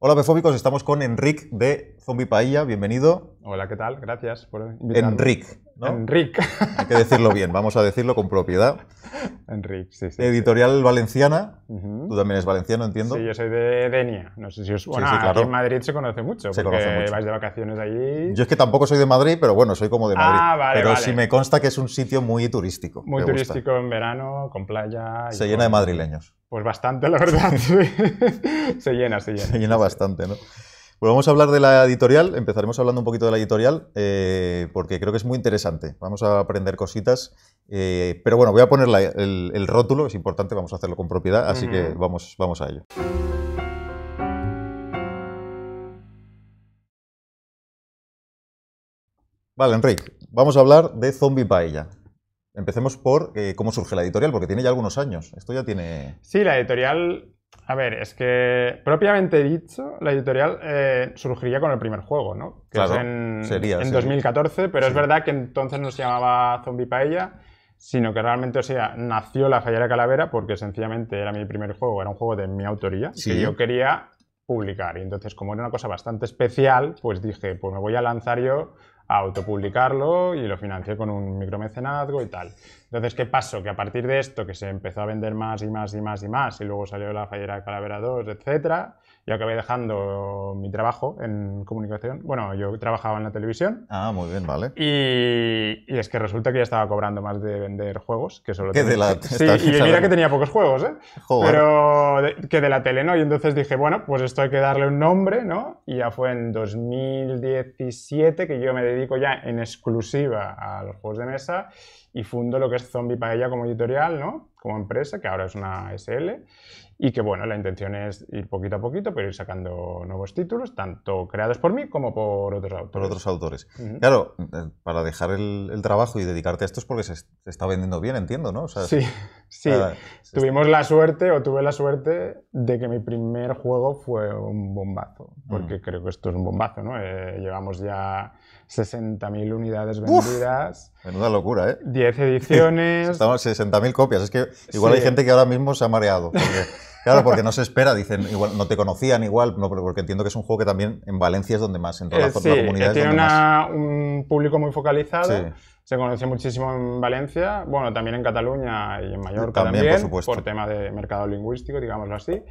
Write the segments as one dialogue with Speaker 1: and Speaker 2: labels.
Speaker 1: Hola, befóbicos, estamos con Enric de Zombie Paella. Bienvenido.
Speaker 2: Hola, ¿qué tal? Gracias por invitarme. Enric, ¿no? Enric.
Speaker 1: Hay que decirlo bien, vamos a decirlo con propiedad. Enric, sí, sí. Editorial valenciana. Tú también eres valenciano, entiendo. Sí,
Speaker 2: yo soy de Denia. No sé si os bueno, en Madrid se conoce mucho. porque vais de vacaciones allí. Yo es que tampoco
Speaker 1: soy de Madrid, pero bueno, soy como de ah, Madrid. Ah, vale, pero sí me consta que es un sitio muy turístico. Muy turístico
Speaker 2: en verano, con playa. se llena
Speaker 1: de madrileños.
Speaker 2: Pues bastante, la verdad.
Speaker 1: se llena, se llena. Se llena bastante, ¿no? vamos a hablar de la editorial. Empezaremos hablando un poquito de la editorial eh, porque creo que es muy interesante. Vamos a aprender cositas. Eh, pero bueno, voy a poner el, rótulo, es importante, vamos a hacerlo con propiedad, así que vamos, a ello. Vale, Enrique, vamos a hablar de Zombie Paella. Empecemos por eh, cómo surge la editorial, porque tiene ya algunos años. Esto ya tiene.
Speaker 2: Sí, la editorial a ver, es que propiamente dicho, la editorial eh, surgiría con el primer juego, ¿no? claro, es en, en 2014, pero es verdad que entonces no se llamaba Zombie Paella, sino que realmente, o sea, nació la Fallera Calavera porque sencillamente era mi primer juego, era un juego de mi autoría que yo quería publicar. Y entonces, como era una cosa bastante especial, pues dije, pues me voy a lanzar yo a autopublicarlo y lo financié con un micromecenazgo y tal. Entonces, ¿qué pasó? Que a partir de esto, que se empezó a vender más y más y más y más, y luego salió la fallera de Calavera 2, etcétera, yo acabé dejando mi trabajo en comunicación. Bueno, yo trabajaba en la televisión. Ah, muy bien, vale. Y, es que resulta que ya estaba cobrando más de vender juegos, que solo... ¿Qué de la... Sí, y mira que tenía pocos juegos, ¿eh? Pero que de la tele, ¿no? Y entonces dije, bueno, pues esto hay que darle un nombre, ¿no? Y ya fue en 2017 que yo me dedico ya en exclusiva a los juegos de mesa y fundo lo que es Zombie Paella como editorial, ¿no? Como empresa, que ahora es una SL y que bueno, la intención es ir poquito a poquito, pero ir sacando nuevos títulos, tanto creados por mí como por otros autores. Por otros
Speaker 1: autores. Claro, eh, para dejar el, trabajo y dedicarte a esto es porque se, está vendiendo bien, entiendo, ¿no? sí, sí. Tuvimos la suerte, o tuve la suerte, de que
Speaker 2: mi primer juego fue un bombazo,
Speaker 1: porque mm. creo que esto es un bombazo, ¿no? Eh, llevamos ya 60.000 unidades vendidas. Uf, menuda locura, ¿eh?
Speaker 2: 10 ediciones.
Speaker 1: Estamos 60.000 copias. Es que igual hay gente que ahora mismo se ha mareado. Claro, porque no se espera, dicen, igual, no te conocían igual, no, porque entiendo que es un juego que también en Valencia es donde más, en toda eh, la, comunidad. Tiene es donde
Speaker 2: una, un público muy focalizado. Se conoce muchísimo en Valencia, bueno, también en Cataluña y en Mallorca también, por, tema de mercado lingüístico, digámoslo así.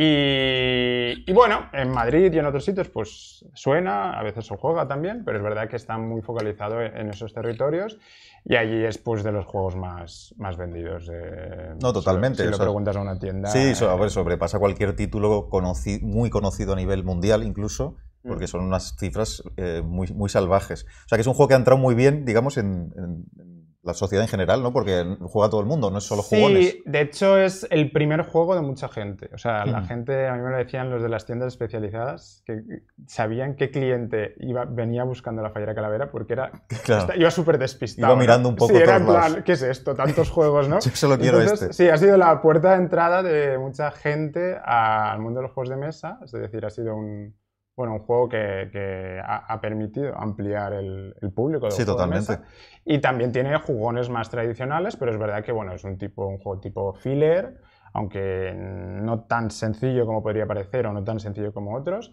Speaker 2: Y, bueno, en Madrid y en otros sitios, pues suena, a veces se juega también, pero es verdad que está muy focalizado en esos territorios. Y allí es pues de los juegos más, más vendidos. Eh, no, totalmente. Si, lo preguntas a una tienda. Sí, eh,
Speaker 1: sobrepasa cualquier título muy conocido a nivel mundial incluso, mm. porque son unas cifras eh, muy, muy salvajes. O sea que es un juego que ha entrado muy bien, digamos, en la sociedad en general, ¿no? Porque juega todo el mundo, no es solo jugones. sí,
Speaker 2: de hecho es el primer juego de mucha gente. O sea, la mm. gente, a mí me lo decían los de las tiendas especializadas, que sabían qué cliente iba, venía buscando la Fallera Calavera porque era iba súper despistado. Iba mirando un poco. Sí, ¿qué es esto? Tantos juegos, ¿no? Yo solo quiero este. Sí, ha sido la puerta de entrada de mucha gente al mundo de los juegos de mesa, es decir, ha sido un bueno, un juego que, ha, permitido ampliar el, público. De sí, totalmente. Y también tiene jugones más tradicionales, pero es verdad que bueno, es un, tipo, un juego tipo filler, aunque no tan sencillo como podría parecer o no tan sencillo como otros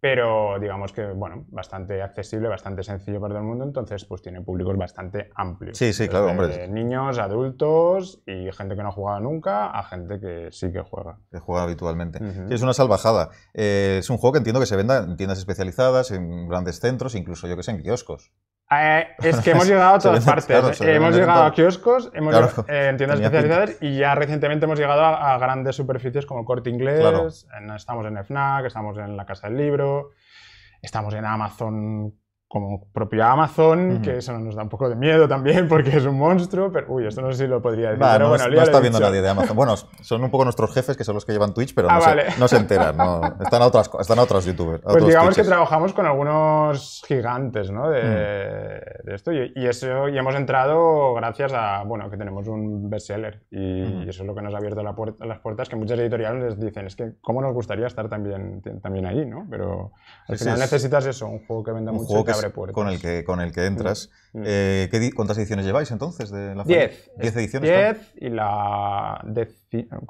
Speaker 2: pero digamos que, bueno, bastante accesible, bastante sencillo para todo el mundo, entonces pues tiene públicos bastante amplios. Sí, sí, claro, hombre. De
Speaker 1: niños, adultos y gente que no ha jugado nunca a gente que sí que juega. Que juega habitualmente. es una salvajada. Eh, es un juego que entiendo que se venda en tiendas especializadas, en grandes centros, incluso yo que sé, en kioscos.
Speaker 2: Eh, es que hemos llegado a todas partes. Eh. hemos llegado a kioscos, hemos llegado, eh, en tiendas especializadas y ya recientemente hemos llegado a, grandes superficies como el Corte Inglés, estamos en FNAC, estamos en la Casa del Libro, estamos en Amazon como propio Amazon, que eso nos da un poco de miedo también porque es un monstruo, pero uy, esto no sé si lo podría decir. no, bueno, está viendo nadie de Amazon. Bueno,
Speaker 1: son un poco nuestros jefes que son los que llevan Twitch, pero ah, no, se, enteran, están, a otras, están pues otros youtubers. pues digamos que
Speaker 2: trabajamos con algunos gigantes ¿no? de, mm. esto y, eso, y hemos entrado gracias a bueno, que tenemos un bestseller y, eso es lo que nos ha abierto la puerta, las puertas, que muchas
Speaker 1: editoriales les dicen, es que cómo nos gustaría estar también, también ahí, ¿no? Pero al final necesitas
Speaker 2: eso, un juego que venda mucho con
Speaker 1: el que, con el que mm, entras. Mm. Eh, ¿Cuántas ediciones lleváis entonces de la Diez. Diez ediciones. Diez
Speaker 2: y la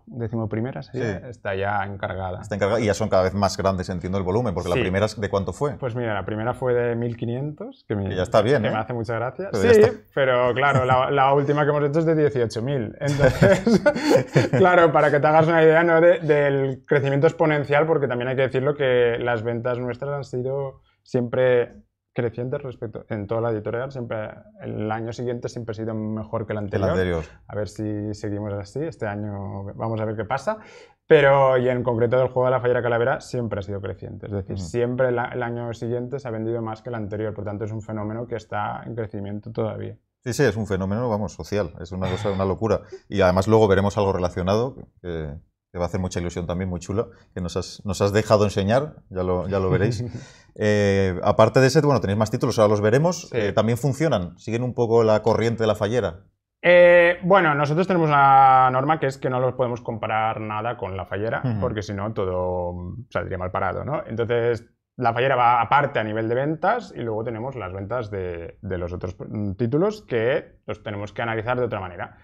Speaker 2: decimoprimera
Speaker 1: está ya encargada. Está encargada y ya son cada vez más grandes, entiendo el volumen, porque la primera, ¿de cuánto fue? Pues mira, la primera fue de
Speaker 2: 1500,
Speaker 1: que, me, ya está bien, ¿eh? me hace mucha gracia. sí,
Speaker 2: pero claro, la, última que hemos hecho es de 18.000. Entonces, claro, para que te hagas una idea del crecimiento exponencial, porque también hay que decirlo que las ventas nuestras han sido siempre crecientes respecto en toda la editorial. Siempre el año siguiente siempre ha sido mejor que el anterior. A ver si seguimos así. Este año vamos a ver qué pasa. Pero y en concreto del juego de la Fallera Calavera siempre ha sido creciente. Es decir, siempre el año siguiente se ha vendido más que el anterior. Por tanto, es un fenómeno que está en crecimiento todavía.
Speaker 1: Sí, sí, es un fenómeno, vamos, social. Es una cosa, una locura. Y además luego veremos algo relacionado. Que que va a hacer mucha ilusión también, muy chulo, que nos has, dejado enseñar, ya lo, ya lo veréis. Eh, aparte de ese, bueno, tenéis más títulos, ahora los veremos. Eh, ¿También funcionan? ¿Siguen un poco la corriente de la fallera?
Speaker 2: Eh, bueno, nosotros tenemos una norma que es que no los podemos comparar nada con la fallera, porque si no todo saldría mal parado, ¿no? Entonces, la fallera va aparte a nivel de ventas y luego tenemos las ventas de los otros títulos que los tenemos que analizar de otra manera.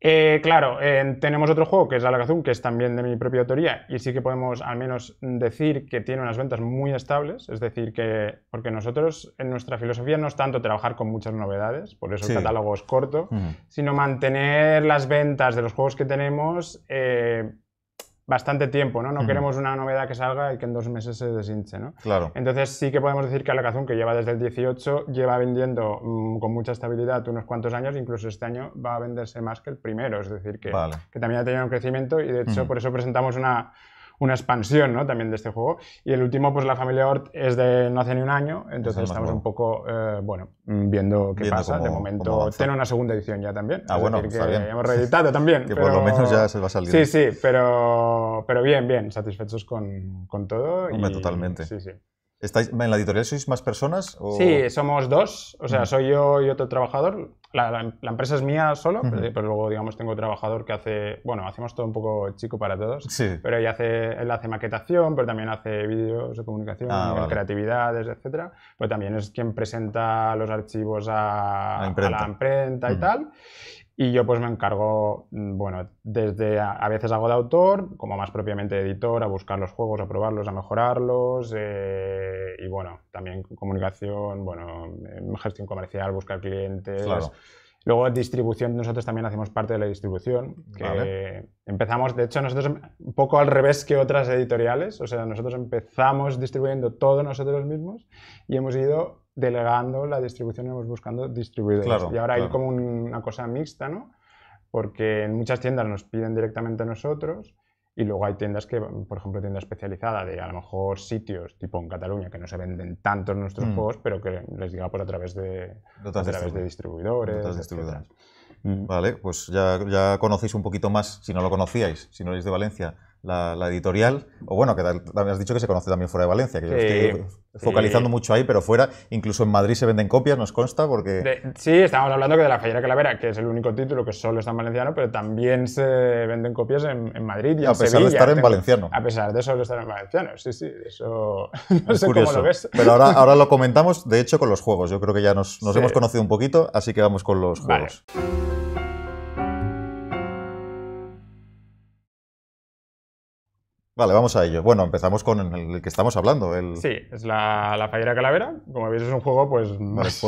Speaker 2: Eh, claro, tenemos otro juego que es Alakazam, que es también de mi propia autoría y sí que podemos al menos decir que tiene unas ventas muy estables, es decir, que porque nosotros en nuestra filosofía no es tanto trabajar con muchas novedades, por eso el catálogo es corto, sino mantener las ventas de los juegos que tenemos eh, bastante tiempo, ¿no? No queremos una novedad que salga y que en dos meses se deshinche, ¿no? Claro. Entonces sí que podemos decir que cazón que lleva desde el 18, lleva vendiendo mm, con mucha estabilidad unos cuantos años, incluso este año va a venderse más que el primero, es decir, que, que también ha tenido un crecimiento y de hecho por eso presentamos una una expansión ¿no? también de este juego. Y el último, pues la familia Ort es de no hace ni un año, entonces estamos un poco, eh, bueno, mm, viendo qué pasa. de momento tiene una segunda edición
Speaker 1: ya también. Ah, hemos reeditado
Speaker 2: también. que pero... por lo menos ya se va a salir. Sí, sí, pero, pero bien, bien, satisfechos con, todo.
Speaker 1: y... totalmente. Sí, sí. ¿Estáis, ¿En la editorial sois más personas? Sí, somos dos. O sea, mm.
Speaker 2: soy yo y otro trabajador. La, empresa es mía solo, pero, luego, digamos, tengo un trabajador que hace. Bueno, hacemos todo un poco chico para todos. Sí. Pero ella hace, él hace maquetación, pero también hace vídeos de comunicación, ah, creatividades, etc. Pero también es quien presenta los archivos a la imprenta, y mm. tal. Y yo pues me encargo, mm, bueno, desde a, veces hago de autor, como más propiamente editor, a buscar los juegos, a probarlos, a mejorarlos, eh, y bueno, también comunicación, bueno, em, gestión comercial, buscar clientes. Luego distribución, nosotros también hacemos parte de la distribución, que empezamos, de hecho nosotros un poco al revés que otras editoriales, o sea, nosotros empezamos distribuyendo todos nosotros mismos y hemos ido delegando la distribución hemos buscando distribuidores. y ahora hay como una cosa mixta, ¿no? Porque en muchas tiendas nos piden directamente a nosotros y luego hay tiendas que, por ejemplo, tienda especializada de a lo mejor sitios tipo en Cataluña que no se venden tantos nuestros mm. juegos, pero que les llega por a través de, a de distribuidores.
Speaker 1: Mm. Vale, pues ya, ya conocéis un poquito más, si no lo conocíais, si no eres de Valencia, la, editorial, o bueno, que también has dicho que se conoce también fuera de Valencia, que yo estoy focalizando mucho ahí, pero fuera, incluso en Madrid se venden copias, nos consta, porque...
Speaker 2: sí, estamos hablando que de La Fallera Calavera, que es el único título que solo está en valenciano, pero también se venden copias en, Madrid y A pesar de estar en valenciano. A pesar de solo estar en valenciano, sí, sí, eso... no sé cómo lo ves. Pero ahora, ahora lo
Speaker 1: comentamos, de hecho, con los juegos. Yo creo que ya nos, hemos conocido un poquito, así que vamos con los juegos. Vale. Vale, vamos a ello. Bueno, empezamos con el que estamos hablando. Sí,
Speaker 2: es la, la Fallera
Speaker 1: Calavera. Como veis, es un juego, pues. pues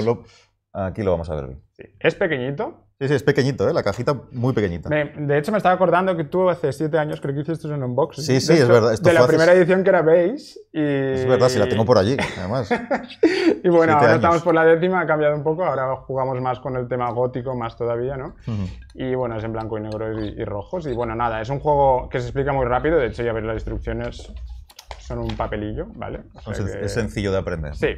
Speaker 1: aquí lo vamos a ver bien. Sí. Es pequeñito, Sí, sí, es pequeñito, ¿eh? la cajita muy pequeñita.
Speaker 2: de hecho, me estaba acordando que tú hace siete años creo que hiciste un
Speaker 1: unboxing. Sí, sí, es verdad. de la primera
Speaker 2: edición que era Base. Y... Es verdad, si la tengo por
Speaker 1: allí, además.
Speaker 2: y bueno, ahora estamos por la décima, ha cambiado un poco, ahora jugamos más con el tema gótico, más todavía, ¿no? Y bueno, es en blanco y negro y, rojos. Y bueno, nada, es un juego que se explica muy rápido, de hecho ya ver las instrucciones son un papelillo, ¿vale? Es sencillo de aprender. Sí,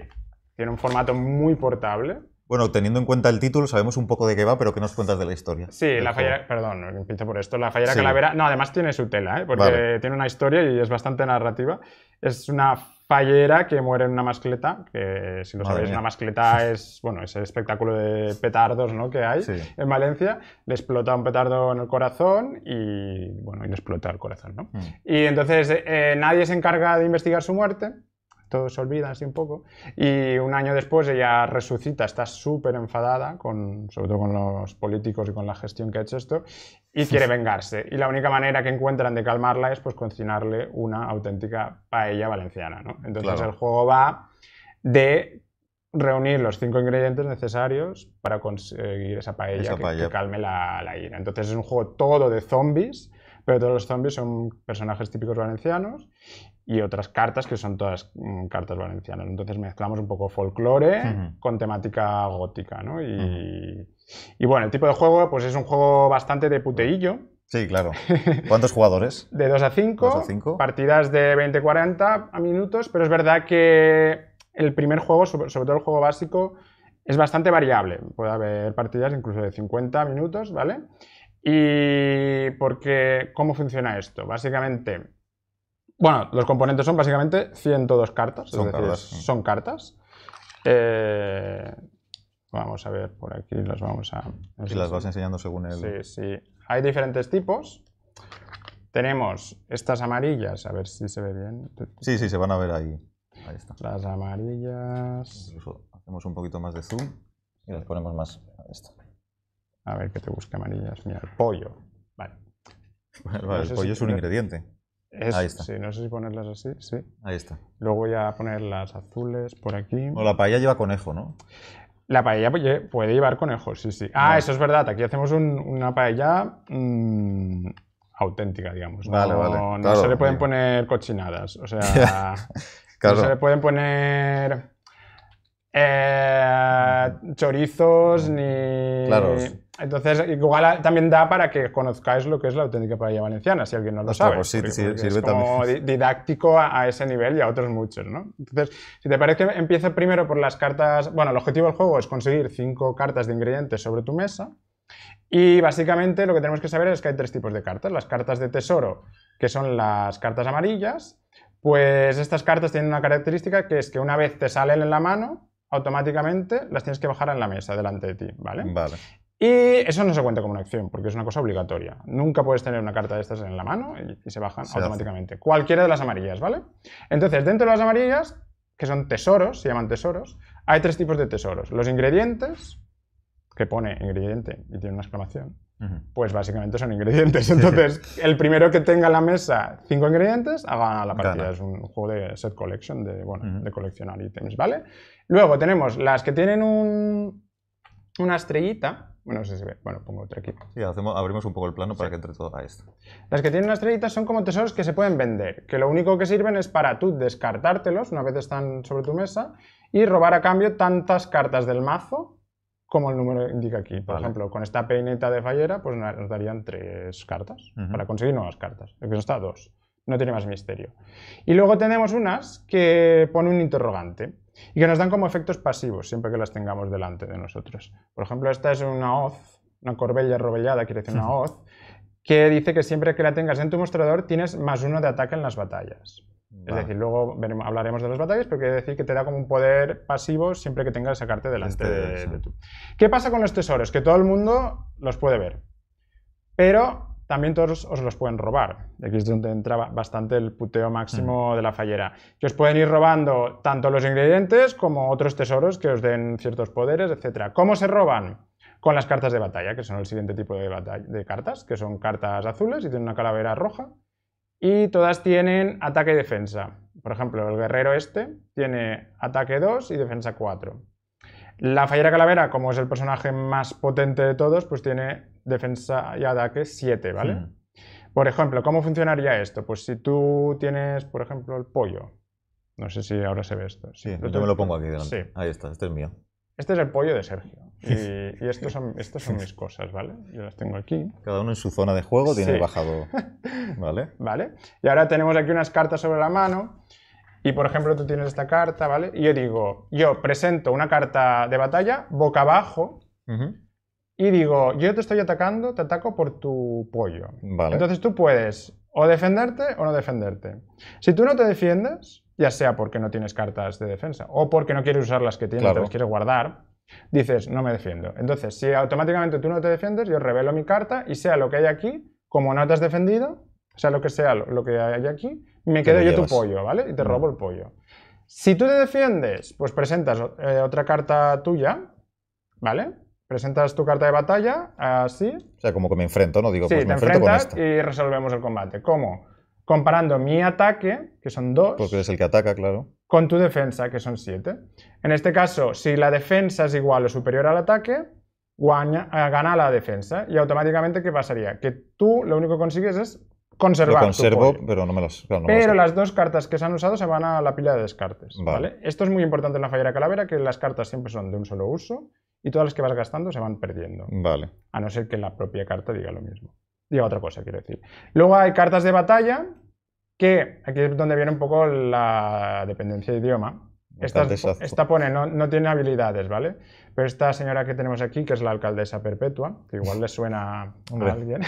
Speaker 2: tiene un formato muy portable
Speaker 1: bueno, teniendo en cuenta el título, sabemos un poco de qué va, pero ¿qué nos cuentas de la historia? Sí, la fallera,
Speaker 2: perdón, empiezo por esto. La fallera calavera, no, además tiene su tela, ¿eh? porque tiene una historia y es bastante narrativa. Es una fallera que muere en una mascleta, que si no sabéis, una mascleta es, bueno, ese espectáculo de petardos ¿no? que hay en Valencia. Le explota un petardo en el corazón y, bueno, y le explota el corazón, ¿no? Mm. Y entonces eh, nadie se encarga de investigar su muerte todos se olvidan así un poco. Y un año después ella resucita, está súper enfadada, con, sobre todo con los políticos y con la gestión que ha hecho esto, y quiere vengarse. Y la única manera que encuentran de calmarla es pues cocinarle una auténtica paella valenciana. ¿no? Entonces el juego va de reunir los cinco ingredientes necesarios para conseguir esa paella, Que, calme la ira. Entonces es un juego todo de zombies pero todos los zombies son personajes típicos valencianos y otras cartas que son todas mm, cartas valencianas. Entonces mezclamos un poco folclore con temática gótica, ¿no? Y, y, bueno, el tipo de juego pues es un juego bastante de puteillo. Sí, claro.
Speaker 1: ¿Cuántos jugadores?
Speaker 2: De 2 a 5. Partidas de 20-40 minutos, pero es verdad que el primer juego, sobre, sobre todo el juego básico, es bastante variable. Puede haber partidas incluso de 50 minutos, ¿vale? Y porque, ¿cómo funciona esto? Básicamente, bueno, los componentes son básicamente 102 cartas, son es decir, cartas. Son cartas. Eh, vamos a ver, por
Speaker 1: aquí las vamos a... y las vas enseñando según el...
Speaker 2: Sí, sí. Hay diferentes tipos. Tenemos estas amarillas, a ver si se ve bien.
Speaker 1: Sí, sí, se van a ver ahí.
Speaker 2: Ahí está. Las amarillas.
Speaker 1: hacemos un poquito más de zoom y las ponemos más. Ahí está. A ver qué te busca amarillas. Mira, pollo. Vale. Vale, el pollo es un ingrediente.
Speaker 2: Ahí está. Sí, no sé si ponerlas así, sí. Ahí está. Luego voy a poner las azules por aquí.
Speaker 1: O la paella lleva conejo, ¿no?
Speaker 2: La paella puede llevar conejo, sí, sí. Ah, eso es verdad. Aquí hacemos una paella
Speaker 1: mm, auténtica, digamos. no, No se le pueden
Speaker 2: poner eh, cochinadas. O sea, no se le pueden poner chorizos ni... Claro, entonces, igual también da para que conozcáis lo que es la auténtica paella valenciana, si alguien no lo pues sabe. Pues sí, sí, es como también. didáctico a, ese nivel y a otros muchos, ¿no? Entonces, si te parece, empiezo primero por las cartas. Bueno, el objetivo del juego es conseguir cinco cartas de ingredientes sobre tu mesa. Y básicamente lo que tenemos que saber es que hay tres tipos de cartas. Las cartas de tesoro, que son las cartas amarillas. Pues estas cartas tienen una característica que es que una vez te salen en la mano, automáticamente las tienes que bajar en la mesa delante de ti, ¿vale? Vale. Y eso no se cuenta como una acción, porque es una cosa obligatoria. Nunca puedes tener una carta de estas en la mano y, se bajan automáticamente. Cualquiera de las amarillas, ¿vale? Entonces, dentro de las amarillas, que son tesoros, se llaman tesoros, hay tres tipos de tesoros. Los ingredientes, que pone ingrediente y tiene una exclamación, pues básicamente son ingredientes. Entonces, el primero que tenga en la mesa cinco ingredientes, haga la partida. Es un juego de set collection, de, coleccionar ítems, ¿vale? Luego tenemos las que tienen un, una estrellita,
Speaker 1: bueno, no sé si ve. Bueno, pongo otro aquí. Sí, hacemos, abrimos un poco el plano para que entre todo a esto.
Speaker 2: Las que tienen las estrellitas son como tesoros que se pueden vender, que lo único que sirven es para tú descartártelos una vez están sobre tu mesa y robar a cambio tantas cartas del mazo como el número indica aquí. Por ejemplo, con esta peineta de fallera, pues nos darían tres cartas para conseguir nuevas cartas. El que no está, dos. No tiene más misterio. Y luego tenemos unas que pone un interrogante y que nos dan como efectos pasivos siempre que las tengamos delante de nosotros. Por ejemplo, esta es una hoz, una corbella robellada, quiere decir una hoz, que dice que siempre que la tengas en tu mostrador tienes más uno de ataque en las batallas. Es decir, luego hablaremos de las batallas, pero quiere decir que te da como un poder pasivo siempre que tengas sacarte delante este de, ¿Qué pasa con los tesoros? Que todo el mundo los puede ver. Pero también todos os los pueden robar. Aquí es donde entra bastante el puteo máximo mm. de la fallera. Que os pueden ir robando tanto los ingredientes como otros tesoros que os den ciertos poderes, etc. ¿Cómo se roban? Con las cartas de batalla, que son el siguiente tipo de, de cartas, que son cartas azules y tienen una calavera roja. Y todas tienen ataque y defensa. Por ejemplo, el guerrero este tiene ataque 2 y defensa 4. La Fallera Calavera, como es el personaje más potente de todos, pues tiene defensa y ataque 7, ¿vale? Hmm. Por ejemplo, ¿cómo funcionaría esto? Pues si tú tienes, por ejemplo, el pollo. No sé si ahora se ve esto. Sí, yo me lo pongo aquí delante.
Speaker 1: Ahí está, este es mío.
Speaker 2: Este es el pollo de Sergio. Y, estas estos, son, mis cosas, ¿vale? Yo
Speaker 1: las tengo aquí. Cada uno en su zona de juego tiene bajado. ¿Vale? Vale. Y
Speaker 2: ahora tenemos aquí unas cartas sobre la mano y por ejemplo, tú tienes esta carta, ¿vale? Y yo digo, yo presento una carta de batalla boca abajo y digo, yo te estoy atacando, te ataco por tu pollo. Vale. Entonces tú puedes o defenderte o no defenderte. Si tú no te defiendes, ya sea porque no tienes cartas de defensa o porque no quieres usar las que tienes, las quieres guardar, dices, no me defiendo. Entonces, si automáticamente tú no te defiendes, yo revelo mi carta y sea lo que hay aquí, como no te has defendido, sea lo que sea lo que hay aquí, me quedo yo tu pollo, ¿vale? Y te robo el pollo. Si tú te defiendes, pues presentas eh, otra carta tuya, ¿vale? Presentas tu carta de batalla,
Speaker 1: así. O sea, como que me enfrento, ¿no? Digo, sí, pues me enfrento con esta.
Speaker 2: y resolvemos el combate. ¿Cómo?
Speaker 1: Comparando mi
Speaker 2: ataque, que son dos.
Speaker 1: Porque eres el que ataca, claro.
Speaker 2: Con tu defensa, que son siete. En este caso, si la defensa es igual o superior al ataque, eh, gana la defensa. Y automáticamente, ¿qué pasaría? Que tú lo único que consigues es conservar. Lo conservo,
Speaker 1: pero no me las. pero las
Speaker 2: dos cartas que se han usado se van a la pila de descartes. Vale. Esto es muy importante en la fallera calavera, que las cartas siempre son de un solo uso y todas las que vas gastando se van perdiendo. Vale. A no ser que la propia carta diga lo mismo. Diga otra cosa, quiero decir. Luego hay cartas de batalla, que aquí es donde viene un poco la dependencia de idioma. Esta, pone, no, tiene habilidades, ¿vale? Pero esta señora que tenemos aquí, que es la alcaldesa perpetua, que igual le suena a alguien.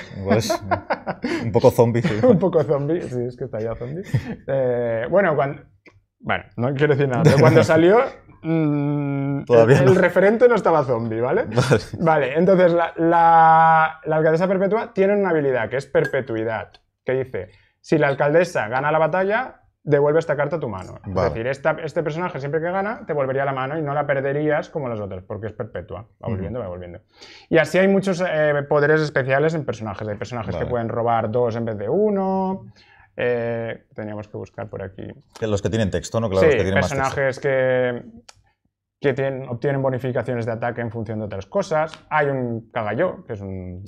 Speaker 1: un poco zombie. un
Speaker 2: poco zombie, sí, es que está ya zombie. Eh, bueno, cuando,
Speaker 1: bueno, no quiero decir nada, cuando salió,
Speaker 2: mm, el, referente no estaba zombie, ¿vale? Vale, entonces la, la alcaldesa perpetua tiene una habilidad, que es perpetuidad, que dice, si la alcaldesa gana la batalla, devuelve esta carta a tu mano. Es decir, este personaje siempre que gana te volvería la mano y no la perderías como las otras, porque es perpetua. Va volviendo, va volviendo. Y así hay muchos eh, poderes especiales en personajes. Hay personajes que pueden robar dos en vez de uno. Eh, teníamos que buscar por aquí.
Speaker 1: Los que tienen texto, ¿no? Claro, los personajes
Speaker 2: que que obtienen bonificaciones de ataque en función de otras cosas. Hay un cagalló, que es
Speaker 1: una,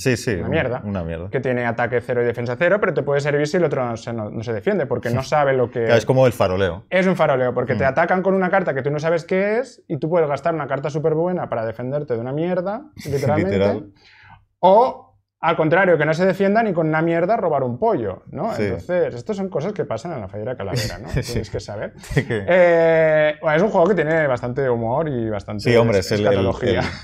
Speaker 1: mierda, que
Speaker 2: tiene ataque cero y defensa cero, pero te puede servir si el otro no se, defiende, porque no sabe lo que... es
Speaker 1: como el faroleo.
Speaker 2: Es un faroleo, porque te mm. atacan con una carta que tú no sabes qué es, y tú puedes gastar una carta súper buena para defenderte de una mierda, literalmente. O al contrario, que no se defienda ni con una mierda robar un pollo, ¿no? Entonces, estas son cosas que pasan en la Fallera Calavera, ¿no? Tienes que saber. Eh, es un juego que tiene bastante humor y bastante Sí, hombre, es, el,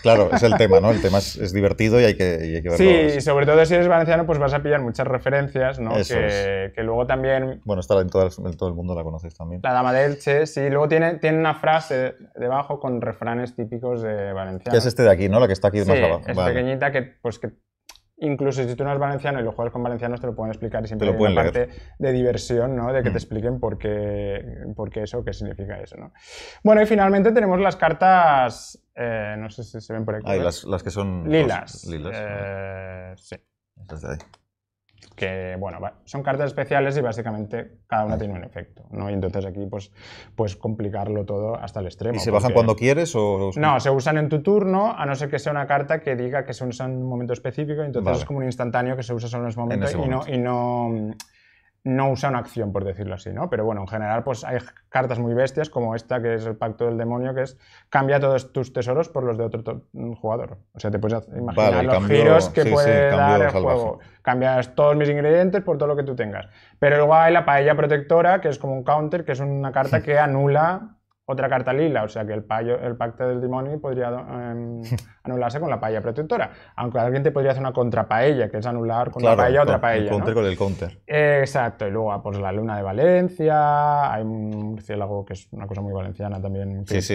Speaker 2: Claro, es el tema, ¿no? El tema
Speaker 1: es, divertido y hay que, y verlo. Sí,
Speaker 2: y sobre todo si eres valenciano, pues vas a pillar muchas referencias, ¿no? que,
Speaker 1: luego también... Bueno, está en, todo el mundo la conoces también.
Speaker 2: La Dama del Che, sí. Luego tiene, tiene una frase debajo con refranes típicos de valenciano. Que es este de aquí, ¿no? La que está aquí más abajo. es pequeñita que, pues, que incluso si tú no eres valenciano y lo juegas con valencianos, te lo pueden explicar y siempre te una parte de diversión, ¿no? De que te mm. expliquen por qué, por qué eso, qué significa eso, ¿no? Bueno, y finalmente tenemos las cartas, eh, no sé si se ven por aquí. las,
Speaker 1: que son... Lilas. Eh, sí. ahí
Speaker 2: que bueno, son cartas especiales y básicamente cada una tiene un efecto, ¿no? Y entonces aquí pues, pues complicarlo todo hasta el extremo. ¿Y se bajan cuando
Speaker 1: quieres o...? No, se
Speaker 2: usan en tu turno, a no ser que sea una carta que diga que se usa en un momento específico, entonces es como un instantáneo que se usa solo en los momentos Y, no, y, no, no usa una acción, por decirlo así, ¿no? Pero bueno, en general, pues hay cartas muy bestias como esta, que es el pacto del demonio, que es cambia todos tus tesoros por los de otro jugador. O sea, te puedes imaginar los giros que puede dar el juego. Cambias todos mis ingredientes por todo lo que tú tengas. Pero luego hay la paella protectora, que es como un counter, que es una carta que anula otra carta lila, o sea que el, payo, el pacto del demonio podría em, anularse con la paella protectora. Aunque alguien te podría hacer una contrapaella, que es anular con la paella otra paella. El counter con el counter. exacto, y luego ah, pues, la luna de Valencia, hay un murciélago que es una cosa muy valenciana también, que sí,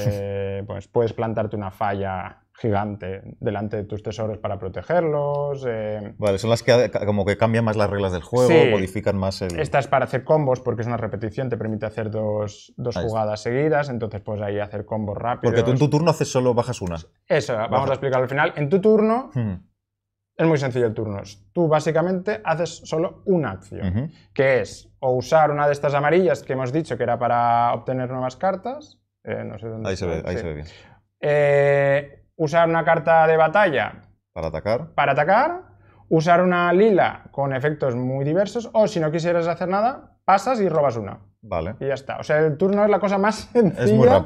Speaker 2: eh, pues puedes plantarte una falla gigante delante de tus tesoros para protegerlos. Eh,
Speaker 1: vale, son las que eh, como que cambian más las reglas del juego, modifican más el...
Speaker 2: Esta es para hacer combos porque es una repetición, te permite hacer dos, jugadas seguidas, entonces puedes ahí hacer combos rápidos. Porque tú en tu turno
Speaker 1: haces solo, bajas una.
Speaker 2: Eso, vamos a explicarlo al final. En tu turno... Hmm. Es muy sencillo el turno. Tú básicamente haces solo una acción, que es o usar una de estas amarillas que hemos dicho que era para obtener nuevas cartas.
Speaker 1: Eh, no sé dónde. Ahí, se, ve, ahí se ve
Speaker 2: bien usar una carta de batalla.
Speaker 1: Para atacar.
Speaker 2: Para atacar. Usar una lila con efectos muy diversos. O si no quisieras hacer nada, pasas y robas una. Vale. Y ya está. O sea, el turno es la cosa más sencilla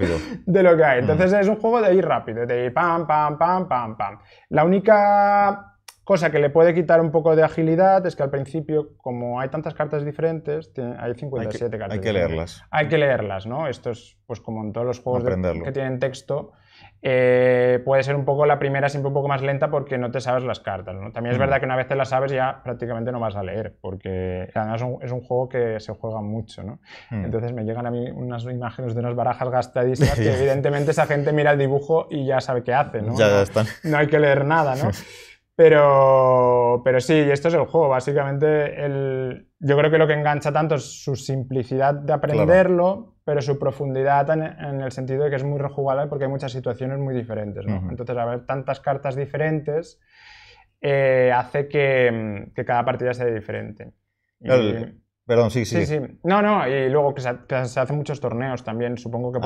Speaker 2: de lo que hay. Mm. Entonces es un juego de ir rápido, de ir pam, pam, pam, pam, pam. La única cosa que le puede quitar un poco de agilidad es que al principio, como hay tantas cartas diferentes, hay 57 cartas. Hay que leerlas. Hay que leerlas, ¿no? Esto es pues como en todos los juegos que tienen texto eh, puede ser un poco la primera siempre un poco más lenta porque no te sabes las cartas. También es mm. verdad que una vez te las sabes ya prácticamente no vas a leer, porque además es un, juego que se juega mucho. Mm. Entonces me llegan a mí unas imágenes de unas barajas gastadísimas que evidentemente esa gente mira el dibujo y ya sabe qué hace. No, ya, están. no hay que leer nada. Pero, pero sí, esto es el juego. Básicamente, yo creo que lo que engancha tanto es su simplicidad de aprenderlo, pero su profundidad en, el sentido de que es muy rejugable porque hay muchas situaciones muy diferentes. ¿no? Entonces, haber tantas cartas diferentes eh, hace mm, que, cada partida sea diferente. perdón, sí, sí. No, no, y luego que se, hacen muchos torneos también, supongo que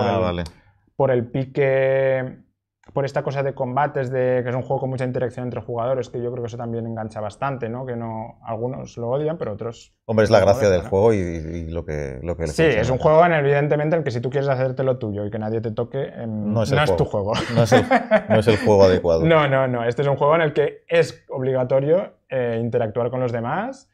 Speaker 2: por ah, el pique por esta cosa de combates, de que es un juego con mucha interacción entre jugadores, que yo creo que eso también engancha bastante, ¿no? Que no algunos lo odian, pero otros.
Speaker 1: Hombre, es la gracia del juego y, lo que lo que Sí, es un
Speaker 2: juego en evidentemente el que si tú quieres hacerte lo tuyo y que nadie te toque, em, no, es, tu juego.
Speaker 1: No es, el, juego adecuado.
Speaker 2: No, no, no. Este es un juego en el que es obligatorio eh, interactuar con los demás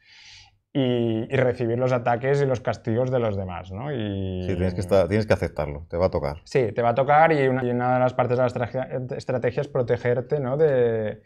Speaker 2: y, recibir los ataques y los castigos de los demás,
Speaker 1: ¿no? Y, tienes que, tienes que aceptarlo, te va a tocar.
Speaker 2: Sí, te va a tocar y una, de las partes de la estrategia, es protegerte, ¿no? De,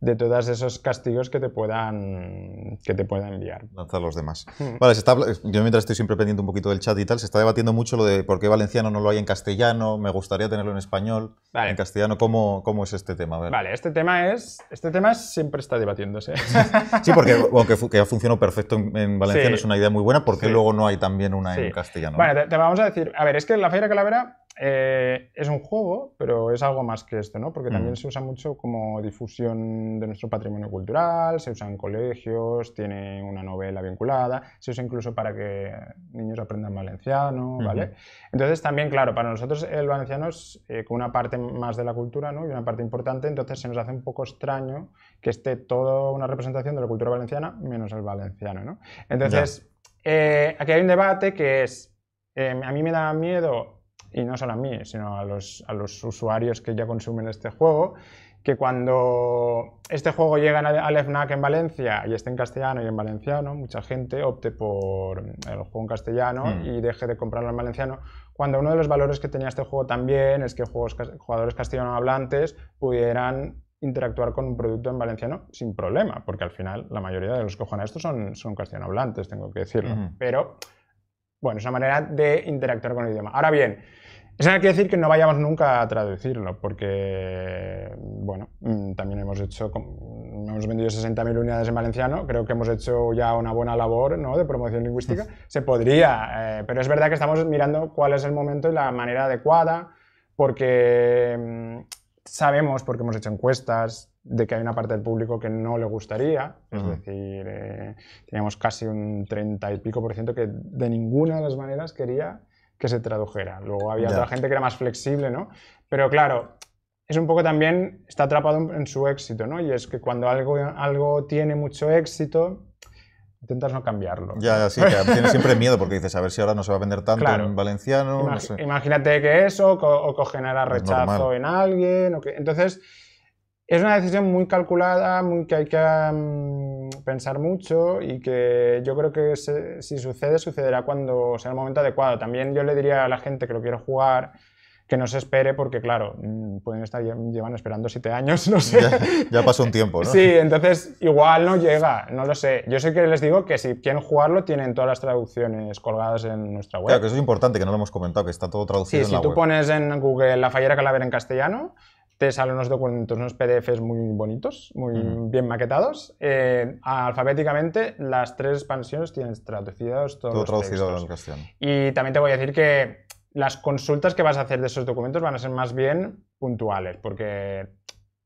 Speaker 2: de todos esos castigos que te puedan,
Speaker 1: que te puedan liar. Lanzar los demás. Hmm. Vale, se está, yo mientras estoy siempre pendiente un poquito del chat y tal, se está debatiendo mucho lo de por qué valenciano no lo hay en castellano, me gustaría tenerlo en español. En castellano, ¿cómo, ¿cómo es este tema? Vale,
Speaker 2: este tema es este tema siempre está debatiéndose.
Speaker 1: sí, porque aunque que funcionado perfecto en, valenciano es una idea muy buena, ¿por qué luego no hay también una en castellano? Bueno,
Speaker 2: te, vamos a decir, a ver, es que la Feira Calavera eh, es un juego, pero es algo más que esto, ¿no? Porque también mm. se usa mucho como difusión de nuestro patrimonio cultural, se usa en colegios, tiene una novela vinculada, se usa incluso para que niños aprendan valenciano, ¿vale? Entonces también, claro, para nosotros el valenciano es eh, una parte más de la cultura, ¿no? Y una parte importante, entonces se nos hace un poco extraño que esté toda una representación de la cultura valenciana menos el valenciano, ¿no? Entonces, eh, aquí hay un debate que es, a mí me da miedo y no solo a mí, sino a los, a los usuarios que ya consumen este juego, que cuando este juego llega al FNAC en Valencia y esté en castellano y en valenciano, mucha gente opte por el juego en castellano hmm. y deje de comprarlo en valenciano, cuando uno de los valores que tenía este juego también es que juegos, jugadores castellano hablantes pudieran interactuar con un producto en valenciano sin problema, porque al final la mayoría de los que juegan esto son, son castellano hablantes, tengo que decirlo. Hmm. Pero bueno, es una manera de interactuar con el idioma. Ahora bien, eso no quiere decir que no vayamos nunca a traducirlo, porque, bueno, mm, también hemos hecho, hemos vendido 60.000 unidades en valenciano, creo que hemos hecho ya una buena labor ¿no? de promoción lingüística. Se podría, eh, pero es verdad que estamos mirando cuál es el momento y la manera adecuada, porque mm, sabemos, porque hemos hecho encuestas, de que hay una parte del público que no le gustaría, es decir, eh, teníamos casi un 30 y pico por ciento que de ninguna de las maneras quería que se tradujera. Luego había otra gente que era más flexible, ¿no? Pero claro, es un poco también, está atrapado en su éxito, ¿no? Y es que cuando algo, algo tiene mucho éxito, intentas no cambiarlo. Ya, ya sí, que tienes
Speaker 1: siempre miedo porque dices, a ver si ahora no se va a vender tanto en valenciano.
Speaker 2: Imagínate que eso, o, que genera rechazo en alguien. que, entonces, es una decisión muy calculada, muy que hay que mm, pensar mucho y que yo creo que si sucede, sucederá cuando sea el momento adecuado. También yo le diría a la gente que lo quiere jugar que no se espere porque, claro, mm, pueden estar, llevan esperando siete años, no sé. Ya, pasó un tiempo, ¿no? Sí, entonces igual no llega, no lo sé. Yo sé que les digo que si quieren jugarlo tienen todas las traducciones colgadas en nuestra web. Claro,
Speaker 1: que eso es importante, que no lo hemos comentado, que está todo traducido en la web. Sí, si tú
Speaker 2: pones en Google La Fallera Calavera en castellano, te salen unos documentos, unos PDFs muy bonitos, muy bien maquetados. Eh, alfabéticamente, las tres expansiones tienen traducidos todos Todo los
Speaker 1: traducido textos.
Speaker 2: Y también te voy a decir que las consultas que vas a hacer de esos documentos van a ser más bien puntuales, porque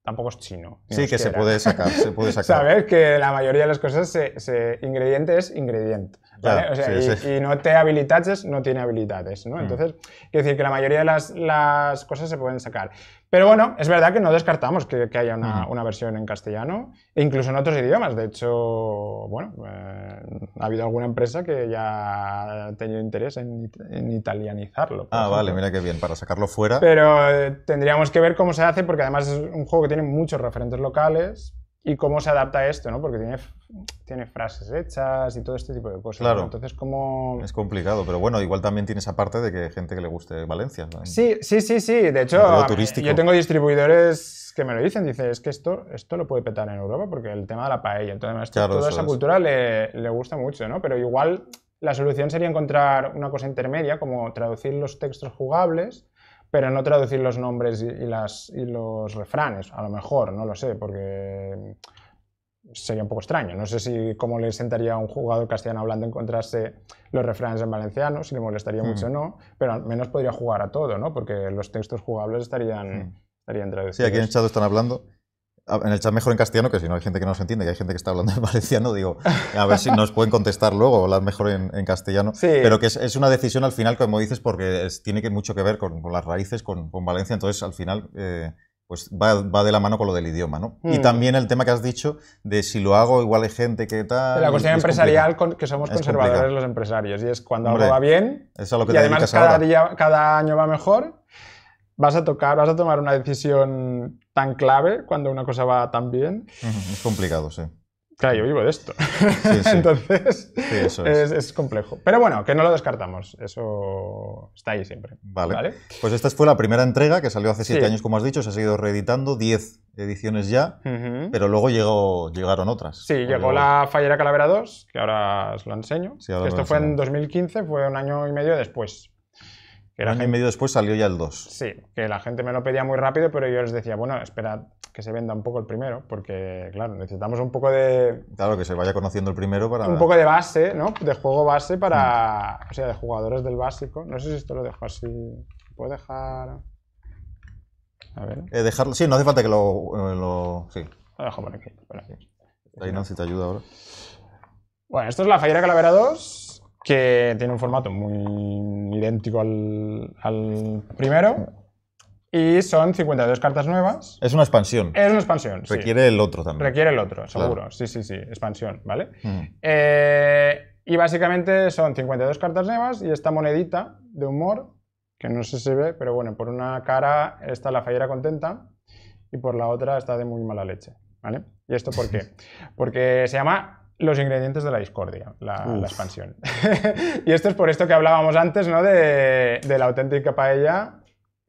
Speaker 2: tampoco es chino. Sí, que, se puede
Speaker 1: sacar, se puede sacar.
Speaker 2: Sabes que la mayoría de las cosas, se, ingrediente es ingrediente. y, no te habilitates, no tiene habilidades. ¿no? Mm. Entonces, quiero decir que la mayoría de las, las cosas se pueden sacar. Pero bueno, es verdad que no descartamos que, haya una, versión en castellano, e incluso en otros idiomas. De hecho, bueno, eh, ha habido alguna empresa que ya ha tenido interés en, italianizarlo. Ah, vale, mira
Speaker 1: qué bien, para sacarlo fuera. Pero
Speaker 2: eh, tendríamos que ver cómo se hace, porque además es un juego que tiene muchos referentes locales, y cómo se adapta esto, ¿no? Porque tiene, frases hechas y todo este tipo de cosas. Claro. Entonces,
Speaker 1: ¿cómo...? Es complicado, pero bueno, igual también tiene esa parte de que gente que le guste Valencia. Sí, sí,
Speaker 2: sí, sí. De hecho, yo tengo distribuidores que me lo dicen. Dicen, es que esto, esto lo puede petar en Europa porque el tema de la paella, entonces, claro, toda esa cultura le, le gusta mucho, ¿no? Pero igual la solución sería encontrar una cosa intermedia, como traducir los textos jugables pero no traducir los nombres y, los refranes, a lo mejor, no lo sé, porque sería un poco extraño. No sé si cómo le sentaría a un jugador castellano hablando encontrarse los refranes en valenciano, si le molestaría mucho o hmm. no, pero al menos podría jugar a todo, ¿no? Porque los textos jugables estarían, hmm. estarían traducidos. Sí, aquí en el
Speaker 1: están hablando en el chat mejor en castellano, que si no hay gente que no nos entiende, y hay gente que está hablando en valenciano, digo, a ver si nos pueden contestar luego, hablar mejor en, castellano. Pero que es, una decisión al final, como dices, porque tiene que, mucho que ver con, las raíces, con, Valencia, entonces al final... Eh, pues va, de la mano con lo del idioma, ¿no? Y mm. también el tema que has dicho de si lo hago igual hay gente que tal. La cuestión empresarial,
Speaker 2: que somos conservadores los empresarios, y es cuando algo va bien,
Speaker 1: lo que y además cada,
Speaker 2: día, cada año va mejor, vas a tocar, vas a tomar una decisión tan clave cuando una cosa va tan bien.
Speaker 1: Es complicado, sí. Claro, yo vivo de esto. Sí, Entonces, es. complejo.
Speaker 2: Pero bueno, que no lo descartamos. Eso está ahí siempre. Vale.
Speaker 1: Pues esta fue la primera entrega que salió hace siete años, como has dicho. Se ha seguido reeditando, diez ediciones ya,
Speaker 2: pero
Speaker 1: luego llegó, llegaron otras. Sí, llegó, la
Speaker 2: Fallera Calavera 2,
Speaker 1: que ahora os lo enseño. esto fue en
Speaker 2: 2015, fue un año y medio después
Speaker 1: un año y medio después salió ya el 2. Sí,
Speaker 2: que la gente me lo pedía muy rápido, pero yo les decía, bueno, esperad que se venda un poco el primero, porque,
Speaker 1: claro, necesitamos un poco de... Claro, que se vaya conociendo el primero para... Un poco de
Speaker 2: base, ¿no? De juego base para... Mm. O sea, de jugadores del básico. No sé si esto lo dejo así... ¿Puedo dejar...?
Speaker 1: A ver. Eh, dejarlo... Sí, no hace falta que lo... Eh, sí. Lo dejo por aquí. Ahí, no, ayuda ahora.
Speaker 2: Bueno, esto es la Fallera Calavera 2 que tiene un formato muy idéntico al, primero. Y son 52 cartas nuevas.
Speaker 1: Es una expansión. Es
Speaker 2: una expansión. Requiere
Speaker 1: el otro también. Requiere el otro, seguro. Sí, sí, sí. Expansión, ¿vale? Mm.
Speaker 2: Eh, y básicamente son 52 cartas nuevas y esta monedita de humor, que no sé si se ve, pero bueno, por una cara está la fallera contenta y por la otra está de muy mala leche. ¿Vale? ¿Y esto por qué? Porque se llama los ingredientes de la discordia, la, expansión. y esto es por esto que hablábamos antes, ¿no? de la auténtica paella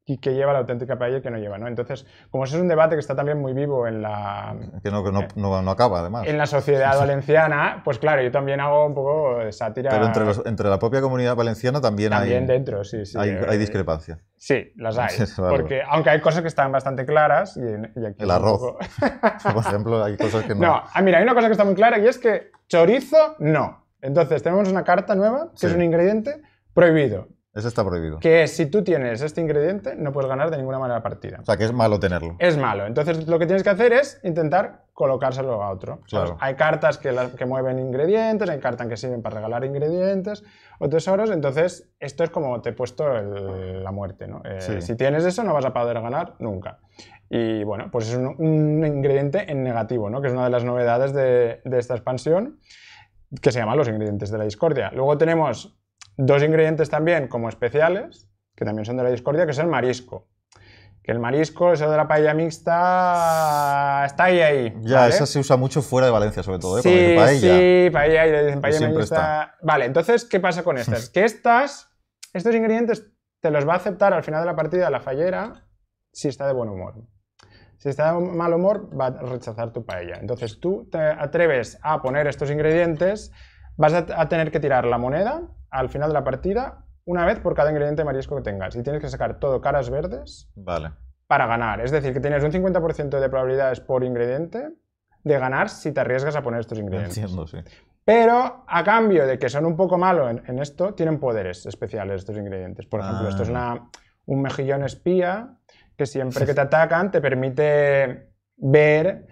Speaker 2: y qué lleva la auténtica paella y qué no lleva, ¿no? Entonces, como eso es un debate que está también muy vivo en la...
Speaker 1: Que no, no, no, acaba, además. En la
Speaker 2: sociedad valenciana, pues claro, yo también hago un poco sátira... Pero
Speaker 1: entre, entre la propia comunidad valenciana también, hay... También dentro, sí, sí. Hay, hay eh, discrepancias.
Speaker 2: Sí, las hay. Porque, aunque hay cosas que están bastante claras y, El arroz,
Speaker 1: por ejemplo, hay cosas que no... No,
Speaker 2: ah, mira, hay una cosa que está muy clara y es que chorizo, no. Entonces, tenemos una carta nueva,
Speaker 1: que es un ingrediente prohibido. Eso está prohibido.
Speaker 2: Que si tú tienes este ingrediente, no puedes ganar de ninguna manera la partida.
Speaker 1: O sea, que es malo tenerlo. Es
Speaker 2: malo. Entonces, lo que tienes que hacer es intentar colocárselo a otro. Claro. Hay cartas que, mueven ingredientes, hay cartas que sirven para regalar ingredientes o tesoros. Entonces, esto es como te he puesto la muerte, ¿no? Eh, si tienes eso, no vas a poder ganar nunca. Y bueno, pues es un, ingrediente en negativo, ¿no? Que es una de las novedades de, de esta expansión que se llama Los ingredientes de la discordia. Luego tenemos Dos ingredientes también como especiales, que también son de la discordia, que es el marisco. Que el marisco, eso de la paella mixta, está ahí, ahí. Ya, eso se
Speaker 1: usa mucho fuera de Valencia, sobre todo, ¿eh? Sí, paella. y le dicen paella mixta.
Speaker 2: Vale, entonces, ¿qué pasa con estas? que estas, estos ingredientes te los va a aceptar al final de la partida la fallera si está de buen humor. Si está de mal humor, va a rechazar tu paella. Entonces, tú te atreves a poner estos ingredientes, vas a tener que tirar la moneda al final de la partida una vez por cada ingrediente marisco que tengas. Y tienes que sacar todo caras verdes vale. para ganar. Es decir, que tienes un 50% de probabilidades por ingrediente de ganar si te arriesgas a poner estos ingredientes. Pero a cambio de que son un poco malos en, esto, tienen poderes especiales estos ingredientes. Por ejemplo, esto es ah. un mejillón espía que siempre que te atacan te permite ver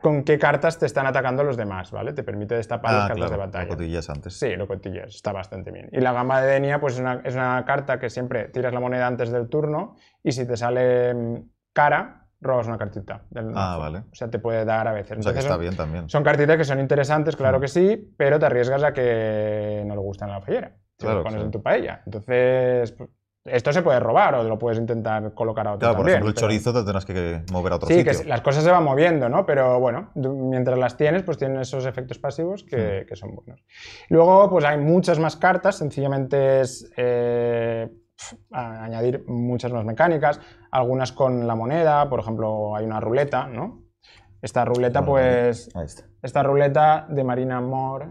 Speaker 2: con qué cartas te están atacando los demás, ¿vale? Te permite destapar las ah, cartas de batalla. Lo cotillas antes. Sí, lo cotillas, está bastante bien. Y la gama de Denia, pues es una, es una, carta que siempre tiras la moneda antes del turno y si te sale mm, cara, robas una cartita. ah, vale. O sea, te puede dar a veces. o sea, que está
Speaker 1: bien también. Son
Speaker 2: cartitas que son interesantes, claro hmm. que sí, pero te arriesgas a que no le gustan a la fallera.
Speaker 1: Si lo pones en tu
Speaker 2: paella. Entonces, pues, esto se puede robar o lo puedes intentar colocar a otro. Claro, por ejemplo, el
Speaker 1: chorizo te tendrás que mover a otro sitio. Sí, que
Speaker 2: las cosas se van moviendo, ¿no? Pero bueno, mientras las tienes, pues tienen esos efectos pasivos hmm. que, son buenos. Luego, pues hay muchas más cartas, sencillamente es. Eh, añadir muchas más mecánicas, algunas con la moneda, por ejemplo, hay una ruleta, ¿no? Esta ruleta, pues. Ahí está. Esta ruleta de Marina Moore.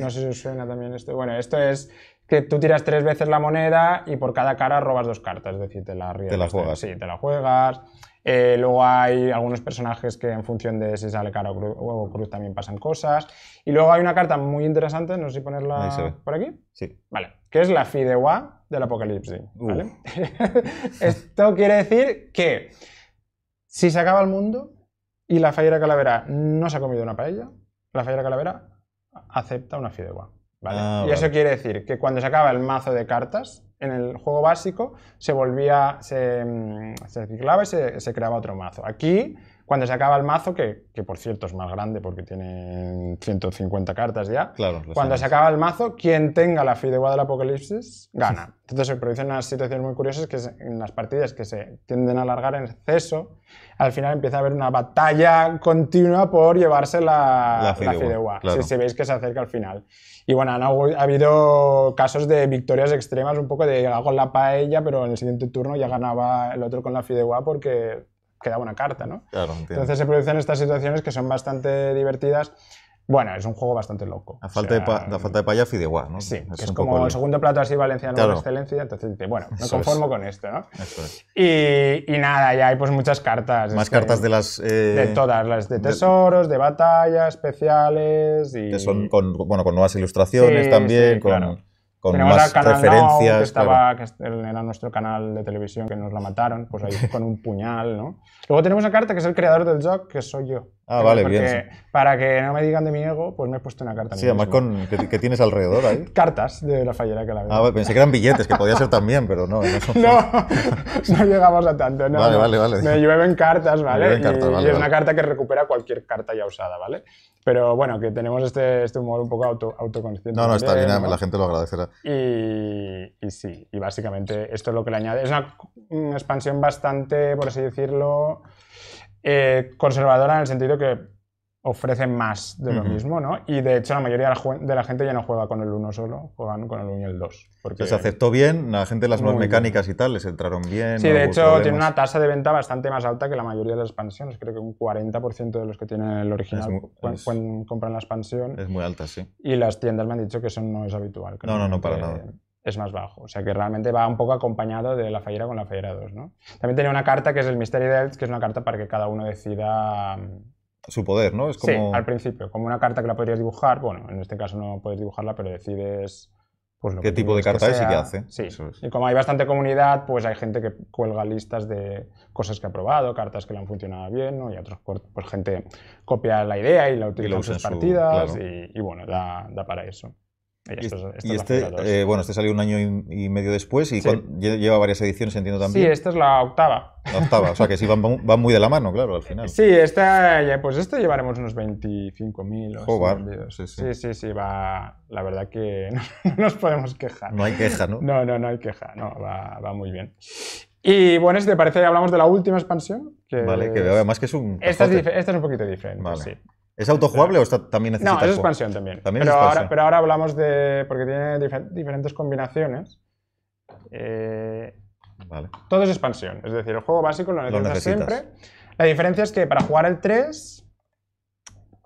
Speaker 2: No sé, si suena también esto. Bueno, esto es que tú tiras tres veces la moneda y por cada cara robas dos cartas, es decir, te la ríes. Te la juegas. Sí, te la juegas. Eh, luego hay algunos personajes que en función de si sale cara o cruz, también pasan cosas. Y luego hay una carta muy interesante, no sé si ponerla por aquí. Sí. Vale, que es la Fideuá del Apocalipsis. Esto quiere decir que si se acaba el mundo y la Fallera Calavera no se ha comido una paella, la Fallera Calavera acepta una Fideuá. Ah, y eso quiere decir que cuando se acaba el mazo de cartas, en el juego básico se volvía, se, mm, se y se, se creaba otro mazo. Aquí cuando se acaba el mazo, que, por cierto es más grande porque tiene 150 cartas ya, claro, cuando se acaba el mazo, quien tenga la fideuá del apocalipsis gana. Entonces se producen unas situaciones muy curiosas que en las partidas que se tienden a alargar en exceso, al final empieza a haber una batalla continua por llevarse la, la fideuá. si, veis que se acerca al final. Y bueno, han, ha habido casos de victorias extremas, un poco de con la paella, pero en el siguiente turno ya ganaba el otro con la fideuá porque quedaba una carta, ¿no?
Speaker 1: Claro, Entonces se
Speaker 2: producen estas situaciones que son bastante divertidas. Bueno, es un juego bastante loco. A falta, de, pa
Speaker 1: y falta de paya, ¿no? Sí, es, que es como el...
Speaker 2: segundo plato así valenciano claro. excelencia, entonces bueno, me conformo con esto, ¿no? Eso es. y, nada, ya hay pues muchas cartas. Más cartas de
Speaker 1: las... Eh, de todas, las de
Speaker 2: tesoros, de, batallas, especiales y... Que son
Speaker 1: con, bueno, con nuevas ilustraciones también, con... Tenemos más canal que, estaba,
Speaker 2: era nuestro canal de televisión que nos la mataron, pues ahí con un puñal, ¿no? Luego tenemos a Carta, que es el creador del juego, que soy yo. Ah, vale, bien. Para que no me digan de mi ego, pues me he puesto una carta. Sí, además
Speaker 1: que, tienes alrededor ahí.
Speaker 2: Cartas de la fallera que la veo. Ah,
Speaker 1: pensé que eran billetes, que podía ser también, pero no. No,
Speaker 2: no, llegamos a tanto. No, vale, vale, vale. Me llueven cartas, ¿vale? cartas, y, vale, es una carta que recupera cualquier carta ya usada, ¿vale? Pero bueno, que tenemos este, este humor un poco auto, autoconsciente. No, no, está bien, la
Speaker 1: gente lo agradecerá.
Speaker 2: Y, sí, y básicamente esto es lo que le añade. Es una expansión bastante, por así decirlo, eh, conservadora en el sentido que ofrece más de lo mismo, ¿no? Y de hecho la mayoría de la, gente ya no juega con el 1 solo, juegan con
Speaker 1: el 1 y el 2. Porque se aceptó bien, la gente las nuevas mecánicas y tal, les entraron bien. Sí, de hecho tiene una
Speaker 2: tasa de venta bastante más alta que la mayoría de las expansiones, creo que un 40% de los que tienen el original compran la expansión.
Speaker 1: Es muy alta, sí.
Speaker 2: Y las tiendas me han dicho que eso no es habitual. No, no, no, para nada es más bajo. O sea que realmente va un poco acompañado de la fallera con la fallera 2. También tenía una carta que es el Misterio de que es una carta para que cada uno decida. Mm,
Speaker 1: su poder, ¿no? Es como... Sí, al
Speaker 2: principio. Como una carta que la podrías dibujar. Bueno, en este caso no puedes dibujarla, pero decides.
Speaker 1: Pues, ¿Qué tipo de carta es y qué hace? Sí.
Speaker 2: Y como hay bastante comunidad, pues hay gente que cuelga listas de cosas que ha probado, cartas que le han funcionado bien, Y otros, pues, pues gente copia la idea y la utiliza en sus partidas. Y, bueno, da para eso y, este,
Speaker 1: eh, bueno, este salió un año y, medio después y lleva varias ediciones, entiendo también. Sí, esta
Speaker 2: es la octava.
Speaker 1: La octava, o sea que sí van, muy de la mano, claro, al final.
Speaker 2: Sí, este, pues esto llevaremos unos 25.000 o sí sí. sí, sí, va, la verdad que no, nos podemos quejar. No hay queja, ¿no? No, no, no hay queja, no, va, va muy bien. Y bueno, si este, te parece, hablamos de la última expansión.
Speaker 1: vale, que además que es un... Esta es, esta
Speaker 2: es, un poquito diferente, sí.
Speaker 1: ¿Es autojugable o está, también necesita No, es expansión también. pero,
Speaker 2: Ahora, hablamos de... porque tiene diferentes combinaciones. Eh, vale. Todo es expansión. Es decir, el juego básico lo necesitas, siempre. La diferencia es que para jugar el 3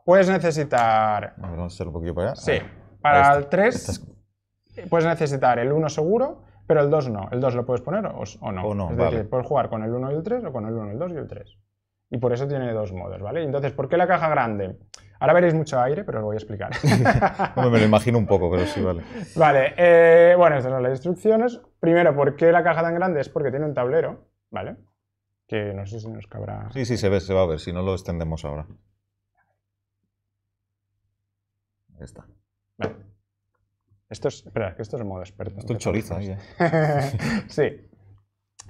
Speaker 2: puedes necesitar...
Speaker 1: Vamos a hacer un para Sí.
Speaker 2: Para el 3 este puedes necesitar el 1 seguro, pero el 2 no. El 2 lo puedes poner o, no. es decir, puedes jugar con el 1 y el 3 o con el 1, el 2 y el 3 y por eso tiene dos modos, ¿vale? Entonces, ¿por qué la caja grande? Ahora veréis mucho aire, pero os voy a explicar. me lo
Speaker 1: imagino un poco, pero sí, vale.
Speaker 2: Vale, eh, bueno, estas son las instrucciones. Primero, ¿por qué la caja tan grande? Es porque tiene un tablero, ¿vale? Que no sé si nos cabrá...
Speaker 1: Sí, sí, se ve, se va a ver, si no lo extendemos ahora. Ahí
Speaker 2: está. Vale. Esto es, espera, que esto es modo experto. Esto es chorizo. ¿eh? sí.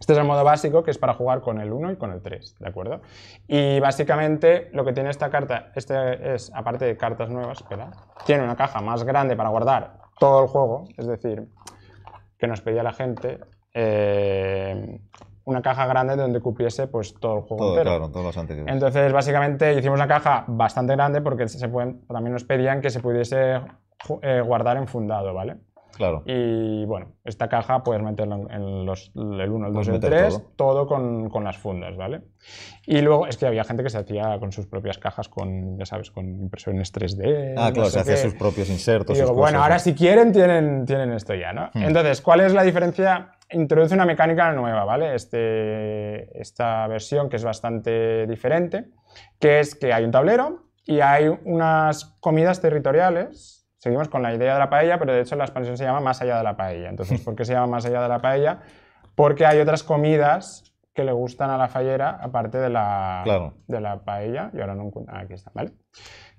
Speaker 2: Este es el modo básico que es para jugar con el 1 y con el 3, ¿de acuerdo? Y básicamente lo que tiene esta carta, este es, aparte de cartas nuevas, espera, tiene una caja más grande para guardar todo el juego, es decir, que nos pedía la gente, eh, una caja grande donde cupiese pues todo el juego Entonces, básicamente hicimos una caja bastante grande porque se pueden, también nos pedían que se pudiese eh, guardar en fundado, ¿vale? Claro. Y bueno, esta caja puedes meterla en los, el 1, el 2 el 3, todo, con, con, las fundas, ¿vale? Y luego es que había gente que se hacía con sus propias cajas, con, ya sabes, con impresiones 3D. Ah, claro, se hacía sus propios insertos. bueno, ahora si quieren tienen, tienen esto ya, ¿no? Hmm. Entonces, ¿cuál es la diferencia? Introduce una mecánica nueva, ¿vale? Este, esta versión que es bastante diferente, que es que hay un tablero y hay unas comidas territoriales seguimos con la idea de la paella, pero de hecho la expansión se llama Más allá de la paella. Entonces, ¿por qué se llama Más allá de la paella? Porque hay otras comidas que le gustan a la fallera, aparte de la, de la paella, y ahora no ah, aquí está, ¿vale?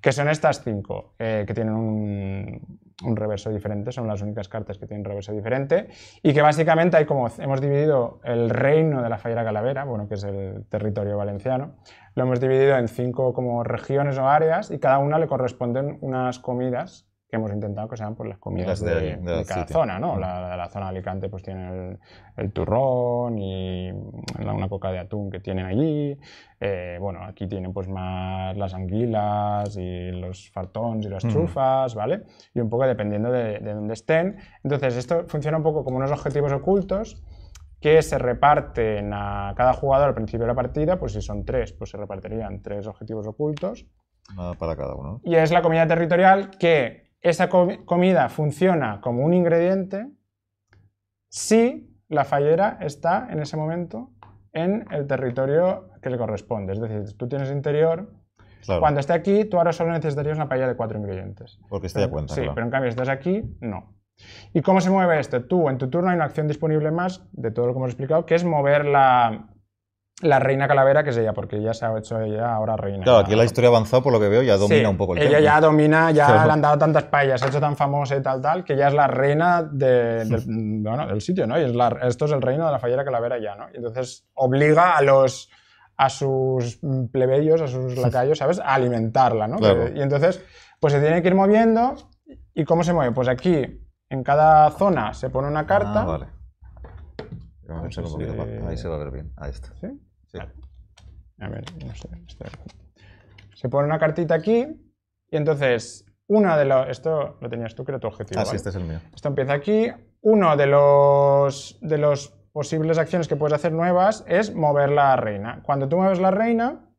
Speaker 2: Que son estas cinco, eh, que tienen un, un, reverso diferente, son las únicas cartas que tienen reverso diferente, y que básicamente hay como, hemos dividido el reino de la fallera calavera, bueno, que es el territorio valenciano, lo hemos dividido en cinco como regiones o áreas, y cada una le corresponden unas comidas que hemos intentado que sean por pues, las comidas de, cada zona, ¿no? Mm. La, zona de Alicante pues tiene el, turrón y mm, una coca de atún que tienen allí. Eh, bueno, aquí tienen pues más las anguilas y los fartons y las mm. trufas, ¿vale? Y un poco dependiendo de, dónde estén. Entonces esto funciona un poco como unos objetivos ocultos que se reparten a cada jugador al principio de la partida, pues si son tres, pues se repartirían tres objetivos ocultos.
Speaker 1: Ah, para cada uno.
Speaker 2: Y es la comida territorial que esa comida funciona como un ingrediente si la fallera está en ese momento en el territorio que le corresponde. Es decir, tú tienes interior, Cuando esté aquí, tú ahora solo necesitarías una paella de cuatro ingredientes. Porque está ya cuenta. Sí, pero en cambio, estás aquí, no. ¿Y cómo se mueve esto? Tú, en tu turno, hay una acción disponible más de todo lo que hemos explicado, que es mover la, la reina calavera, que es ella, porque ya se ha hecho ella ahora reina. Claro,
Speaker 1: aquí la historia avanzado, por lo que veo, ya domina un poco el ella Ella ya
Speaker 2: domina, ya le han dado tantas payas, se ha hecho tan famosa y tal, tal, que ya es la reina del, sitio, ¿no? Y es esto es el reino de la fallera calavera ya, ¿no? entonces obliga a los a sus plebeyos, a sus lacayos, ¿sabes? A alimentarla, ¿no? Y entonces, pues se tiene que ir moviendo. ¿Y cómo se mueve? Pues aquí, en cada zona, se pone una ah, carta. vale.
Speaker 1: Ahí se va a ver bien. Ahí está. ¿Sí? A ver, no sé.
Speaker 2: Se pone una cartita aquí y entonces una de los... Esto lo tenías tú, que tu objetivo. Ah, sí, este es el mío. Esto empieza aquí. Uno de los, de posibles acciones que puedes hacer nuevas es mover la reina. Cuando tú mueves la reina,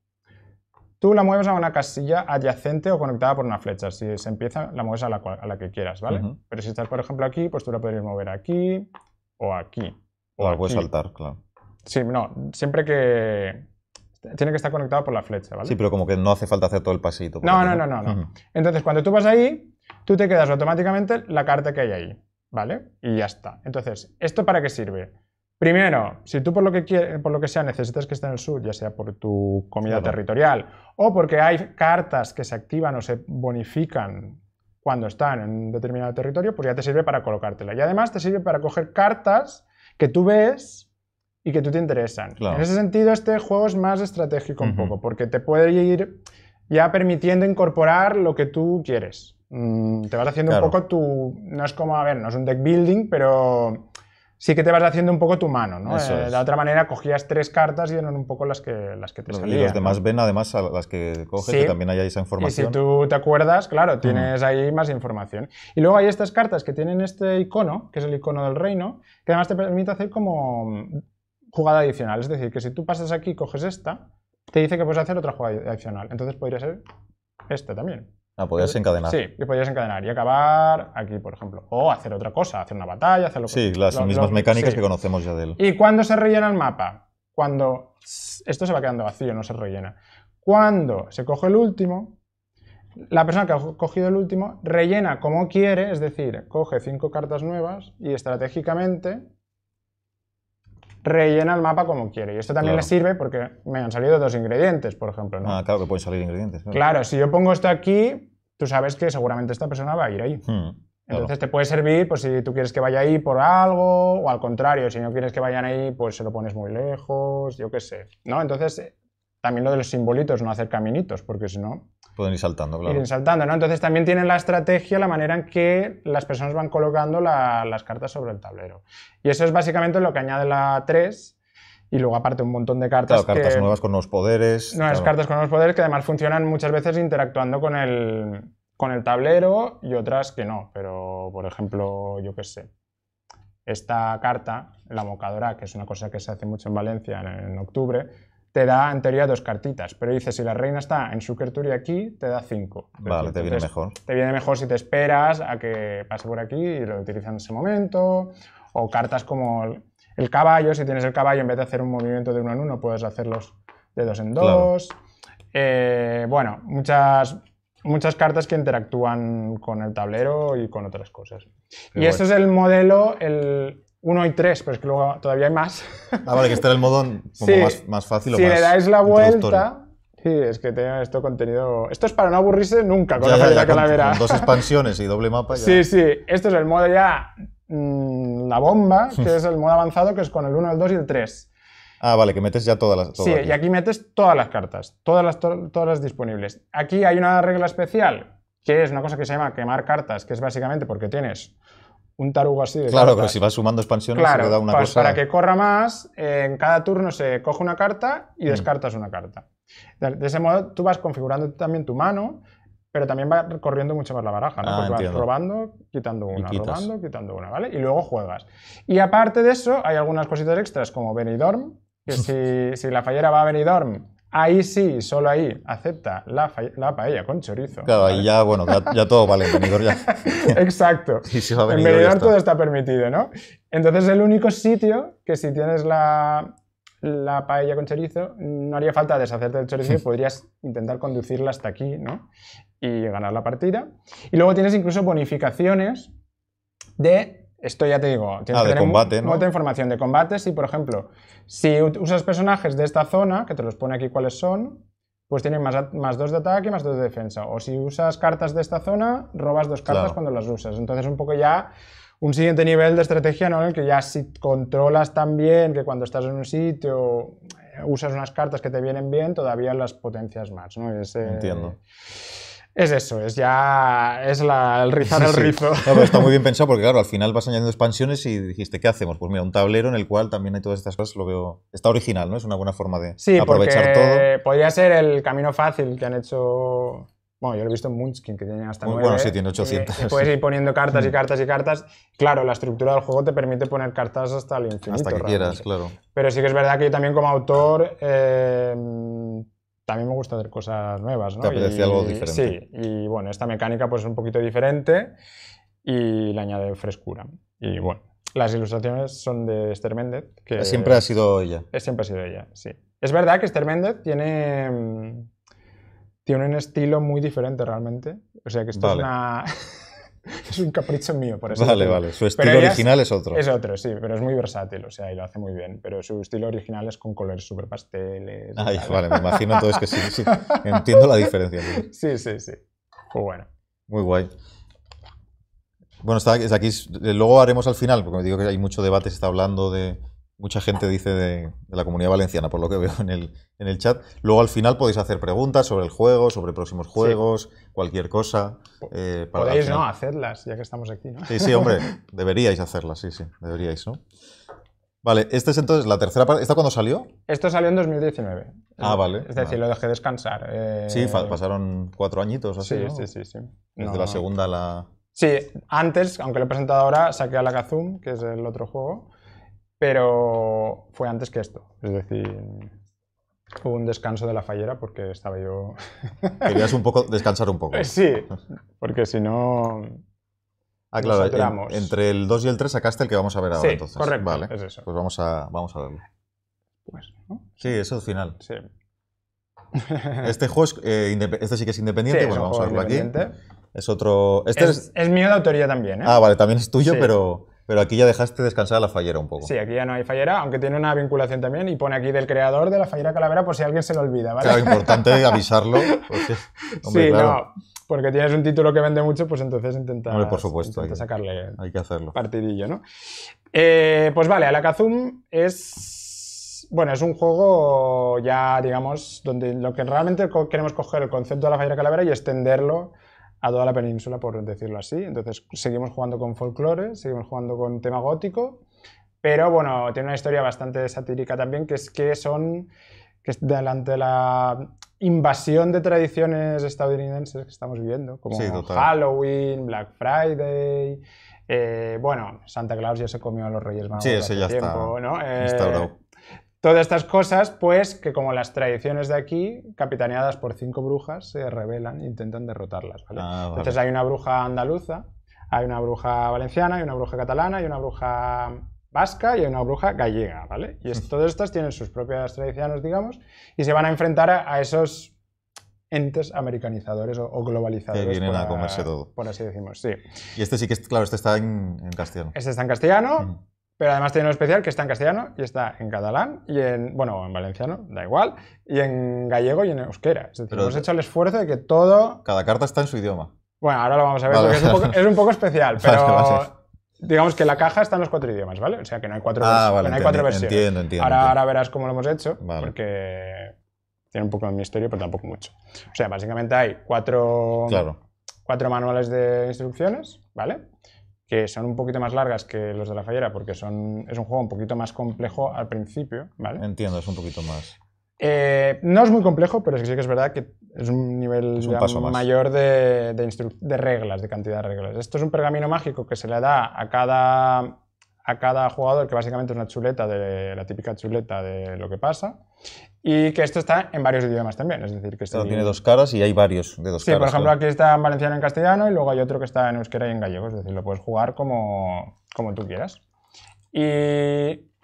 Speaker 2: tú la mueves a una casilla adyacente o conectada por una flecha. Si se empieza, la mueves a la, que quieras, ¿vale? Pero si estás, por ejemplo, aquí, pues tú la podrías mover aquí o aquí.
Speaker 1: O, al la puedes saltar, claro. Sí, no, siempre
Speaker 2: que... Tiene que estar conectado por la flecha, ¿vale? Sí, pero
Speaker 1: como que no hace falta hacer todo el pasito. No, no, no, no,
Speaker 2: Entonces, cuando tú vas ahí, tú te quedas automáticamente la carta que hay ahí, ¿vale? Y ya está. Entonces, ¿esto para qué sirve? Primero, si tú por lo que, por lo que sea necesitas que esté en el sur, ya sea por tu comida territorial o porque hay cartas que se activan o se bonifican cuando están en determinado territorio, pues ya te sirve para colocártela. Y además te sirve para coger cartas que tú ves y que tú te interesan. En ese sentido, este juego es más estratégico un poco, porque te puede ir ya permitiendo incorporar lo que tú quieres. Mm, te vas haciendo un poco tu... No es como, a ver, no es un deck building, pero sí que te vas haciendo un poco tu mano, ¿no? Eh, de otra manera cogías tres cartas y eran un poco las que, las que te salían. Y los demás
Speaker 1: ven además a las que coges, que también hay esa información. Y si
Speaker 2: tú te acuerdas, claro, mm. tienes ahí más información. Y luego hay estas cartas que tienen este icono, que es el icono del reino, que además te permite hacer como jugada adicional. Es decir, que si tú pasas aquí y coges esta, te dice que puedes hacer otra jugada adicional. Entonces podría ser esta también.
Speaker 1: Ah, podrías encadenar. Sí,
Speaker 2: y podrías encadenar y acabar aquí, por ejemplo. O hacer otra cosa, hacer una batalla, hacer lo que Sí, las mismas mecánicas que conocemos ya de él. ¿Y cuando se rellena el mapa? Cuando esto se va quedando vacío, no se rellena. Cuando se coge el último, la persona que ha cogido el último rellena como quiere, es decir, coge cinco cartas nuevas y estratégicamente rellena el mapa como quiere. Y esto también le sirve porque me han salido dos ingredientes, por ejemplo. ¿no? Ah, claro que pueden salir ingredientes. Claro. si yo pongo esto aquí, tú sabes que seguramente esta persona va a ir ahí. Hmm, Entonces te puede servir, pues si tú quieres que vaya ahí por algo, o al contrario, si no quieres que vayan ahí, pues se lo pones muy lejos, yo qué sé. ¿no? Entonces, eh, también lo de los simbolitos, no hacer caminitos, porque si no,
Speaker 1: Pueden ir saltando, claro. Ir
Speaker 2: saltando, ¿no? Entonces también tienen la estrategia, la manera en que las personas van colocando las cartas sobre el tablero. Y eso es básicamente lo que añade la 3. Y luego aparte un montón de cartas. Claro, cartas nuevas con
Speaker 1: nuevos poderes. Nuevas cartas
Speaker 2: con nuevos poderes que además funcionan muchas veces interactuando con el, con el tablero y otras que no. Pero, por ejemplo, yo qué sé. Esta carta, la mocadora, que es una cosa que se hace mucho en Valencia en octubre, te da en teoría dos cartitas, pero dice si la reina está en su y aquí, te da cinco. Vale, te viene mejor. Te viene mejor si te esperas a que pase por aquí y lo utilizas en ese momento, o cartas como el, caballo, si tienes el caballo, en vez de hacer un movimiento de uno en uno, puedes hacerlos de dos en eh, dos. bueno, muchas, muchas cartas que interactúan con el tablero y con otras cosas. y este es el modelo, el, uno y tres, pero es que luego todavía hay más. Ah, vale, que este era el
Speaker 1: modón como más, más, fácil si le dais la vuelta...
Speaker 2: Sí, es que tiene esto contenido... Esto es para no aburrirse nunca con la calavera. Con, dos
Speaker 1: expansiones y doble mapa. Sí,
Speaker 2: sí. Este es el modo ya... Mm, la bomba, que es el modo avanzado, que es con el 1, el 2 y el 3.
Speaker 1: Ah, vale, que metes ya todas las... sí, y
Speaker 2: aquí metes todas las cartas, todas las, todas las disponibles. Aquí hay una regla especial, que es una cosa que se llama quemar cartas, que es básicamente porque tienes un tarugo así de Claro, pero si
Speaker 1: vas sumando expansiones se da una para, para que
Speaker 2: corra más, en cada turno se coge una carta y mm. descartas una carta. De, ese modo tú vas configurando también tu mano, pero también va corriendo mucho más la baraja, ¿no? Ah, Porque vas robando, quitando una, robando, quitando una, ¿vale? Y luego juegas. Y aparte de eso, hay algunas cositas extras como Benidorm, que si, si la fallera va a Benidorm Ahí sí, solo ahí, acepta la, paella con chorizo. Claro,
Speaker 1: ahí ya, bueno, ya, todo vale, venidor ya. Exacto. en todo
Speaker 2: está permitido, ¿no? Entonces, el único sitio que si tienes la, paella con chorizo, no haría falta deshacerte del chorizo podrías intentar conducirla hasta aquí, ¿no? Y ganar la partida. Y luego tienes incluso bonificaciones de esto ya te digo, tienes ah, de combate, ¿no? mucha información de combates y, por ejemplo, si usas personajes de esta zona, que te los pone aquí cuáles son, pues tienen más, más dos de ataque y más dos de defensa. O si usas cartas de esta zona, robas dos cartas cuando las usas. Entonces, un poco ya un siguiente nivel de estrategia, ¿no? En el que ya si controlas tan bien que cuando estás en un sitio eh, usas unas cartas que te vienen bien, todavía las potencias más, ¿no? Entiendo.
Speaker 1: Es eso, es ya es el rizar el rizo. está muy bien pensado porque, claro, al final vas añadiendo expansiones y dijiste, ¿qué hacemos? Pues mira, un tablero en el cual también hay todas estas cosas, lo veo. Está original, ¿no? Es una buena forma de aprovechar todo.
Speaker 2: Podría ser el camino fácil que han hecho. Bueno, yo lo he visto en Munchkin, que tiene hasta muy Bueno, sí, tiene 800. Eh, puedes ir poniendo cartas y mm. cartas y cartas. Claro, la estructura del juego te permite poner cartas hasta el infinito. Hasta que
Speaker 1: quieras, claro.
Speaker 2: Pero sí que es verdad que yo también como autor. Eh, a mí me gusta hacer cosas nuevas, ¿no? algo diferente. Sí, y bueno, esta mecánica pues es un poquito diferente y le añade frescura. Y bueno, las ilustraciones son de Esther Méndez. Que siempre ha
Speaker 1: sido ella.
Speaker 2: Es, siempre ha sido ella, sí. Es verdad que Esther Méndez tiene, mm, tiene un estilo muy diferente realmente. O sea que esto es una... es un capricho mío, por eso. Vale, vale. Su estilo original es, otro. Es otro, sí, pero es muy versátil, o sea, y lo hace muy bien. Pero su estilo original es con colores súper
Speaker 1: pasteles. Ay, vale, me imagino entonces que sí, sí. Entiendo la diferencia.
Speaker 2: Sí, sí, sí. muy
Speaker 1: pues bueno. Muy guay. Bueno, está, aquí, luego haremos al final, porque me digo que hay mucho debate, se está hablando de mucha gente dice de, la comunidad valenciana, por lo que veo en el, en el chat. Luego al final podéis hacer preguntas sobre el juego, sobre próximos juegos, cualquier cosa. Eh, podéis, ¿no?
Speaker 2: Hacerlas, ya que estamos aquí, ¿no? Sí, sí, hombre,
Speaker 1: deberíais hacerlas, sí, sí, deberíais, ¿no? Vale, esta es entonces la tercera parte. ¿Esta cuándo salió?
Speaker 2: Esto salió en 2019. Ah, vale. Es decir, lo dejé descansar. Eh, sí,
Speaker 1: pasaron cuatro añitos así. Sí, sí, sí, sí. Desde la segunda la.
Speaker 2: Sí, antes, aunque lo he presentado ahora, saqué a la Kazum, que es el otro juego pero fue antes que esto. Es decir, hubo un descanso de la fallera porque estaba yo...
Speaker 1: Querías un poco, descansar un poco. Sí, porque si no... Ah, claro, entre el 2 y el 3 sacaste el que vamos a ver ahora, entonces. correcto, vale, Pues vamos a, vamos a verlo. Pues, Sí, eso es el final. Este juego es, eh, este sí que es independiente, bueno, vamos a verlo aquí. Es otro... Este es,
Speaker 2: es, mío de autoría también, ¿eh? Ah, vale,
Speaker 1: también es tuyo, pero... Pero aquí ya dejaste descansar a la fallera un poco.
Speaker 2: Sí, aquí ya no hay fallera, aunque tiene una vinculación también y pone aquí del creador de la fallera calavera por si alguien se lo olvida, ¿vale? Claro, importante
Speaker 1: avisarlo. sí, no,
Speaker 2: porque tienes un título que vende mucho, pues entonces intentar sacarle hay que hacerlo. partidillo, ¿no? Eh, pues vale, Alakazum es bueno, es un juego ya, digamos, donde lo que realmente queremos coger el concepto de la fallera calavera y extenderlo a toda la península, por decirlo así. Entonces seguimos jugando con folclore, seguimos jugando con tema gótico, pero bueno, tiene una historia bastante satírica también, que es que son, que delante de la invasión de tradiciones estadounidenses que estamos viviendo, como Halloween, Black Friday, eh, bueno, Santa Claus ya se comió a los Reyes Magos. Sí, tiempo, ¿no? Todas estas cosas, pues, que como las tradiciones de aquí, capitaneadas por cinco brujas, se rebelan e intentan derrotarlas.
Speaker 1: Ah, ¿vale? Entonces hay
Speaker 2: una bruja andaluza, hay una bruja valenciana, hay una bruja catalana, hay una bruja vasca y hay una bruja gallega, ¿vale? Y todas estas tienen sus propias tradiciones, digamos, y se van a enfrentar a, esos entes americanizadores o, globalizadores. Que vienen a comerse todo. Por así decimos,
Speaker 1: sí. Y este sí que, es, claro, este está en, castellano. Este está en castellano.
Speaker 2: Pero además tiene lo especial que está en castellano y está en catalán y en, bueno, en valenciano, da igual, y en gallego y en euskera. Es decir, hemos hecho el esfuerzo de que todo...
Speaker 1: Cada carta está en su idioma.
Speaker 2: Bueno, ahora lo vamos a ver, porque es un, poco, especial, pero digamos que la caja está en los cuatro idiomas, ¿vale? O sea, que no hay cuatro, ah, vale, no hay cuatro versiones. Entiendo, entiendo, ahora, ahora verás cómo lo hemos hecho, porque tiene un poco de misterio, pero tampoco mucho. O sea, básicamente hay cuatro, cuatro manuales de instrucciones, ¿vale? que son un poquito más largas que los de la fallera, porque son, es un juego un poquito más complejo al principio, ¿vale? Entiendo, es un poquito más. Eh, no es muy complejo, pero sí que es verdad que es un nivel mayor de, de, reglas, de cantidad de reglas. Esto es un pergamino mágico que se le da a cada, a cada jugador, que básicamente es una chuleta, de, la típica chuleta de lo que pasa. Y que esto está en varios idiomas también, es decir, que esto Tiene dos
Speaker 1: caras y hay varios de dos caras. Sí, por ejemplo, aquí
Speaker 2: está en valenciano en castellano y luego hay otro que está en euskera y en gallego, es decir, lo puedes jugar como, como tú quieras. Y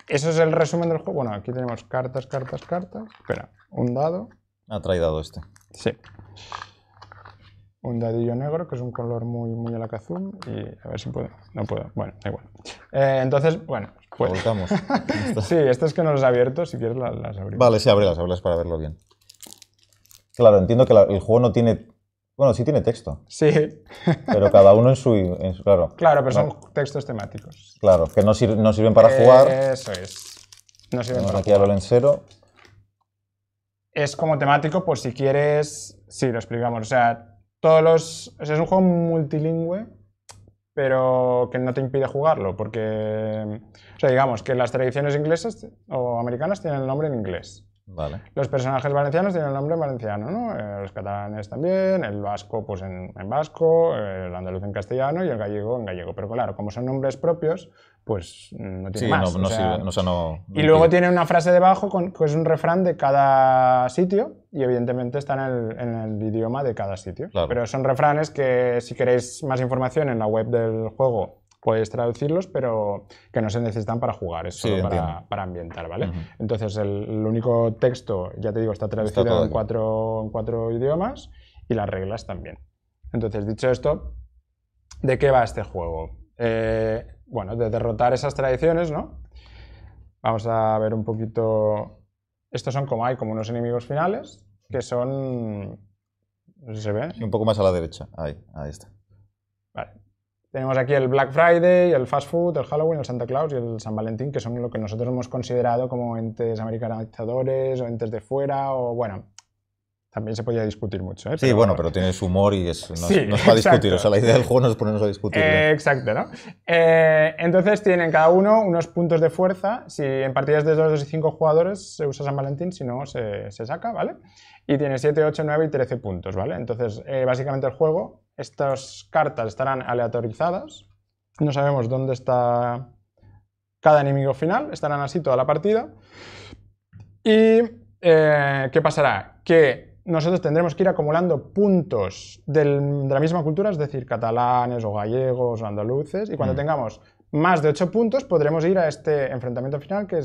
Speaker 2: eso es el resumen del juego. Bueno, aquí tenemos cartas, cartas, cartas. Espera, un dado.
Speaker 1: Ha ah, dado este. Sí un
Speaker 2: dadillo negro, que es un color muy, muy a y a ver si puedo, no puedo, bueno, da igual. Eh, entonces, bueno, pues... Voltamos. sí, estas que no los he abierto, si quieres las, abrimos. Vale, sí,
Speaker 1: las ábrelas para verlo bien. Claro, entiendo que el juego no tiene... Bueno, sí tiene texto. Sí. Pero cada uno en su... claro,
Speaker 2: claro, pero son textos temáticos.
Speaker 1: Claro, que no, no sirven para jugar.
Speaker 2: Eso es.
Speaker 1: No sirven para aquí jugar. aquí cero.
Speaker 2: Es como temático, por pues si quieres... Sí, lo explicamos. O sea, todos los... es un juego multilingüe, pero que no te impide jugarlo, porque... O sea, digamos que las tradiciones inglesas o americanas tienen el nombre en inglés. Los personajes valencianos tienen el nombre en valenciano, ¿no? los catalanes también, el vasco pues en vasco, el andaluz en castellano y el gallego en gallego. Pero claro, como son nombres propios, pues no tiene más. y luego tiene una frase debajo que es un refrán de cada sitio y evidentemente está en el, idioma de cada sitio. Pero son refranes que si queréis más información en la web del juego podéis traducirlos, pero que no se necesitan para jugar, es solo para, ambientar, ¿vale? Entonces el, único texto, ya te digo, está traducido en, cuatro, en cuatro idiomas y las reglas también. Entonces, dicho esto, ¿de qué va este juego? Eh, bueno, de derrotar esas tradiciones, ¿no? Vamos a ver un poquito... Estos son como hay, como unos enemigos finales, que son... No sé si se ve.
Speaker 1: un poco más a la derecha. Ahí, ahí está.
Speaker 2: Vale. Tenemos aquí el Black Friday, el Fast Food, el Halloween, el Santa Claus y el San Valentín, que son lo que nosotros hemos considerado como entes americanizadores o entes de fuera, o bueno, también se podía discutir mucho. ¿eh? sí, bueno,
Speaker 1: pero tiene su humor y no, no es discutir. O sea, la idea del juego no es ponernos a discutir. Eh,
Speaker 2: exacto, ¿no? Eh, entonces tienen cada uno unos puntos de fuerza. Si en partidas de 2 2 y 5 jugadores se usa San Valentín, si no, se, se, saca, ¿vale? Y tiene 7, 8, 9 y 13 puntos, ¿vale? Entonces, eh, básicamente el juego, estas cartas estarán aleatorizadas. No sabemos dónde está cada enemigo final. Estarán así toda la partida. ¿Y qué pasará? Que nosotros tendremos que ir acumulando puntos de la misma cultura, es decir, catalanes o gallegos o andaluces, y cuando mm. tengamos más de 8 puntos podremos ir a este enfrentamiento final que,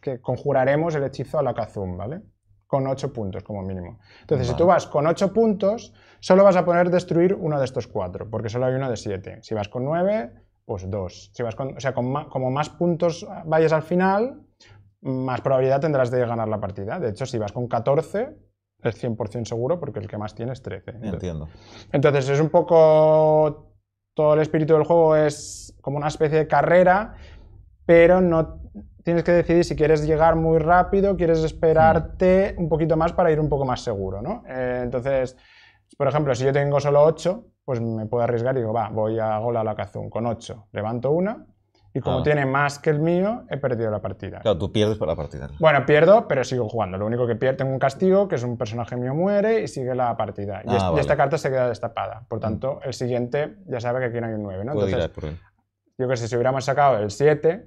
Speaker 2: que conjuraremos el hechizo a la Kazum, ¿vale? Con ocho puntos como mínimo. Entonces, si tú vas con ocho puntos, solo vas a poder destruir uno de estos cuatro, porque solo hay uno de siete. Si vas con 9, pues dos. Si vas con, o sea, como más puntos vayas al final, más probabilidad tendrás de ganar la partida. De hecho, si vas con 14, es 100% seguro porque el que más tiene es 13. Entiendo. Entonces es un poco... Todo el espíritu del juego es como una especie de carrera, pero no tienes que decidir si quieres llegar muy rápido, quieres esperarte un poquito más para ir un poco más seguro, ¿no? Eh, entonces, por ejemplo, si yo tengo solo 8, pues me puedo arriesgar y digo, va, voy a la cazón. con 8, levanto una y como ah. tiene más que el mío, he perdido
Speaker 1: la partida. Claro, tú pierdes por la partida.
Speaker 2: Bueno, pierdo, pero sigo jugando. Lo único que pierdo, tengo un castigo, que es un personaje mío muere y sigue la partida. y, ah, esta carta se queda destapada. Por mm. tanto, el siguiente ya sabe que aquí no hay un 9, ¿no? Entonces, yo que sé, si hubiéramos sacado el 7,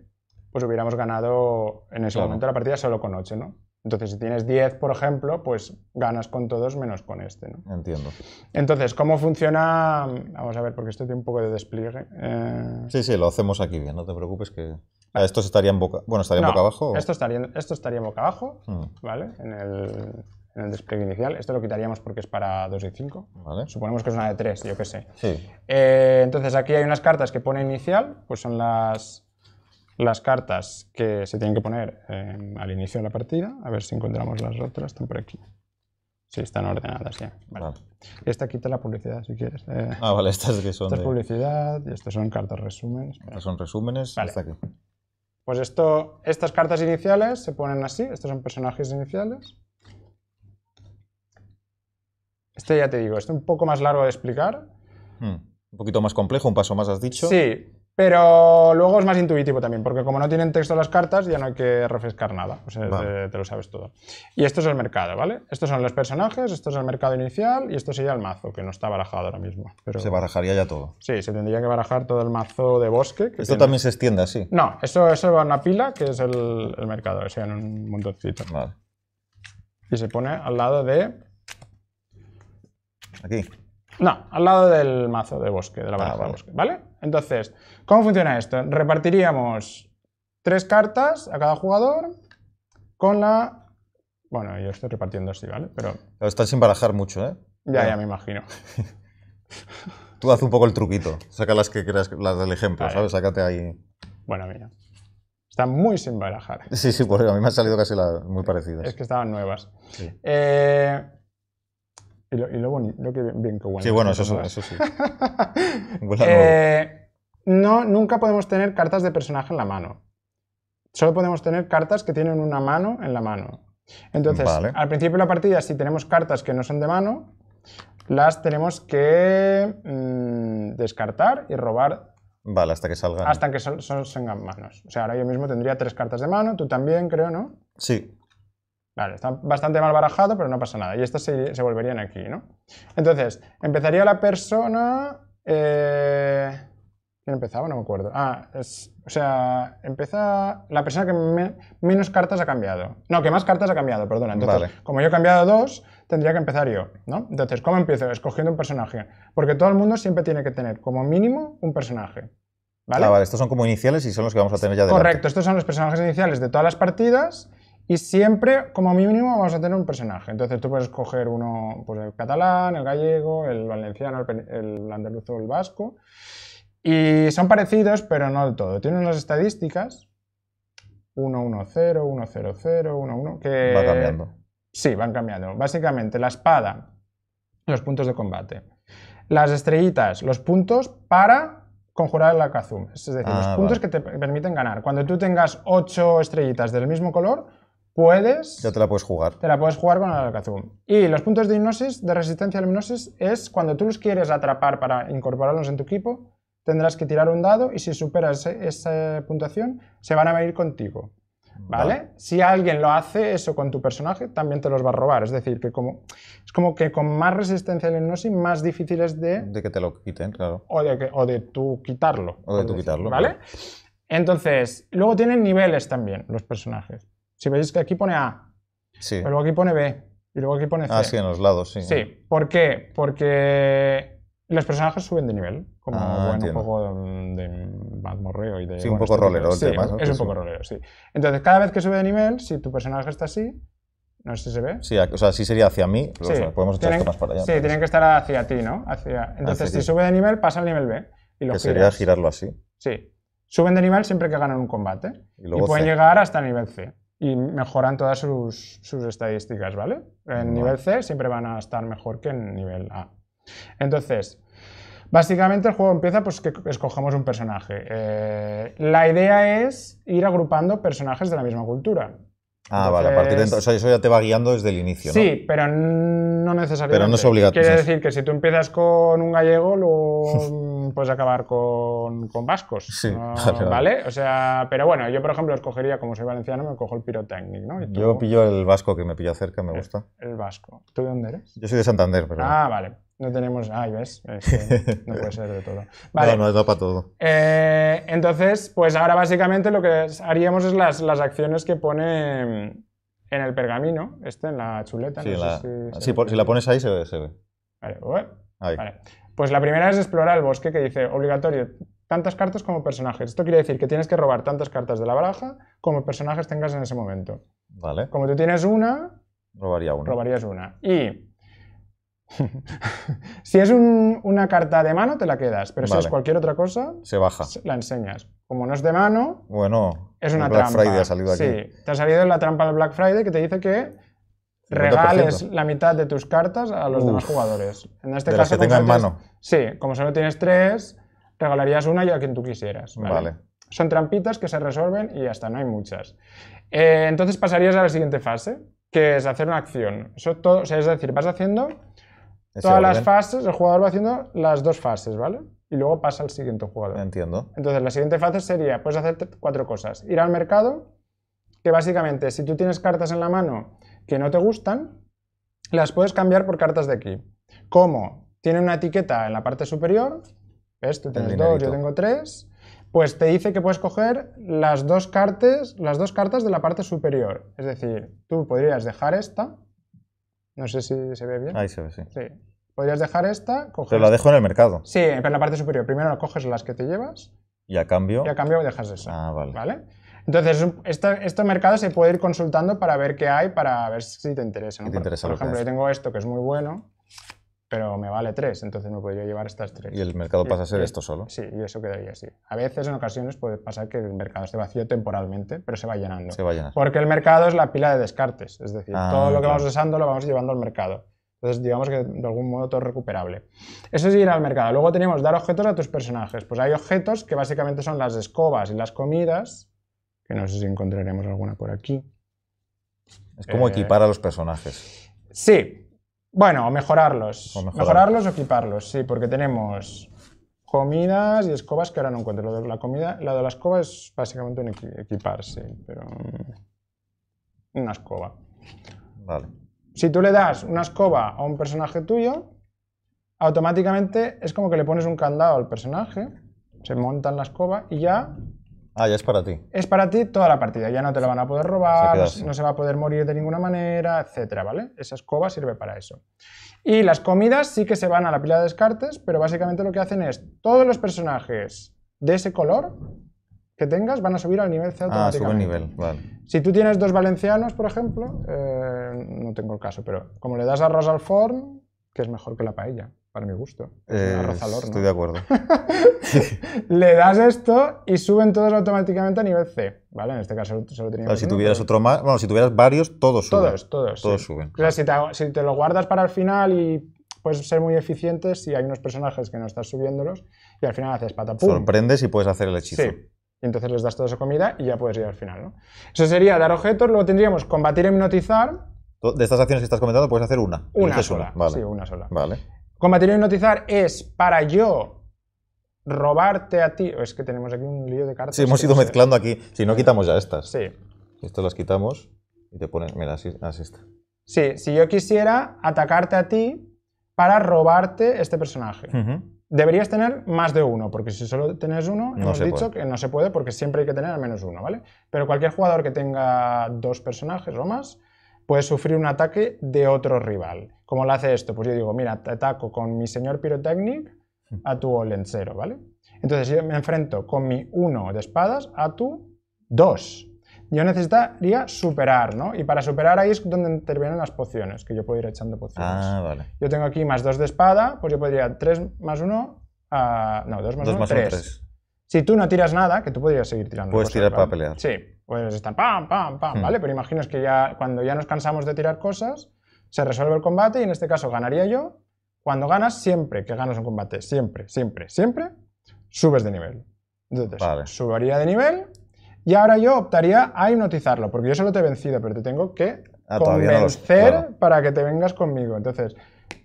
Speaker 2: pues hubiéramos ganado en ese momento la partida solo con 8, ¿no? Entonces, si tienes 10, por ejemplo, pues ganas con todos menos con este. ¿no? Entiendo. Entonces, ¿cómo funciona? Vamos a ver, porque esto tiene un poco de despliegue.
Speaker 1: Eh. Sí, sí, lo hacemos aquí bien, no te preocupes que... Ah. ¿Estos estarían boca, bueno, estarían boca abajo? Esto,
Speaker 2: estaría, esto estaría boca abajo, hmm. ¿vale? En el, en el, despliegue inicial. Esto lo quitaríamos porque es para 2 y 5. Suponemos que es una de 3, yo qué sé. Sí. Eh, entonces, aquí hay unas cartas que pone inicial, pues son las las cartas que se tienen que poner em, al inicio de la partida. A ver si encontramos las otras, están por aquí. Sí, están ordenadas ya. Vale. Ah. Esta quita la publicidad si quieres. Eh. ah,
Speaker 1: vale, estas que son. Esta
Speaker 2: publicidad y estas son cartas resúmenes.
Speaker 1: Estas son resúmenes. Hasta aquí.
Speaker 2: Pues esto, estas cartas iniciales se ponen así. Estos son personajes iniciales. Este ya te digo, este es un poco más largo de explicar.
Speaker 1: Hmm, un poquito más complejo, un paso más has dicho. Sí,
Speaker 2: pero luego es más intuitivo también, porque como no tienen texto las cartas, ya no hay que refrescar nada, o sea,
Speaker 1: te, lo sabes todo.
Speaker 2: Y esto es el mercado, ¿vale? Estos son los personajes, esto es el mercado inicial y esto sería el mazo, que no está barajado ahora mismo.
Speaker 1: Pero... Se barajaría ya todo.
Speaker 2: Sí, se tendría que barajar todo el mazo de bosque. Que esto también
Speaker 1: se extiende así.
Speaker 2: No, eso, eso va en una pila, que es el, mercado, o sea, en un montoncito. Vale. Y se pone al lado de... Aquí. No, al lado del mazo de bosque, de la ah, baraja de bosque, ¿vale? Entonces, ¿cómo funciona esto? Repartiríamos tres cartas a cada jugador con la... Bueno, yo estoy repartiendo así, ¿vale? Pero...
Speaker 1: Pero estás sin barajar mucho, ¿eh? Ya, ya me imagino. Tú haz un poco el truquito. Saca las que creas, las del ejemplo, ¿sabes? Sácate ahí. Bueno, mira. Están muy sin barajar. Sí, sí, porque a mí me ha salido casi la, muy parecidas. Es que estaban nuevas.
Speaker 2: Eh, y luego lo que bien que bueno. Sí, bueno, eso, sí.
Speaker 1: Eh,
Speaker 2: no, nunca podemos tener cartas de personaje en la mano. Solo podemos tener cartas que tienen una mano en la mano. Entonces, al principio de la partida, si tenemos cartas que no son de mano, las tenemos que mm, descartar y robar. Vale, hasta que salgan. Hasta que salgan manos. O sea, ahora yo mismo tendría tres cartas de mano, tú también, creo, ¿no? Sí. Vale, está bastante mal barajado, pero no pasa nada. Y estas se, volverían aquí, ¿no? Entonces, empezaría la persona... Eh, ¿Quién empezaba? No me acuerdo. Ah, es, o sea, empieza la persona que menos cartas ha cambiado. No, que más cartas ha cambiado, perdona. Entonces, como yo he cambiado dos, tendría que empezar yo, ¿no? Entonces, ¿cómo empiezo? Escogiendo un personaje. Porque todo el mundo siempre tiene que tener, como mínimo, un personaje.
Speaker 1: ¿Vale? Ah, vale, estos son como iniciales y son los que vamos a tener ya de Correcto,
Speaker 2: estos son los personajes iniciales de todas las partidas y siempre, como mínimo, vamos a tener un personaje. Entonces tú puedes coger uno, pues el catalán, el gallego, el valenciano, el, andaluzo o el vasco. Y son parecidos, pero no del todo. Tienen unas estadísticas 1-1-0, 1-0-0, 1-1, que... Va cambiando. Sí, van cambiando. Básicamente, la espada, los puntos de combate. Las estrellitas, los puntos para conjurar el Akazum. Es decir, los ah, puntos que te permiten ganar. Cuando tú tengas 8 estrellitas del mismo color, puedes...
Speaker 1: Ya te la puedes jugar.
Speaker 2: Te la puedes jugar con el alcazum. Y los puntos de hipnosis, de resistencia a la hipnosis, es cuando tú los quieres atrapar para incorporarlos en tu equipo, tendrás que tirar un dado y si superas esa puntuación, se van a venir contigo. ¿Vale? Si alguien lo hace eso con tu personaje, también te los va a robar. Es decir, que como, es como que con más resistencia a la hipnosis, más difícil es de... De
Speaker 1: que te lo quiten, claro.
Speaker 2: O de, que, o de tú quitarlo. O de tú quitarlo. ¿Vale? Entonces, luego tienen niveles también los personajes. Si veis que aquí pone A, sí. luego aquí pone B y luego aquí pone C. Ah, sí,
Speaker 1: en los lados, sí. Sí.
Speaker 2: ¿Por qué? Porque los personajes suben de nivel, como ah, en un juego de, y
Speaker 1: de... Sí, un poco este rolero el tema. Sí, es un poco
Speaker 2: rolero, sí. Entonces, cada vez que sube de nivel, si tu personaje está así, no sé si se ve.
Speaker 1: Sí, o sea, sí sería hacia mí, podemos echar más para allá. Sí, tienen
Speaker 2: que estar hacia ti, ¿no? Hacia, entonces, si sube de nivel, pasa al nivel B. Y lo que sería girarlo así. Sí. Suben de nivel siempre que ganan un combate. Y, pueden llegar hasta el nivel C y mejoran todas sus, sus estadísticas, ¿vale? En nivel C siempre van a estar mejor que en nivel A. Entonces, básicamente el juego empieza pues que escogemos un personaje. Eh, la idea es ir agrupando personajes de la misma cultura.
Speaker 1: Ah, vale, a partir de entonces, o sea, eso ya te va guiando desde el inicio, ¿no? Sí,
Speaker 2: pero no necesariamente. Pero no es obligatorio. Quiere decir que si tú empiezas con un gallego, luego puedes acabar con, vascos. vale, O sea, pero bueno, yo por ejemplo escogería, como soy valenciano, me cojo el pirotécnico, ¿no? Yo
Speaker 1: pillo el vasco que me pilla cerca, me gusta. El vasco. ¿Tú de dónde eres? Yo soy de Santander, pero. Ah, vale.
Speaker 2: No tenemos. ¿y ves. no puede ser de todo.
Speaker 1: Vale. No, no, es para todo.
Speaker 2: Eh, entonces, pues ahora básicamente lo que haríamos es las, acciones que pone en el pergamino, este, en la chuleta. no sé si,
Speaker 1: si, la pones ahí se, se ve. Vale, Ahí. vale. Pues
Speaker 2: la primera es explorar el bosque, que dice obligatorio tantas cartas como personajes. Esto quiere decir que tienes que robar tantas cartas de la baraja como personajes tengas en ese momento. Vale. Como tú tienes una, Robaría una. robarías una. Y si es una carta de mano, te la quedas, pero si es cualquier otra cosa, Se baja. la enseñas. Como no es de mano,
Speaker 1: Bueno, es una Black trampa. Friday ha salido aquí. Sí,
Speaker 2: te ha salido la trampa del Black Friday que te dice que
Speaker 1: regales
Speaker 2: la mitad de tus cartas a los demás jugadores. En este caso, que en mano. Sí, como solo tienes tres, regalarías una y a quien tú quisieras. ¿vale? Son trampitas que se resuelven y hasta no hay muchas. Eh, entonces pasarías a la siguiente fase, que es hacer una acción. Eso todo, es decir, vas haciendo todas las fases, el jugador va haciendo las dos fases, ¿vale? Y luego pasa al siguiente jugador. Entiendo. Entonces, la siguiente fase sería, puedes hacer cuatro cosas. Ir al mercado, que básicamente, si tú tienes cartas en la mano que no te gustan, las puedes cambiar por cartas de aquí. Como tiene una etiqueta en la parte superior, ves, tú tienes dos, yo tengo tres, pues te dice que puedes coger las dos, cartas, las dos cartas de la parte superior. Es decir, tú podrías dejar esta,
Speaker 1: no sé si se ve bien. Ahí se ve, sí. sí.
Speaker 2: Podrías dejar esta, coger... Te la dejo en el mercado. Sí, en la parte superior. Primero coges las que te llevas.
Speaker 1: Y a cambio... Y a cambio dejas esa. Ah, vale.
Speaker 2: ¿Vale? Entonces, este mercado se puede ir consultando para ver qué hay, para ver si te interesa. ¿no? por, ejemplo, yo tengo esto que es muy bueno, pero me vale tres, entonces me podría llevar estas tres. Y el mercado pasa a ser esto solo. Sí, y eso quedaría así. A veces, en ocasiones, puede pasar que el mercado esté vacío temporalmente, pero se va llenando. Se va llenando. Porque el mercado es la pila de descartes, es decir, ah, todo lo que vamos usando lo vamos llevando al mercado. Entonces, digamos que de algún modo todo es recuperable. Eso es ir al mercado. Luego tenemos dar objetos a tus personajes. Pues hay objetos que básicamente son las escobas y las comidas que no sé si encontraremos alguna por aquí. Es como eh, equipar a los personajes. Sí. Bueno, o mejorarlos. mejorarlos. o equiparlos, sí, porque tenemos comidas y escobas que ahora no encuentro. la comida, la de la escoba es básicamente un equipar, sí, pero mm, una escoba. Vale. Si tú le das una escoba a un personaje tuyo, automáticamente es como que le pones un candado al personaje, se monta en la escoba y ya Ah, ya es para ti. Es para ti toda la partida, ya no te la van a poder robar, no, se va a poder morir de ninguna manera, etcétera, ¿vale? Esa escoba sirve para eso. Y las comidas sí que se van a la pila de descartes, pero básicamente lo que hacen es todos los personajes de ese color que tengas van a subir al nivel C automáticamente. Ah, sube nivel, vale. Si tú tienes dos valencianos, por ejemplo, eh, no tengo el caso, pero como le das arroz al forn, que es mejor que la paella para mi gusto.
Speaker 1: Estoy de acuerdo.
Speaker 2: Le das esto y suben todos automáticamente a nivel C, ¿vale? En este caso solo teníamos. si tuvieras
Speaker 1: otro más, bueno, si tuvieras varios, todos suben. Todos, todos. suben.
Speaker 2: si te, lo guardas para el final y puedes ser muy eficiente si hay unos personajes que no estás subiéndolos y al final haces patapum
Speaker 1: Sorprendes y puedes hacer el hechizo. Sí.
Speaker 2: Y entonces les das toda su comida y ya puedes ir al final, ¿no?
Speaker 1: Eso sería dar objetos,
Speaker 2: luego tendríamos combatir e hipnotizar.
Speaker 1: De estas acciones que estás comentando puedes hacer una. Una sola. Una. Sí, una sola. Vale.
Speaker 2: Combatir y hipnotizar es para yo robarte a ti. Es que tenemos aquí un lío de cartas. Sí, hemos ¿eh? ido mezclando
Speaker 1: aquí. Si no, eh, quitamos ya estas. Sí. Estas las quitamos y te ponen. Mira, así, está.
Speaker 2: Sí, si yo quisiera atacarte a ti para robarte este personaje. Deberías tener más de uno, porque si solo tienes uno, hemos dicho que no se puede, porque siempre hay que tener al menos uno, ¿vale? Pero cualquier jugador que tenga dos personajes o más puede sufrir un ataque de otro rival. ¿Cómo lo hace esto? Pues yo digo, mira, te ataco con mi señor pirotecnic a tu olencero, ¿vale? Entonces yo me enfrento con mi 1 de espadas a tu 2. Yo necesitaría superar, ¿no? Y para superar ahí es donde intervienen las pociones, que yo puedo ir echando pociones. Ah, vale. Yo tengo aquí más dos de espada, pues yo podría tres más uno, no, dos más más 3. Si tú no tiras nada, que tú podrías seguir tirando. Puedes tirar para pelear. Sí, puedes estar pam, pam, pam, hmm. ¿vale? Pero imaginas que ya cuando ya nos cansamos de tirar cosas, se resuelve el combate y en este caso ganaría yo. Cuando ganas, siempre que ganas un combate, siempre, siempre, siempre, subes de nivel. Entonces, de nivel y ahora yo optaría a hipnotizarlo, porque yo solo te he vencido, pero te tengo que ah, convencer para que te vengas conmigo. Entonces,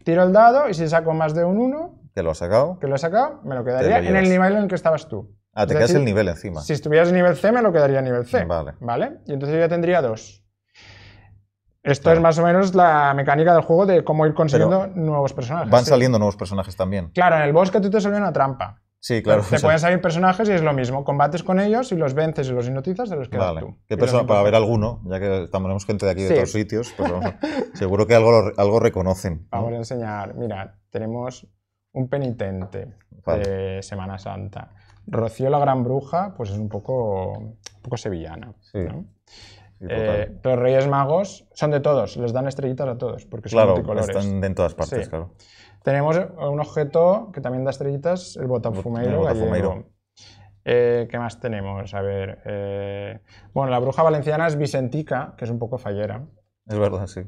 Speaker 2: tiro el dado y si saco más de un 1...
Speaker 1: Que lo has sacado.
Speaker 2: Que lo he sacado, me lo quedaría en el nivel en el que estabas tú.
Speaker 1: Ah, te quedas el nivel encima. Si
Speaker 2: estuvieras en nivel C, me lo quedaría en nivel C. Vale. ¿Vale? Y entonces yo ya tendría dos. Esto es más o menos la mecánica del juego de cómo ir consiguiendo
Speaker 1: nuevos personajes. Van saliendo nuevos personajes también.
Speaker 2: Claro, en el bosque tú te salió una trampa.
Speaker 1: Sí, claro. Te pueden salir
Speaker 2: personajes y es lo mismo. Combates con ellos y los vences y los hipnotizas de los que vale. tú. persona, para ver alguno,
Speaker 1: ya que estamos gente de aquí de otros sitios, pues seguro que algo, algo reconocen.
Speaker 2: Vamos a enseñar. Mira, tenemos un penitente de Semana Santa. Rocío la Gran Bruja, pues es un poco, un poco sevillana. Sí. Eh, los Reyes Magos son de todos, les dan estrellitas a todos, porque son claro, están en todas partes, claro. Tenemos un objeto que también da estrellitas, el botafumeiro Botafumeiro. Eh, ¿Qué más tenemos? A ver. Eh, bueno, la bruja valenciana es Vicentica, que es un poco fallera. Es verdad, sí.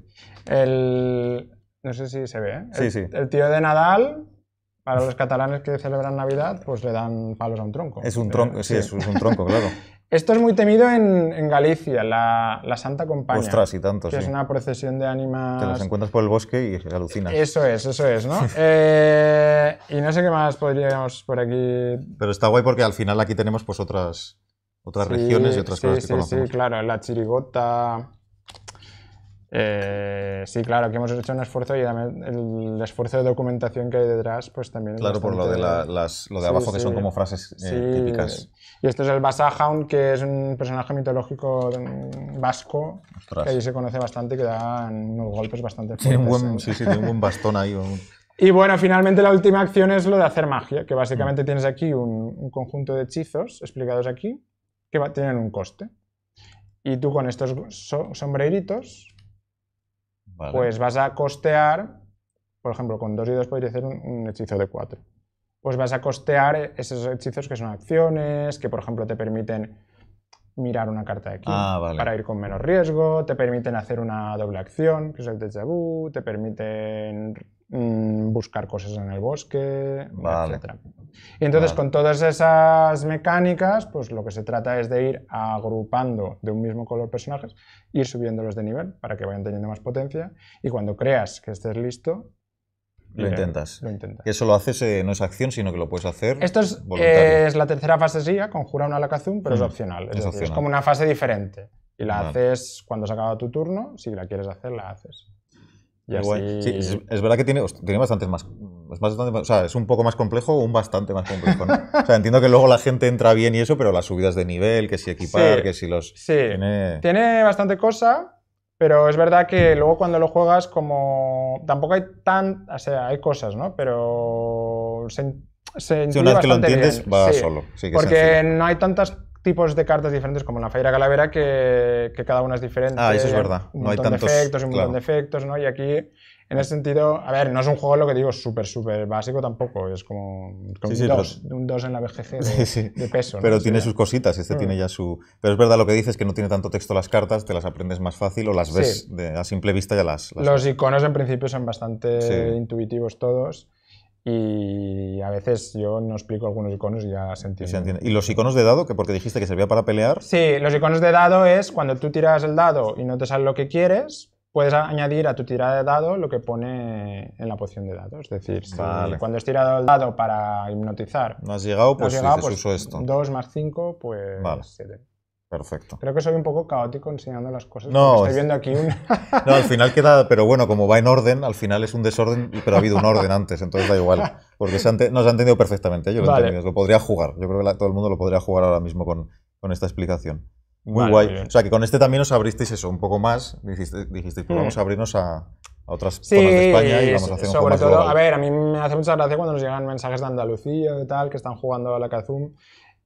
Speaker 2: El, no sé si se ve, Sí, el, sí. El tío de Nadal, para los catalanes que celebran Navidad, pues le dan palos a un tronco. Es un tronco,
Speaker 1: sí. es un tronco, claro.
Speaker 2: Esto es muy temido en, Galicia, la, Santa Compañía. Ostras, y
Speaker 1: tantos. Que es una
Speaker 2: procesión de ánimas... Te las
Speaker 1: encuentras por el bosque y alucinas.
Speaker 2: Eso es, eso es, ¿no? Eh, y no sé qué más podríamos
Speaker 1: por aquí... Pero está guay porque al final aquí tenemos pues otras, otras regiones y otras cosas que sí, Sí,
Speaker 2: claro, la chirigota... Eh, sí, claro, aquí hemos hecho un esfuerzo y el esfuerzo de documentación que hay detrás, pues también. Claro, es por lo de, las, lo de abajo que son como frases eh, típicas. Y este es el Basajaun, que es un personaje mitológico vasco, que ahí se conoce bastante y que da unos golpes bastante fuertes. ¿eh? sí, sí, tiene un buen bastón ahí. Y bueno, finalmente la última acción es lo de hacer magia, que básicamente tienes aquí un, conjunto de hechizos explicados aquí, que tienen un coste. Y tú con estos sombreritos, pues vas a costear, por ejemplo, con dos y dos podrías hacer un, hechizo de cuatro pues vas a costear esos hechizos que son acciones, que por ejemplo te permiten mirar una carta de aquí ah, para ir con menos riesgo, te permiten hacer una doble acción, que es el déjà vu, te permiten mm, buscar cosas en el bosque, etc. Y entonces con todas esas mecánicas, pues lo que se trata es de ir agrupando de un mismo color personajes, ir subiéndolos de nivel para que vayan teniendo más potencia y cuando creas que estés listo,
Speaker 1: lo intentas. Que eso lo haces, eh, no es acción, sino que lo puedes hacer. Esto es, eh,
Speaker 2: la tercera fase, sí, conjura una locación, pero es mm, opcional. Es, como una fase diferente. Y la haces cuando se acaba tu turno, si la quieres hacer, la haces.
Speaker 1: Y así... es, verdad que tiene, tiene bastantes más. Es o sea, es un poco más complejo o un bastante más complejo. entiendo que luego la gente entra bien y eso, pero las subidas de nivel, que si equipar, que si los. Sí. Tiene...
Speaker 2: tiene bastante cosa, pero es verdad que luego cuando lo juegas, como tampoco hay tan. O sea, hay cosas, ¿no? Pero se, se Si una vez que lo entiendes, va solo. porque no hay tantos tipos de cartas diferentes como en la Feira Calavera que, cada una es diferente. Ah, eso es verdad. no montón hay tantos, efectos, un montón de efectos, ¿no? Y aquí en ese sentido, a ver, no es un juego, lo que digo, súper, súper básico tampoco. Es como, un 2 en la BGG de, de peso. Pero tiene sus cositas, este mm. tiene
Speaker 1: ya su... Pero es verdad lo que dices, que no tiene tanto texto las cartas, te las aprendes más fácil o las ves a simple vista ya las, las...
Speaker 2: Los iconos en principio son bastante intuitivos todos. Y a veces
Speaker 1: yo no explico algunos iconos y ya se entiende. se entiende. ¿Y los iconos de dado? que Porque dijiste que servía para pelear. Sí,
Speaker 2: los iconos de dado es cuando tú tiras el dado y no te sale lo que quieres, puedes añadir a tu tirada de dado lo que pone en la poción de dados, Es decir, cuando has tirado el dado para
Speaker 1: hipnotizar. No has llegado, pues, llegado, pues, esto.
Speaker 2: 2 más 5, pues Perfecto. Creo que soy un poco caótico enseñando las cosas. No, estoy viendo aquí un. no, al final
Speaker 1: queda. Pero bueno, como va en orden, al final es un desorden, pero ha habido un orden antes, entonces da igual. Porque se han entendido perfectamente. Yo lo podría jugar. Yo creo que todo el mundo lo podría jugar ahora mismo con esta explicación. Muy guay. o sea, que con este también os abristeis eso un poco más. Dijisteis, dijiste pues hmm. vamos a abrirnos a, a otras zonas de España y vamos a hacer un juego más todo, A
Speaker 2: ver, a mí me hace mucha gracia cuando nos llegan mensajes de Andalucía y tal, que están jugando a la Kazum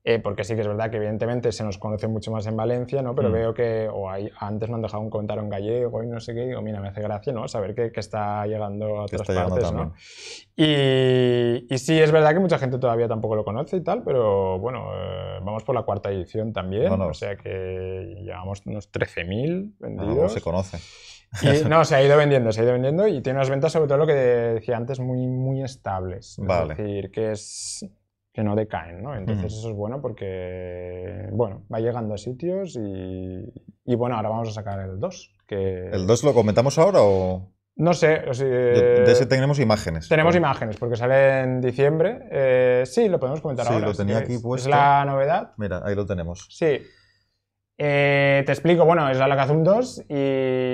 Speaker 2: eh, porque sí que es verdad que evidentemente se nos conoce mucho más en Valencia, ¿no? Pero mm. veo que o hay, antes me han dejado un comentario en gallego y no sé qué, O mira, me hace gracia, ¿no? Saber que, está llegando a otras partes, ¿no? Y, y, sí, es verdad que mucha gente todavía tampoco lo conoce y tal, pero bueno, eh, vamos por la cuarta edición también, o sea que llevamos unos 13.000 vendidos. No, se conoce. Y, no, se ha ido vendiendo, se ha ido vendiendo y tiene unas ventas sobre todo lo que decía antes muy, muy estables. Vale. Es decir, que
Speaker 1: es que no decaen, ¿no? Entonces
Speaker 2: eso es bueno porque, bueno, va llegando a sitios y, y bueno, ahora vamos a sacar el 2. Que... ¿El
Speaker 1: 2 lo comentamos ahora o...?
Speaker 2: No sé. de, eh, ese
Speaker 1: tenemos imágenes. Tenemos
Speaker 2: imágenes, porque sale en diciembre. Eh, sí, lo podemos comentar ahora. Sí, lo tenía aquí puesto. Es la novedad.
Speaker 1: Mira, ahí lo tenemos.
Speaker 2: Sí, eh, te explico, bueno, es la 2 y...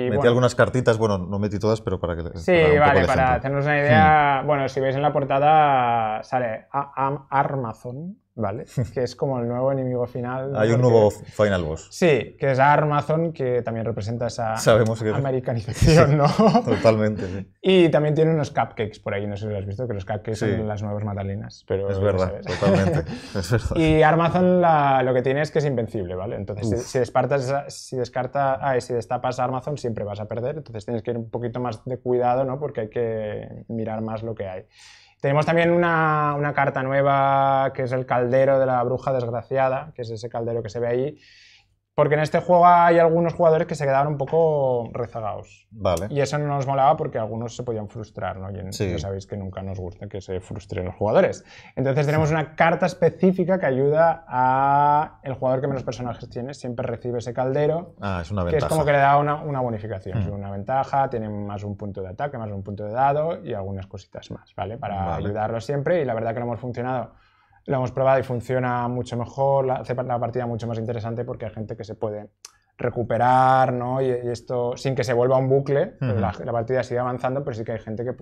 Speaker 2: Metí algunas
Speaker 1: cartitas, bueno, no metí todas, pero para que... Sí, vale, para hacernos
Speaker 2: una idea, hmm. bueno, si veis en la portada sale Amazon, ¿vale? que es como el nuevo enemigo final. Hay un nuevo
Speaker 1: final boss.
Speaker 2: Sí, que es Amazon que también representa esa americanización,
Speaker 1: ¿no? Totalmente.
Speaker 2: Y también tiene unos cupcakes por ahí, no sé si lo has visto, que los cupcakes son las nuevas matalinas.
Speaker 1: Pero es verdad, totalmente.
Speaker 2: Y Amazon lo que tiene es que es invencible, ¿vale? Entonces, si, descartas si, descarta, ah, si destapas a Amazon siempre vas a perder, entonces tienes que ir un poquito más de cuidado, ¿no? Porque hay que mirar más lo que hay. Tenemos también una, carta nueva que es el caldero de la bruja desgraciada, que es ese caldero que se ve ahí, porque en este juego hay algunos jugadores que se quedaron un poco rezagados. Y eso no nos molaba porque algunos se podían frustrar, ¿no? Y sabéis que nunca nos gusta que se frustren los jugadores.
Speaker 1: Entonces tenemos una
Speaker 2: carta específica que ayuda a el jugador que menos personajes tiene, siempre recibe ese caldero.
Speaker 1: Ah, es una ventaja. Que es como que le
Speaker 2: da una, bonificación, es una ventaja, tiene más un punto de ataque, más un punto de dado y algunas cositas más, ¿vale? Para ayudarlo siempre y la verdad que no hemos funcionado lo hemos probado y funciona mucho mejor, hace la partida mucho más interesante porque hay gente que se puede recuperar, ¿no? Y, esto sin que se vuelva un bucle, pues la, partida sigue avanzando, pero sí que hay gente que,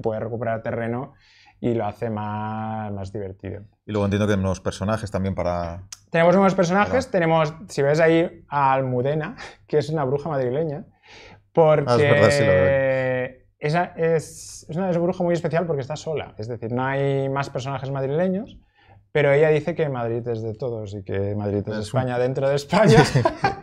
Speaker 2: puede recuperar terreno y lo hace más, más
Speaker 1: divertido. Y luego entiendo que hay nuevos personajes también para...
Speaker 2: Tenemos nuevos personajes, tenemos, si ves ahí, a Almudena, que es una bruja madrileña, porque ah, es, verdad, sí lo es, una, bruja muy especial porque está sola, es decir, no hay más personajes madrileños, pero ella dice que Madrid es de todos y que Madrid es, España dentro de España.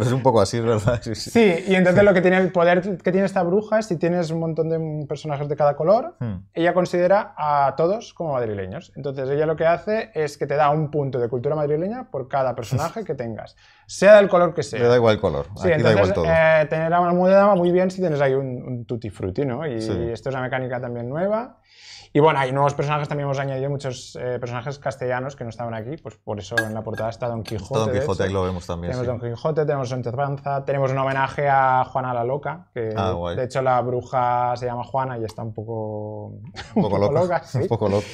Speaker 1: es un poco así, verdad. Sí, y entonces lo
Speaker 2: que tiene el poder que tiene esta bruja es si tienes un montón de personajes de cada color, hmm. ella considera a todos como madrileños. Entonces ella lo que hace es que te da un punto de cultura madrileña por cada personaje que tengas,
Speaker 1: sea del color que sea. Le da igual el color, aquí da igual todo.
Speaker 2: Eh, tener a una muy bien si tienes ahí un,
Speaker 1: tutti frutti, ¿no? y esto
Speaker 2: es una mecánica también nueva. Y bueno, hay nuevos personajes, también hemos añadido muchos eh, personajes castellanos que no estaban aquí, pues por eso en la portada está Don Quijote. Don Quijote, ahí lo
Speaker 1: vemos también. Tenemos
Speaker 2: Don Quijote, tenemos Santa Panza, tenemos un homenaje a Juana la Loca, que ah, de hecho la bruja se llama Juana y está un poco, un poco, loca. Un poco loca.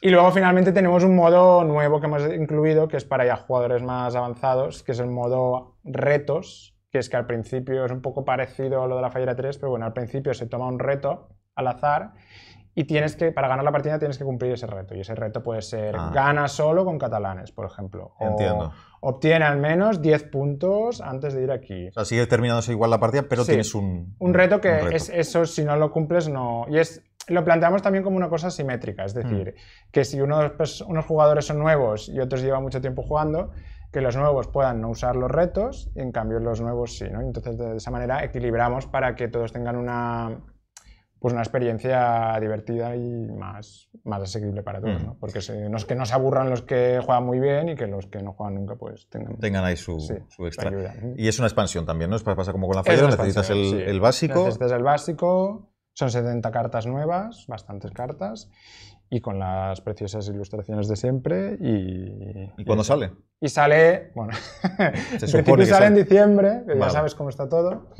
Speaker 2: Y luego finalmente tenemos un modo nuevo que hemos incluido, que es para ya jugadores más avanzados, que es el modo retos, que es que al principio es un poco parecido a lo de la Fallera 3, pero bueno, al principio se toma un reto al azar y tienes que, para ganar la partida tienes que cumplir ese reto. Y ese reto puede ser ah. gana solo con catalanes, por ejemplo. O Entiendo. Obtiene al menos 10 puntos antes de ir
Speaker 1: aquí. O sea, sigue terminándose igual la partida, pero tienes un... Un
Speaker 2: reto que Es, eso si no lo cumples no... Y es, lo planteamos también como una cosa simétrica. Es hmm. decir, que si unos, pues, unos jugadores son nuevos y otros llevan mucho tiempo jugando, que los nuevos puedan no usar los retos y en cambio los nuevos sí, ¿no? Entonces de esa manera equilibramos para que todos tengan una pues una experiencia divertida y más, más asequible para todos, mm. ¿no? Porque se, no es que no se aburran los que juegan muy bien y que los que no juegan nunca pues
Speaker 1: tengan, tengan ahí su, su extra. Ayuda. Y es una expansión también, ¿no? Es para pasar como con la falla, necesitas el, básico. Necesitas
Speaker 2: el básico, son 70 cartas nuevas, bastantes cartas, y con las preciosas ilustraciones de siempre y... ¿Y, cuándo sale? Y sale, bueno, se supone que sale, en diciembre, ya sabes cómo está todo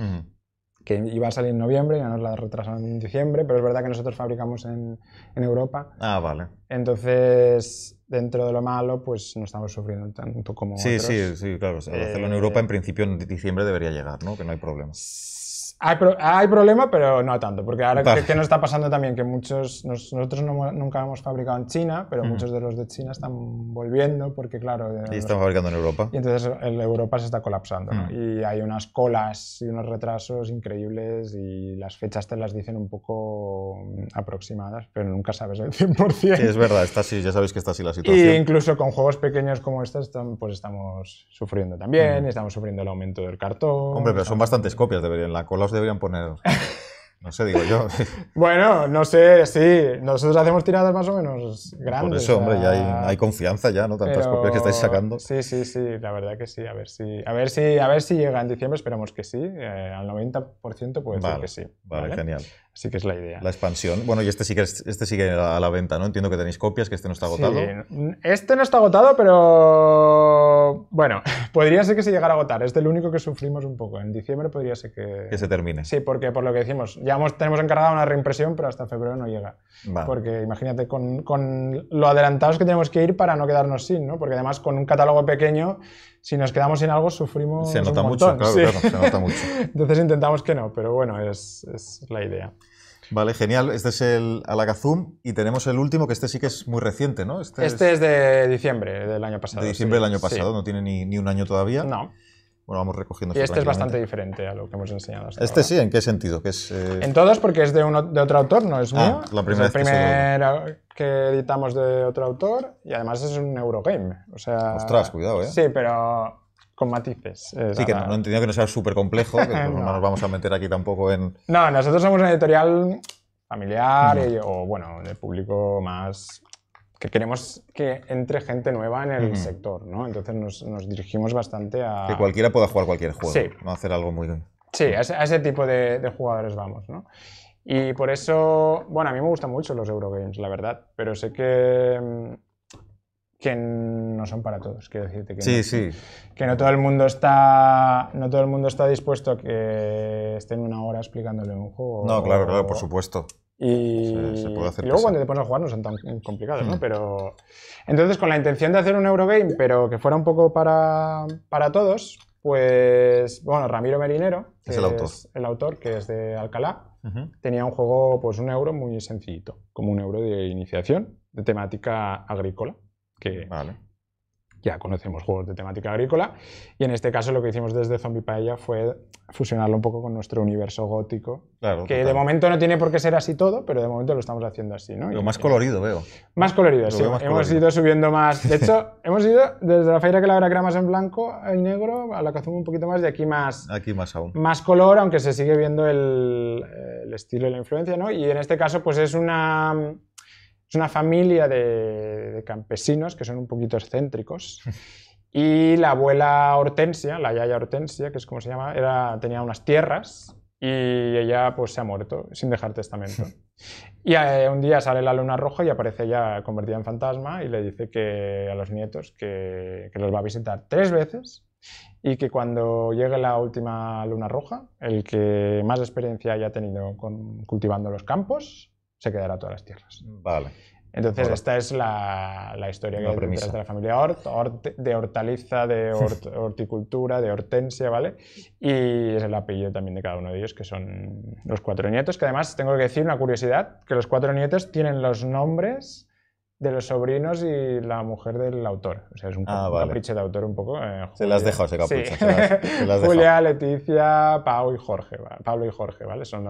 Speaker 2: que iba a salir en noviembre, ya nos la retrasaron en diciembre, pero es verdad que nosotros fabricamos en, Europa. Ah, vale. Entonces, dentro de lo malo, pues no estamos sufriendo tanto como sí, otros. Sí, sí, claro. hacerlo en eh, Europa,
Speaker 1: en principio, en diciembre debería llegar, ¿no? Que no hay problemas.
Speaker 2: Hay, hay, problema, pero no tanto, porque ahora que, nos está pasando también que muchos, nosotros nunca hemos fabricado en China, pero muchos de los de China están volviendo porque, claro... Eh, y están
Speaker 1: fabricando en Europa. Y
Speaker 2: entonces el Europa se está colapsando, Y hay unas colas y unos retrasos increíbles y las fechas te las dicen un poco mm, aproximadas, pero nunca sabes el 100%. Sí, es
Speaker 1: verdad, está así, ya sabéis que está así la situación. Y
Speaker 2: incluso con juegos pequeños como este, pues estamos
Speaker 1: sufriendo también, estamos sufriendo el aumento del cartón. Hombre, pero son bastantes copias, en la cola deberían poner? No sé, digo yo.
Speaker 2: bueno, no sé, sí. Nosotros hacemos tiradas más o menos grandes. Por eso, hombre, ya hay, ah, confianza ya, ¿no? Tantas copias que estáis sacando. Sí, sí, sí, la verdad que sí. A ver si, a ver si, a ver si llega en diciembre, esperamos que sí. Eh, al 90% puede ser que sí. ¿vale? genial
Speaker 1: sí que es la idea. La expansión. Bueno, y este sigue, este sigue a la venta, ¿no? Entiendo que tenéis copias, que este no está agotado. Sí,
Speaker 2: este no está agotado, pero bueno, podría ser que se llegara a agotar. Este es el único que sufrimos un poco. En diciembre podría ser que... Que se termine. Sí, porque por lo que decimos, ya tenemos encargada una reimpresión, pero hasta febrero no llega. Porque imagínate, con, con lo adelantados que tenemos que ir para no quedarnos sin, ¿no? Porque además con un catálogo pequeño si nos quedamos sin algo sufrimos. Se nota mucho, claro, claro, se nota mucho. Entonces intentamos que no, pero bueno, es, la idea.
Speaker 1: Vale, genial. Este es el Alagazum y tenemos el último, que este sí que es muy reciente, ¿no? Este, este
Speaker 2: es... de diciembre del año pasado. De diciembre del año pasado, no
Speaker 1: tiene ni, un año todavía. No vamos recogiendo. Y este es bastante
Speaker 2: diferente a lo que hemos enseñado. Hasta
Speaker 1: este sí, ¿en qué sentido? Que es, eh, En
Speaker 2: todos, porque es de, uno, de otro autor, no es ah, La primera es que editamos de otro autor y además es un Eurogame. O sea, Ostras, cuidado, ¿eh? Sí, pero con matices.
Speaker 1: sí, que no, no, he entendido que no sea súper complejo, que pues no. nos vamos a meter aquí tampoco en...
Speaker 2: No, nosotros somos una editorial
Speaker 1: familiar o, bueno, de público más que
Speaker 2: queremos que entre gente nueva en el sector, ¿no? Entonces nos, dirigimos bastante a... Que
Speaker 1: cualquiera pueda jugar cualquier juego, sí. no hacer algo muy...
Speaker 2: Sí, a ese, tipo de, jugadores vamos, ¿no? Y por eso, bueno, a mí me gustan mucho los Eurogames, la verdad, pero sé que, mm, que no son para todos, quiero decirte que, sí, sí. que no todo el mundo está no todo el mundo está dispuesto a que estén una hora explicándole un juego. No, claro, claro, por supuesto. Y, luego cuando te pones a jugar no son tan complicados, ¿no? Mm. Pero, entonces, con la intención de hacer un Eurogame, pero que fuera un poco para, para todos, pues, bueno, Ramiro Merinero, es el autor, que es de Alcalá, tenía un juego, pues un euro muy sencillito, como un euro de iniciación, de temática agrícola, que vale ya conocemos juegos de temática agrícola. Y en este caso lo que hicimos desde Zombie Paella fue fusionarlo un poco con nuestro universo gótico, que de momento no tiene por qué ser así todo, pero de momento lo estamos haciendo así. ¿no? Lo más colorido veo. Más colorido, sí. hemos ido subiendo más. De hecho, hemos ido desde la feira que la era más en blanco y negro, a la que hacemos un poquito más, y aquí más, aquí más, aún. más color, aunque se sigue viendo el, el estilo y la influencia. ¿no? Y en este caso pues es una es una familia de, campesinos que son un poquito excéntricos. Y la abuela Hortensia, la yaya Hortensia, que es como se llama, era, tenía unas tierras y ella pues se ha muerto sin dejar testamento. Y eh, un día sale la luna roja y aparece ella convertida en fantasma y le dice que a los nietos que, los va a visitar tres veces y que cuando llegue la última luna roja, el que más experiencia haya tenido con, cultivando los campos, se quedará todas las tierras. Vale. Entonces, esta es la, la historia de la familia Hort, de hortaliza, de horticultura, de hortensia, ¿vale? Y es el apellido también de cada uno de ellos, que son los cuatro nietos, que además tengo que decir una curiosidad, que los cuatro nietos tienen los nombres de los sobrinos y la mujer del autor. O sea, es un, ah, capricho de autor un poco. Eh, se las dejo ese capricho. Julia, Leticia, Pau y Jorge, Pablo y Jorge, ¿vale? Son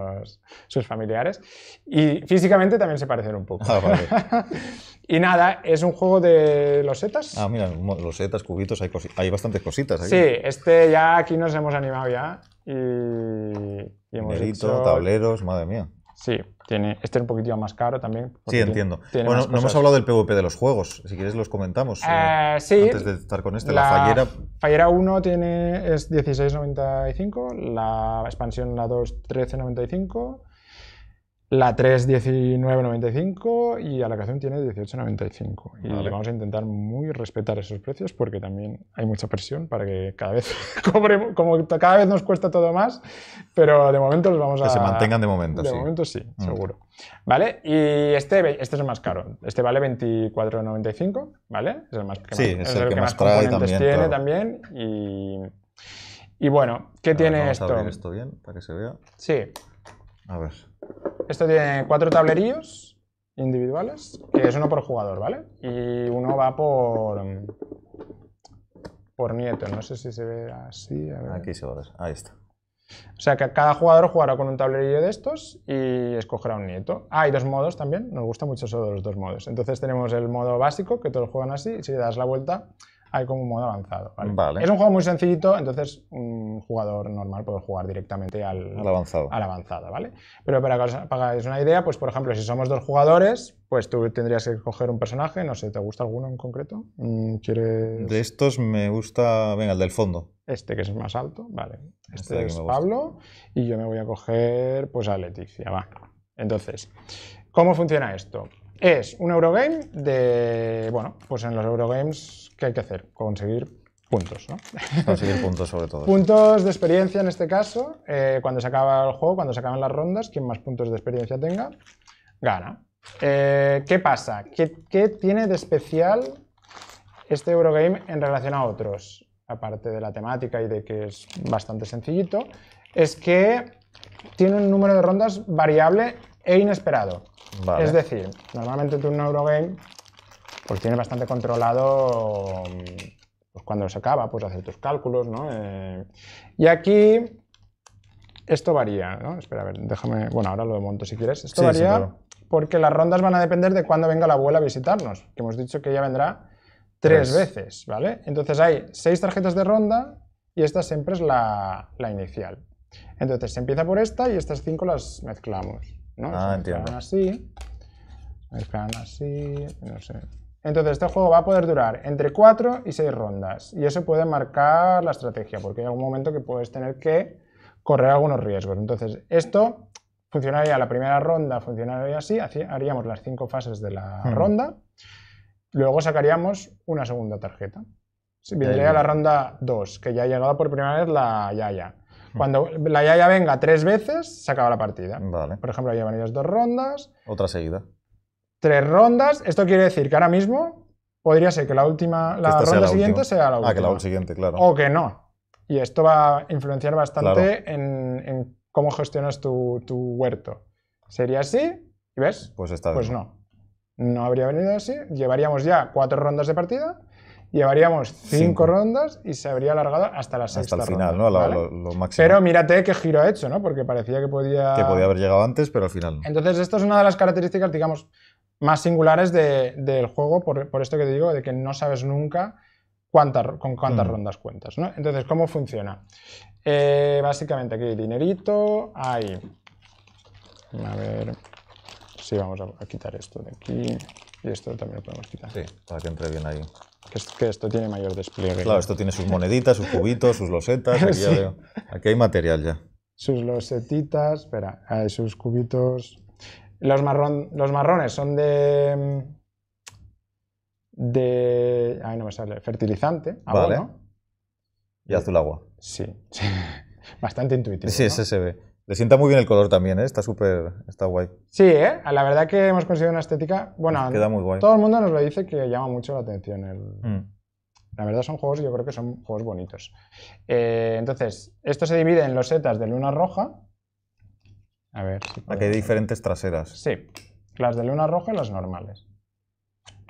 Speaker 2: sus familiares. Y físicamente también se parecen un poco. Ah,
Speaker 1: vale.
Speaker 2: y nada, es un juego de losetas. Ah, mira,
Speaker 1: losetas, cubitos, hay, hay bastantes cositas. Aquí. Sí,
Speaker 2: este ya aquí nos hemos animado ya. Y,
Speaker 1: hemos tableros, madre mía. Sí, este es un poquito más caro también. Sí, entiendo. bueno, no hemos hablado del PvP de los juegos. Si quieres los comentamos. Eh, eh, sí. Antes de estar con este, la,
Speaker 2: Fallera... 1 tiene, es 16.95, la expansión la 2 13.95 la 3 y a la ocasión tiene 18.95. Y vamos a intentar muy respetar esos precios porque también hay mucha presión para que cada vez como cada vez nos cuesta todo más, pero de momento los vamos a... Que se mantengan de momento, de sí. De momento sí, mm. seguro. ¿Vale? Y este, este es el más caro. Este vale 24.95, ¿vale? Es el más que es, el, que, más, componentes también, tiene también y... Y bueno,
Speaker 1: ¿qué tiene vamos esto? A abrir esto bien para que se vea. Sí. A ver.
Speaker 2: Esto tiene cuatro tablerillos individuales, que es uno por jugador, ¿vale? Y uno va por, por nieto. No sé si se ve así. Aquí se va ver. Ahí está. O sea que cada jugador jugará con un tablerillo de estos y escogerá un nieto. Ah, hay dos modos también. Nos gusta mucho eso los dos modos. Entonces tenemos el modo básico, que todos juegan así. Y si le das la vuelta, hay como un modo avanzado. Es un juego muy sencillito, entonces un jugador normal puede jugar directamente al, avanzado. ¿vale? Pero para que os hagáis una idea, pues por ejemplo, si somos dos jugadores, pues tú tendrías que coger un personaje, no sé, ¿te gusta alguno en concreto?
Speaker 1: Mm, De estos me gusta, venga, el del fondo.
Speaker 2: Este que es más alto, vale. Este, este es Pablo y yo me voy a coger pues a Leticia, va. Entonces, ¿cómo funciona esto? es un Eurogame de, bueno, pues en los Eurogames, ¿qué hay que hacer? Conseguir puntos, ¿no? Conseguir puntos sobre todo. puntos de experiencia en este caso, eh, cuando se acaba el juego, cuando se acaban las rondas, quien más puntos de experiencia tenga, gana. Eh, ¿Qué pasa? ¿Qué, ¿Qué tiene de especial este Eurogame en relación a otros? Aparte de la temática y de que es bastante sencillito, es que tiene un número de rondas variable e inesperado. Es decir, normalmente tú en un Eurogame pues tienes bastante controlado pues, cuando se acaba, pues hacer tus cálculos, ¿no? Eh, y aquí esto varía, ¿no? Espera, a ver, déjame, bueno, ahora lo monto si quieres. Esto varía porque las rondas van a depender de cuándo venga la abuela a visitarnos, que hemos dicho que ella vendrá tres, veces, ¿vale? Entonces hay seis tarjetas de ronda y esta siempre es la, la inicial. Entonces se empieza por esta y estas cinco las mezclamos. ¿no? Ah, así, no sé. Entonces, este juego va a poder durar entre 4 y 6 rondas. Y eso puede marcar la estrategia, porque hay algún momento que puedes tener que correr algunos riesgos. Entonces, esto funcionaría la primera ronda, funcionaría así, haríamos las 5 fases de la hmm. ronda. Luego sacaríamos una segunda tarjeta. Vendría la ronda 2, que ya ha llegado por primera vez la Yaya. Cuando la Yaya venga tres veces, se acaba la partida. Por ejemplo, llevan ellos dos rondas. Otra seguida. Tres rondas. Esto quiere decir que ahora mismo podría ser que la última, la este ronda siguiente sea la última. Ah, que la
Speaker 1: siguiente, claro. O
Speaker 2: que no. Y esto va a influenciar bastante en, cómo gestionas tu, huerto. ¿Sería así? y ¿Ves? Pues está Pues no. No habría venido así. Llevaríamos ya cuatro rondas de partida Llevaríamos cinco, rondas y se habría alargado hasta la sexta. Hasta el final, ¿no? Pero mírate qué giro ha hecho, ¿no? Porque parecía que podía. Que podía haber
Speaker 1: llegado antes, pero al final. No.
Speaker 2: Entonces, esto es una de las características, digamos, más singulares del juego, por, esto que te digo, de que no sabes nunca con cuántas mm. rondas cuentas, ¿no? Entonces, ¿cómo funciona? Eh, básicamente, aquí hay dinerito, hay. A ver. Sí, vamos a quitar esto de aquí. Y esto también lo podemos quitar. Sí,
Speaker 1: para que entre bien ahí. Que, esto tiene mayor despliegue. Claro, esto tiene sus moneditas, sus cubitos, sus losetas. Aquí, hay material ya.
Speaker 2: Sus losetitas, espera, hay sus cubitos. Los, marrón, los marrones son de. de. Ay, no me sale. Fertilizante, agua, vale.
Speaker 1: Y azul agua. Sí, Bastante intuitivo. Sí, ese se ve. Le sienta muy bien el color también, ¿eh? está súper, está guay.
Speaker 2: Sí, ¿eh? la verdad que hemos conseguido una estética, bueno, queda muy guay. todo el mundo nos lo dice que llama mucho la atención. El... Mm. La verdad son juegos, yo creo que son juegos bonitos. Eh, entonces, esto se divide en los setas de luna roja.
Speaker 1: A ver. Si Aquí hay diferentes traseras. Sí,
Speaker 2: las de luna roja y las normales.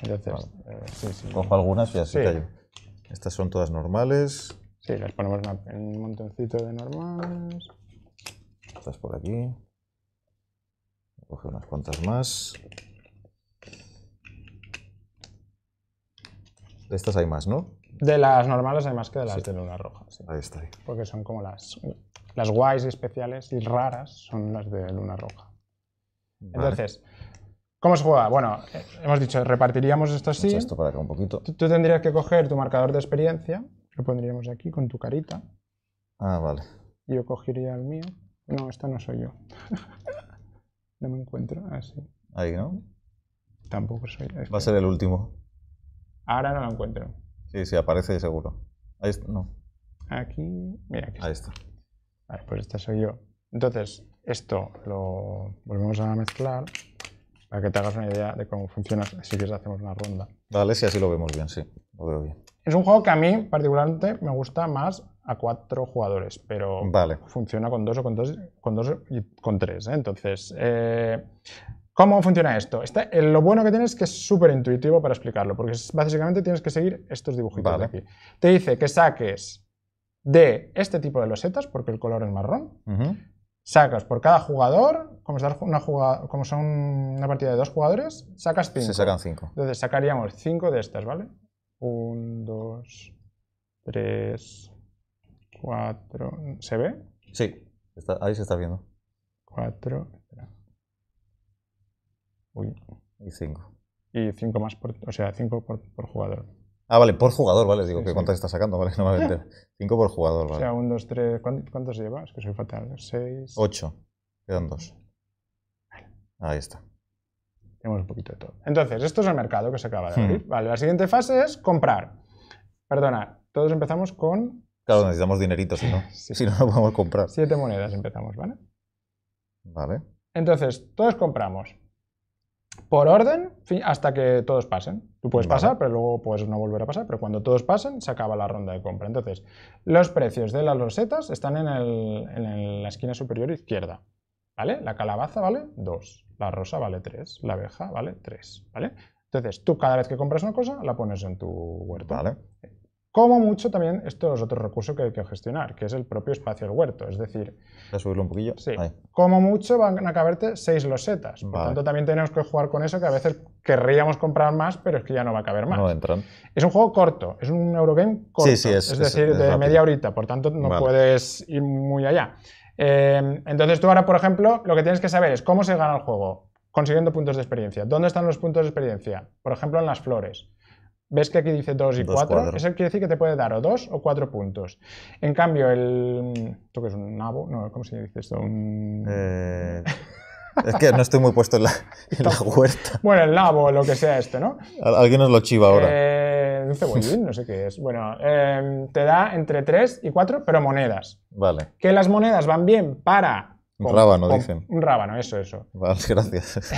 Speaker 2: Entonces,
Speaker 1: eh, sí, sí. Cojo algunas y así sí. Estas son todas normales. Sí, las ponemos en un montoncito de normales estas por aquí. Coge unas cuantas más. De estas hay más, ¿no?
Speaker 2: De las normales hay más que de las de luna roja. Ahí está. Porque son como las, las guays especiales y raras son las de luna roja. Entonces, ¿cómo se juega? Bueno, eh, hemos dicho, repartiríamos esto así.
Speaker 1: esto para acá un poquito. Tú,
Speaker 2: tendrías que coger tu marcador de experiencia, lo pondríamos aquí con tu carita. Ah, vale. Yo cogería el mío. No, esto no soy yo. no me encuentro. Así.
Speaker 1: Ahí, ¿no? Tampoco soy. yo. Va a ser el último.
Speaker 2: Ahora no lo encuentro.
Speaker 1: Sí, sí, aparece seguro. Ahí está. No. Aquí. Mira, aquí Ahí está. Vale, pues esta soy yo.
Speaker 2: Entonces, esto lo volvemos a mezclar para que te hagas una idea de cómo funciona. Si quieres, hacemos una ronda.
Speaker 1: Vale, si así lo vemos bien, sí. Lo veo bien.
Speaker 2: Es un juego que a mí, particularmente, me gusta más a cuatro jugadores, pero funciona con dos o con dos, con dos y con tres. ¿eh? Entonces, eh, ¿cómo funciona esto? Está, lo bueno que tienes es que es súper intuitivo para explicarlo, porque básicamente tienes que seguir estos dibujitos de aquí. Te dice que saques de este tipo de losetas, porque el color es marrón. Sacas por cada jugador, como, como son una partida de dos jugadores, sacas cinco. sacan cinco. Entonces sacaríamos cinco de estas, ¿vale? Un, dos, tres,
Speaker 1: 4. ¿Se ve? Sí, está, ahí se está viendo.
Speaker 2: 4.
Speaker 1: Uy. Y 5.
Speaker 2: Y 5 más por. O sea, 5 por, por, jugador.
Speaker 1: Ah, vale, por jugador, vale. Digo, sí, que sí. cuántas está sacando? Vale, no me 5 ah. por jugador, vale. O sea,
Speaker 2: 1, 2, 3. ¿Cuántos llevas? Es que soy fatal. 6. 8.
Speaker 1: Quedan 2. Vale. Ahí está. Tenemos un poquito de todo.
Speaker 2: Entonces, esto es el mercado que se acaba de hmm. abrir. Hmm. Vale, la siguiente fase es comprar. Perdona, todos empezamos con
Speaker 1: Claro, necesitamos dinerito, si no. Si no, podemos comprar.
Speaker 2: Siete monedas empezamos, ¿vale? Vale. Entonces, todos compramos. Por orden, hasta que todos pasen. Tú puedes pasar, pero luego puedes no volver a pasar. Pero cuando todos pasen, se acaba la ronda de compra. Entonces, los precios de las rosetas están en, la esquina superior izquierda. ¿Vale? La calabaza vale 2. La rosa vale 3. La abeja vale 3. ¿Vale? Entonces, tú cada vez que compras una cosa, la pones en tu huerto. Vale. Como mucho también, esto es otro recurso que hay que gestionar, que es el propio espacio del huerto. Es decir... Voy subirlo un poquillo. Sí. Como mucho van a caberte seis losetas. Por tanto, también tenemos que jugar con eso, que a veces querríamos comprar más, pero es que ya no va a caber más. No entran. Es un juego corto, es un Eurogame corto. es, decir, de media horita. Por tanto, no puedes ir muy allá. Em, entonces tú ahora, por ejemplo, lo que tienes que saber es cómo se gana el juego, consiguiendo puntos de experiencia. ¿Dónde están los puntos de experiencia? Por ejemplo, en las flores ves que aquí dice 2 y 4, eso quiere decir que te puede dar o 2 o 4 puntos. En cambio,
Speaker 1: el... ¿Tú qué es un nabo? No, ¿cómo se dice esto? Eh, es que no estoy muy puesto en la, en huerta.
Speaker 2: Bueno, el nabo o lo que sea esto, ¿no?
Speaker 1: Alguien nos lo chiva ahora.
Speaker 2: Eh, un no sé qué es. Bueno, eh, te da entre 3 y 4, pero
Speaker 1: monedas. Vale. Que
Speaker 2: las monedas van bien para un rábano, dicen. Un rábano, eso, eso.
Speaker 1: Vale, gracias.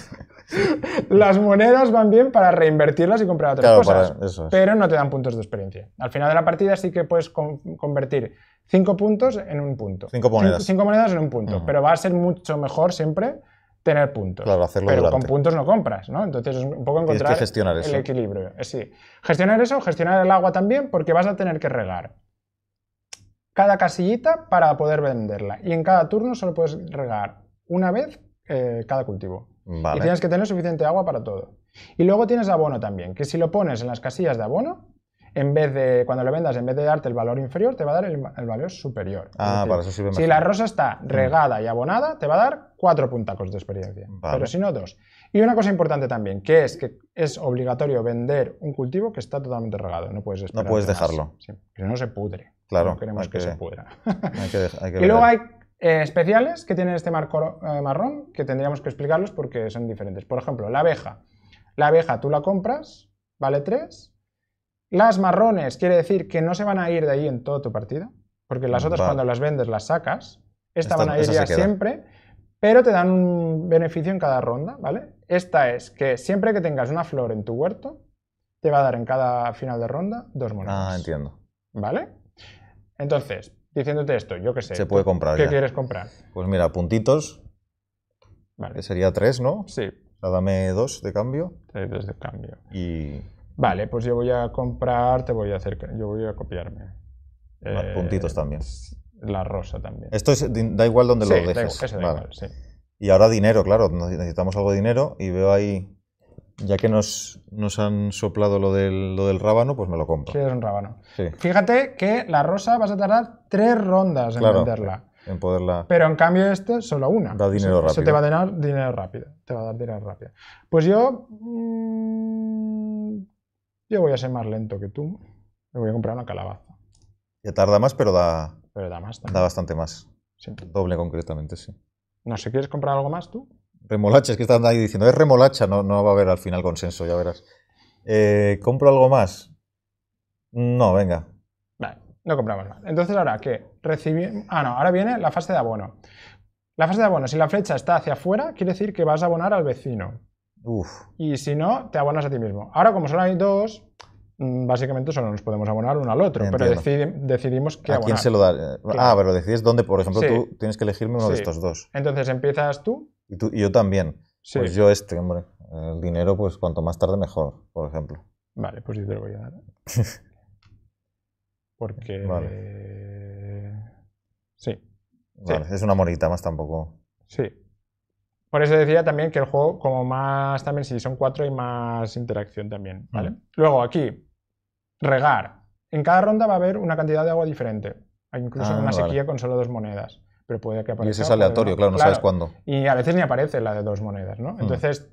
Speaker 2: las monedas van bien para reinvertirlas y comprar otras cosas, pero no te dan puntos de experiencia. Al final de la partida sí que puedes convertir cinco puntos en un punto. Cinco monedas. Cinco monedas en un punto, pero va a ser mucho mejor siempre tener puntos.
Speaker 1: Claro, hacerlo Pero con
Speaker 2: puntos no compras, ¿no? Entonces es un poco encontrar el equilibrio. Sí. Gestionar eso, gestionar el agua también, porque vas a tener que regar cada casillita para poder venderla. Y en cada turno solo puedes regar una vez eh, cada cultivo. Y tienes que tener suficiente agua para todo. Y luego tienes abono también, que si lo pones en las casillas de abono, en vez de, cuando lo vendas, en vez de darte el valor inferior, te va a dar el, valor superior. Ah, eso sirve Si la rosa está mm. regada y abonada, te va a dar cuatro puntacos de experiencia, pero si no, dos. Y una cosa importante también, que es que es obligatorio vender un cultivo que está totalmente regado, no puedes No puedes dejarlo. que no se pudre.
Speaker 1: Claro. queremos que, se pueda. y luego hay
Speaker 2: eh, especiales que tienen este marco eh, marrón que tendríamos que explicarlos porque son diferentes. Por ejemplo, la abeja. La abeja tú la compras, vale tres Las marrones quiere decir que no se van a ir de ahí en todo tu partido, porque las otras cuando las vendes las sacas. Esta, van a ir ya siempre, pero te dan un beneficio en cada ronda, ¿vale? Esta es que siempre que tengas una flor en tu huerto, te va a dar en cada final de ronda dos monedas. Ah, entiendo. ¿Vale? Entonces, diciéndote esto, yo qué sé. Se puede comprar. ¿Qué quieres comprar?
Speaker 1: Pues mira, puntitos. Vale. sería tres, ¿no? Sí. O dame dos de cambio. Tres de cambio. Y.
Speaker 2: Vale, pues yo voy a comprar, te voy a hacer. Yo voy a copiarme. Eh, puntitos también. La rosa también.
Speaker 1: Esto da igual donde lo dejes. eso da igual, sí. Y ahora dinero, claro, necesitamos algo de dinero y veo ahí ya que nos, han soplado lo del, rábano, pues me lo compro. Sí, es un rábano. Sí.
Speaker 2: Fíjate que la rosa vas a tardar tres rondas en venderla. En poderla... Pero en cambio este, solo una. Da dinero rápido. Se te va a dar dinero rápido. Te va a dar dinero rápido. Pues yo... Mm, yo voy a ser más lento que tú. Me voy a comprar una calabaza.
Speaker 1: Ya tarda más, pero da... Pero da más Da bastante más. Doble concretamente, sí.
Speaker 2: No sé, ¿quieres comprar algo más tú?
Speaker 1: Remolacha, es que están ahí diciendo, es remolacha, no, va a haber al final consenso, ya verás. Eh, ¿Compro algo más? No, venga.
Speaker 2: Vale, no compramos más. Entonces, ahora qué? recibir Ah, no, ahora viene la fase de abono. La fase de abono, si la flecha está hacia afuera, quiere decir que vas a abonar al vecino. Y si no, te abonas a ti mismo. Ahora, como solo hay dos, mm, básicamente solo nos podemos abonar uno al otro, pero decidimos qué ¿A quién se lo da? Ah, pero
Speaker 1: decides dónde, por ejemplo, tú tienes que elegirme uno de estos dos.
Speaker 2: Entonces empiezas tú
Speaker 1: y, tú, y yo también. Pues yo este, hombre. El dinero, pues cuanto más tarde mejor, por ejemplo.
Speaker 2: Vale, pues yo te lo voy a dar. Porque... Vale.
Speaker 1: Sí. es una morita más tampoco. Sí.
Speaker 2: Por eso decía también que el juego, como más también, si son cuatro hay más interacción también, ¿vale? Luego aquí, regar. En cada ronda va a haber una cantidad de agua diferente. Hay incluso ah, una sequía con solo dos monedas pero puede que aparezca. Y ese es aleatorio, claro, no sabes cuándo. Y a veces ni aparece la de dos monedas, ¿no? Mm. Entonces,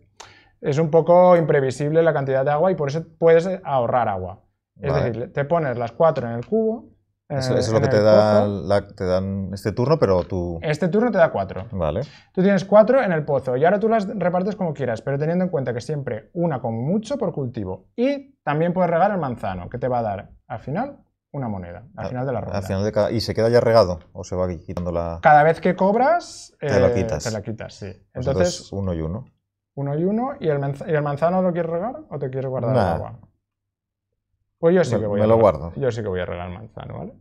Speaker 2: es un poco imprevisible la cantidad de agua y por eso puedes ahorrar agua. Es decir, te pones las cuatro en el cubo. eso, es lo que te, da
Speaker 1: te dan este turno, pero tú.
Speaker 2: Este turno te da cuatro. Vale. Tú tienes cuatro en el pozo y ahora tú las repartes como quieras, pero teniendo en cuenta que siempre una con mucho por cultivo. Y también puedes regar el manzano, que te va a dar al final una moneda al final de la
Speaker 1: ronda. y se queda ya regado o se va quitando la.
Speaker 2: Cada vez que cobras, te la eh, quitas. Te la quitas,
Speaker 1: sí. entonces, uno y uno.
Speaker 2: Uno y uno. ¿Y el, manzano lo quieres regar o te quieres guardar el agua?
Speaker 1: Pues yo sí que voy me a. lo guardo.
Speaker 2: Yo sí que voy a regar el manzano, ¿vale?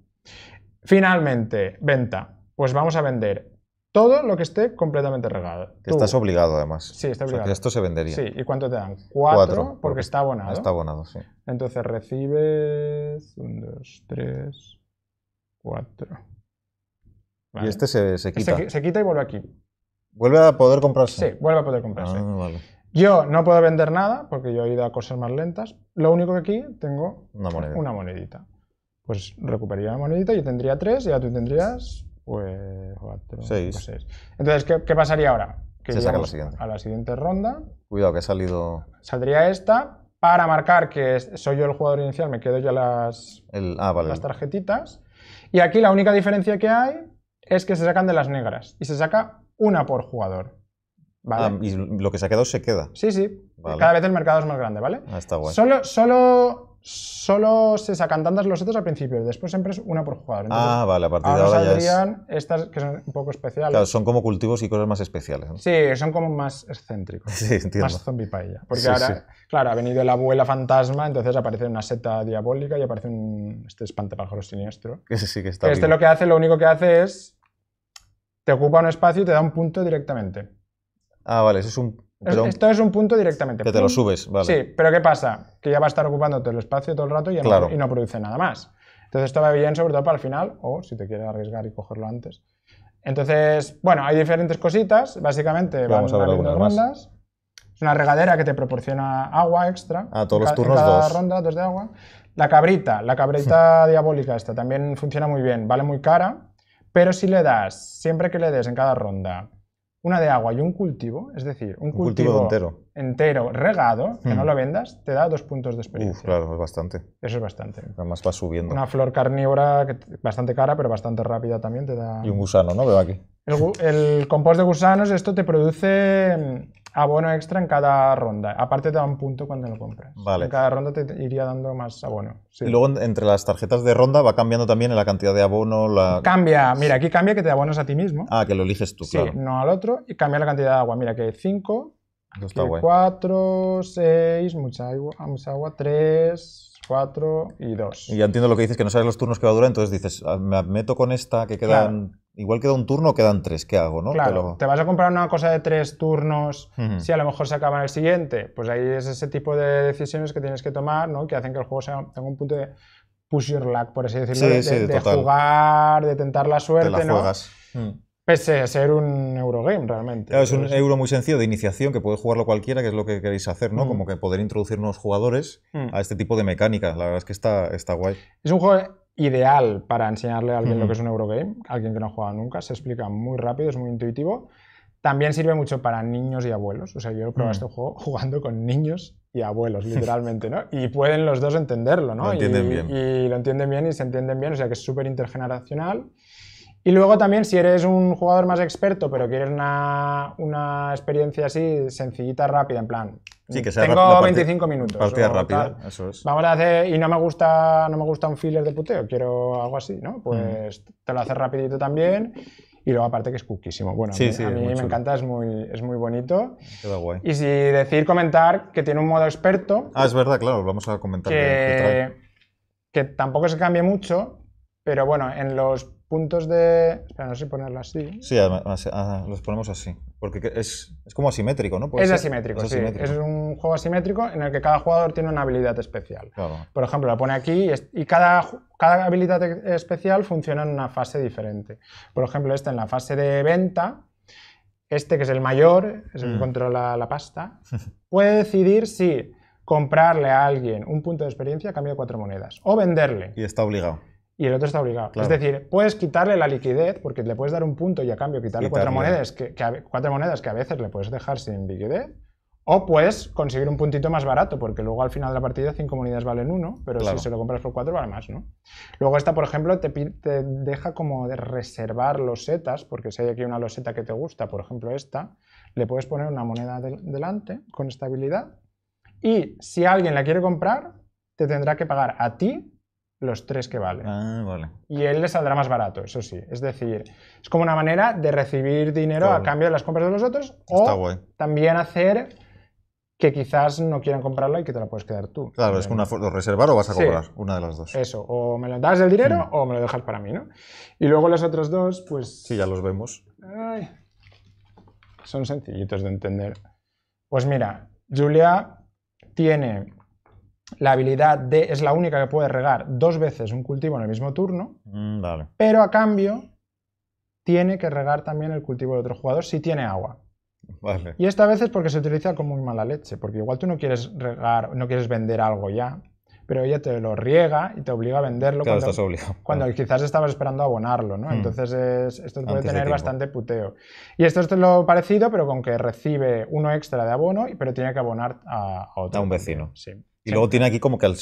Speaker 2: Finalmente, venta. Pues vamos a vender todo lo que esté completamente regado. Estás
Speaker 1: obligado, además. Sí, está obligado. esto se vendería. Sí,
Speaker 2: ¿y cuánto te dan? Cuatro, porque, está abonado. Está abonado, sí. Entonces recibes. Un, dos, tres,
Speaker 1: cuatro. Y este se, quita. Se, quita y vuelve aquí. ¿Vuelve a poder comprarse? Sí, vuelve a poder comprarse. Ah,
Speaker 2: yo no puedo vender nada porque yo he ido a cosas más lentas. Lo único que aquí tengo una, una monedita. Pues recuperaría la monedita, y tendría tres, ya tú tendrías
Speaker 1: pues 4, 6.
Speaker 2: Entonces, ¿qué, pasaría ahora?
Speaker 1: Que Se saca la siguiente.
Speaker 2: A la siguiente ronda.
Speaker 1: Cuidado, que ha salido...
Speaker 2: Saldría esta. Para marcar que soy yo el jugador inicial, me quedo ya las, ah, las tarjetitas. Y aquí la única diferencia que hay es que se sacan de las negras y se saca una por jugador.
Speaker 1: ¿vale? Ah, y lo que se ha quedado se queda. Sí, sí. Cada vez el mercado es más grande, ¿vale? Ah, está guay.
Speaker 2: Solo, solo solo se sacan tantas los otros al principio, después siempre es una por jugador. ah, vale, a partir de ahora saldrían estas que son un poco especiales. Claro,
Speaker 1: son como cultivos y cosas más especiales. ¿no?
Speaker 2: Sí, son como más excéntricos. Sí, entiendo. Más zombie paella. Porque ahora, claro, ha venido la abuela fantasma, entonces aparece una seta diabólica y aparece un, este espantapájaros siniestro.
Speaker 1: Sí, sí que está Este lo
Speaker 2: que hace, lo único que hace es te ocupa un espacio y te da un punto directamente.
Speaker 1: Ah, vale, eso es un esto
Speaker 2: es un punto directamente. Que te lo subes, vale. Sí, pero ¿qué pasa? Que ya va a estar ocupándote el espacio todo el rato y, no, produce nada más. Entonces esto va bien sobre todo para el final o si te quieres arriesgar y cogerlo antes. Entonces, bueno, hay diferentes cositas, básicamente Vamos a ver algunas rondas. Es una regadera que te proporciona agua
Speaker 1: extra. A ah, todos los turnos cada ronda,
Speaker 2: dos de agua. La cabrita, la cabrita diabólica esta también funciona muy bien, vale muy cara, pero si le das, siempre que le des en cada ronda, una de agua y un cultivo, es decir, un, cultivo, entero. entero. regado, que no mm. lo vendas, te da dos puntos de
Speaker 1: experiencia. Uf, claro, es bastante. Eso es bastante. Además va subiendo.
Speaker 2: Una flor carnívora que bastante cara, pero bastante rápida también te da...
Speaker 1: Y un gusano, ¿no? Veo aquí.
Speaker 2: El, el compost de gusanos, esto te produce mm, abono extra en cada ronda. Aparte te da un punto cuando lo compras. Vale. En cada ronda te iría dando más abono.
Speaker 1: Y luego entre las tarjetas de ronda va cambiando también la cantidad de abono. Cambia, mira, aquí cambia que te abonos a ti mismo. Ah, que lo eliges tú, sí,
Speaker 2: no al otro. Y cambia la cantidad de agua. Mira, que 5, 4, 6, mucha agua, mucha agua 3, 4 y 2.
Speaker 1: Y ya entiendo lo que dices, que no sabes los turnos que va a durar, entonces dices, ah, me meto con esta que quedan... Igual queda un turno, quedan tres, ¿qué hago? ¿no? Claro, te
Speaker 2: vas a comprar una cosa de tres turnos si a lo mejor se acaba en el siguiente. Pues ahí es ese tipo de decisiones que tienes que tomar, ¿no? Que hacen que el juego sea, tenga un punto de push your luck, por así decirlo, de, jugar, de tentar la suerte, ¿no? Juegas. Mm. Pese a ser un Eurogame realmente. es un euro
Speaker 1: muy sencillo de iniciación que puede jugarlo cualquiera, que es lo que queréis hacer, ¿no? Mm. Como que poder introducir unos jugadores mm. a este tipo de mecánicas. La verdad es que está, está guay. Es un juego ideal para enseñarle
Speaker 2: a alguien lo que es un Eurogame, alguien que no ha jugado nunca, se explica muy rápido, es muy intuitivo. También sirve mucho para niños y abuelos, o sea, yo he probado mm. este juego jugando con niños y abuelos, literalmente, ¿no? Y pueden los dos entenderlo, ¿no? Lo entienden y, bien. Y lo entienden bien y se entienden bien, o sea, que es súper intergeneracional. Y luego también, si eres un jugador más experto, pero quieres una, una, experiencia así sencillita, rápida, en plan,
Speaker 1: tengo 25 minutos. Partida rápida, eso es.
Speaker 2: Vamos a hacer, y no me gusta, no me gusta un filler de puteo, quiero algo así, ¿no? Pues mm. te lo haces rapidito también. Y luego aparte que es cuquísimo. Bueno, a mí, me encanta, es muy, es muy bonito. Queda guay. Y si decir, comentar que tiene un modo experto.
Speaker 1: Ah, es verdad, claro, vamos a comentar. Que, que,
Speaker 2: que tampoco se cambie mucho, pero bueno, en los puntos de... Espera, no sé ponerlo así.
Speaker 1: Sí, ah, ah, los ponemos así. Porque es, como asimétrico, ¿no? es, asimétrico, es sí. Es
Speaker 2: un juego asimétrico en el que cada jugador tiene una habilidad especial. Por ejemplo, la pone aquí y, cada, cada habilidad e, especial funciona en una fase diferente. Por ejemplo, esta en la fase de venta, este que es el mayor, es el que mm. controla la pasta, puede decidir si comprarle a alguien un punto de experiencia a cambio de cuatro monedas o venderle.
Speaker 1: Y está obligado
Speaker 2: y el otro está obligado. Es decir, puedes quitarle la liquidez porque le puedes dar un punto y a cambio quitarle, Cuatro, monedas que, a, cuatro monedas que a veces le puedes dejar sin liquidez. O puedes conseguir un puntito más barato, porque luego al final de la partida cinco monedas valen uno, pero si se lo compras por cuatro vale más, ¿no? Luego esta, por ejemplo, te, te, deja como de reservar losetas, porque si hay aquí una loseta que te gusta, por ejemplo esta, le puedes poner una moneda delante con estabilidad y si alguien la quiere comprar, te tendrá que pagar a ti los tres que vale. Ah, vale. Y él le saldrá más barato, eso sí. Es decir, es como una manera de recibir dinero a cambio de las compras de los otros o también hacer que quizás no quieran comprarlo y que te la puedes quedar tú. Claro, es una
Speaker 1: de reservar o vas a comprar, una de las dos.
Speaker 2: Eso, o me lo das el dinero hmm. o me lo dejas para mí, ¿no? Y luego los otros dos, pues... Sí, ya los vemos. son sencillitos de entender. Pues mira, Julia tiene la habilidad D es la única que puede regar dos veces un cultivo en el mismo turno, mm, pero a cambio tiene que regar también el cultivo de otro jugador si tiene agua. Vale. Y esta vez es porque se utiliza como muy mala leche, porque igual tú no quieres regar, no quieres vender algo ya, pero ella te lo riega y te obliga a venderlo cuando, cuando quizás estabas esperando abonarlo, ¿no? Mm. Entonces esto puede tener bastante puteo. Y esto es lo parecido, pero con que recibe uno extra de abono, pero tiene que abonar a, a otro. A un
Speaker 1: vecino. Sí. Y luego tiene aquí como que al,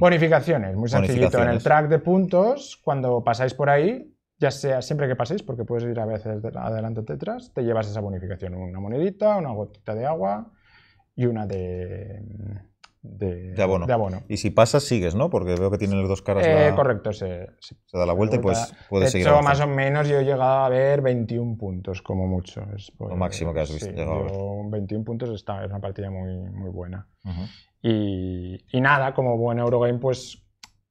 Speaker 2: Bonificaciones, muy sencillito. En el track de puntos, cuando pasáis por ahí, ya sea siempre que paséis, porque puedes ir a veces adelante o detrás, te llevas esa bonificación. Una monedita, una gotita de agua y una de... De, abono.
Speaker 1: Y si pasas, sigues, ¿no? Porque veo que tienen dos caras. Eh, correcto,
Speaker 2: se, se, da la vuelta, y pues puedes seguir. Hecho, más o menos yo he llegado a ver 21 puntos, como mucho. Lo máximo que has visto. 21 puntos está, es una partida muy, muy buena. Y, nada, como buen Eurogame, pues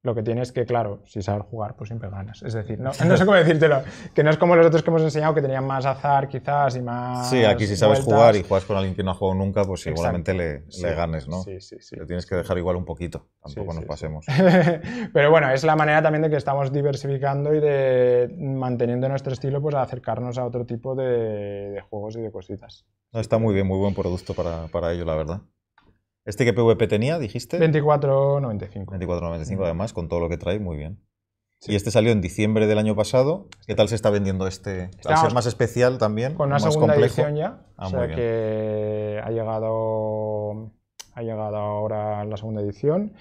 Speaker 2: lo que tienes que, claro, si sabes jugar, pues siempre ganas. Es
Speaker 1: decir, no, sé cómo
Speaker 2: decírtelo, que no es como los otros que hemos enseñado, que tenían más azar quizás y más. Sí, aquí si sabes jugar y
Speaker 1: juegas con alguien que no ha jugado nunca, pues igualmente le, ganes, ¿no? Sí, sí, sí. Lo tienes que dejar igual un poquito, tampoco nos pasemos.
Speaker 2: Pero bueno, es la manera también de que estamos diversificando y de manteniendo nuestro estilo, pues acercarnos a otro tipo de, juegos y de cositas.
Speaker 1: está muy bien, muy buen producto para ello, la verdad. ¿Este qué PVP tenía, dijiste? 24.95. 24.95 además, con todo lo que trae, muy bien. Y este salió en diciembre del año pasado. ¿Qué tal se está vendiendo este? Es ser más especial también. Con una segunda edición ya. Ah, o sea
Speaker 2: que ha llegado, ha llegado ahora la segunda edición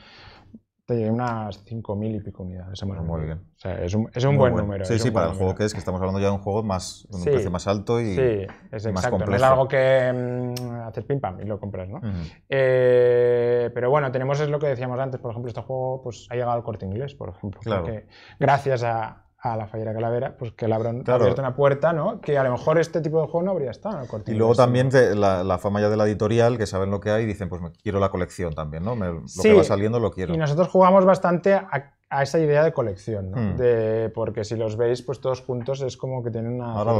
Speaker 2: te llevé unas 5.000 y pico unidades. Muy bien. O
Speaker 1: sea, es un, es un buen número. Sí, sí, para el juego que es, que estamos hablando ya de un juego más, con un precio más alto y sí, es más exacto. complejo. es algo
Speaker 2: que mm, haces pim pam y lo compras, ¿no? Eh, pero bueno, tenemos es lo que decíamos antes, por ejemplo, este juego pues, ha llegado al corte inglés, por ejemplo. Claro. gracias a, a la Fallera Calavera, pues que le abran una puerta, ¿no? Que a lo mejor este tipo de juego no habría estado. en y luego también
Speaker 1: la, fama ya de la editorial, que saben lo que hay y dicen, pues quiero la colección también, ¿no? lo que va saliendo lo quiero. Y
Speaker 2: nosotros jugamos bastante a, esa idea de colección, ¿no? Mm. De, porque si los veis, pues todos juntos es como que tienen una... Ahora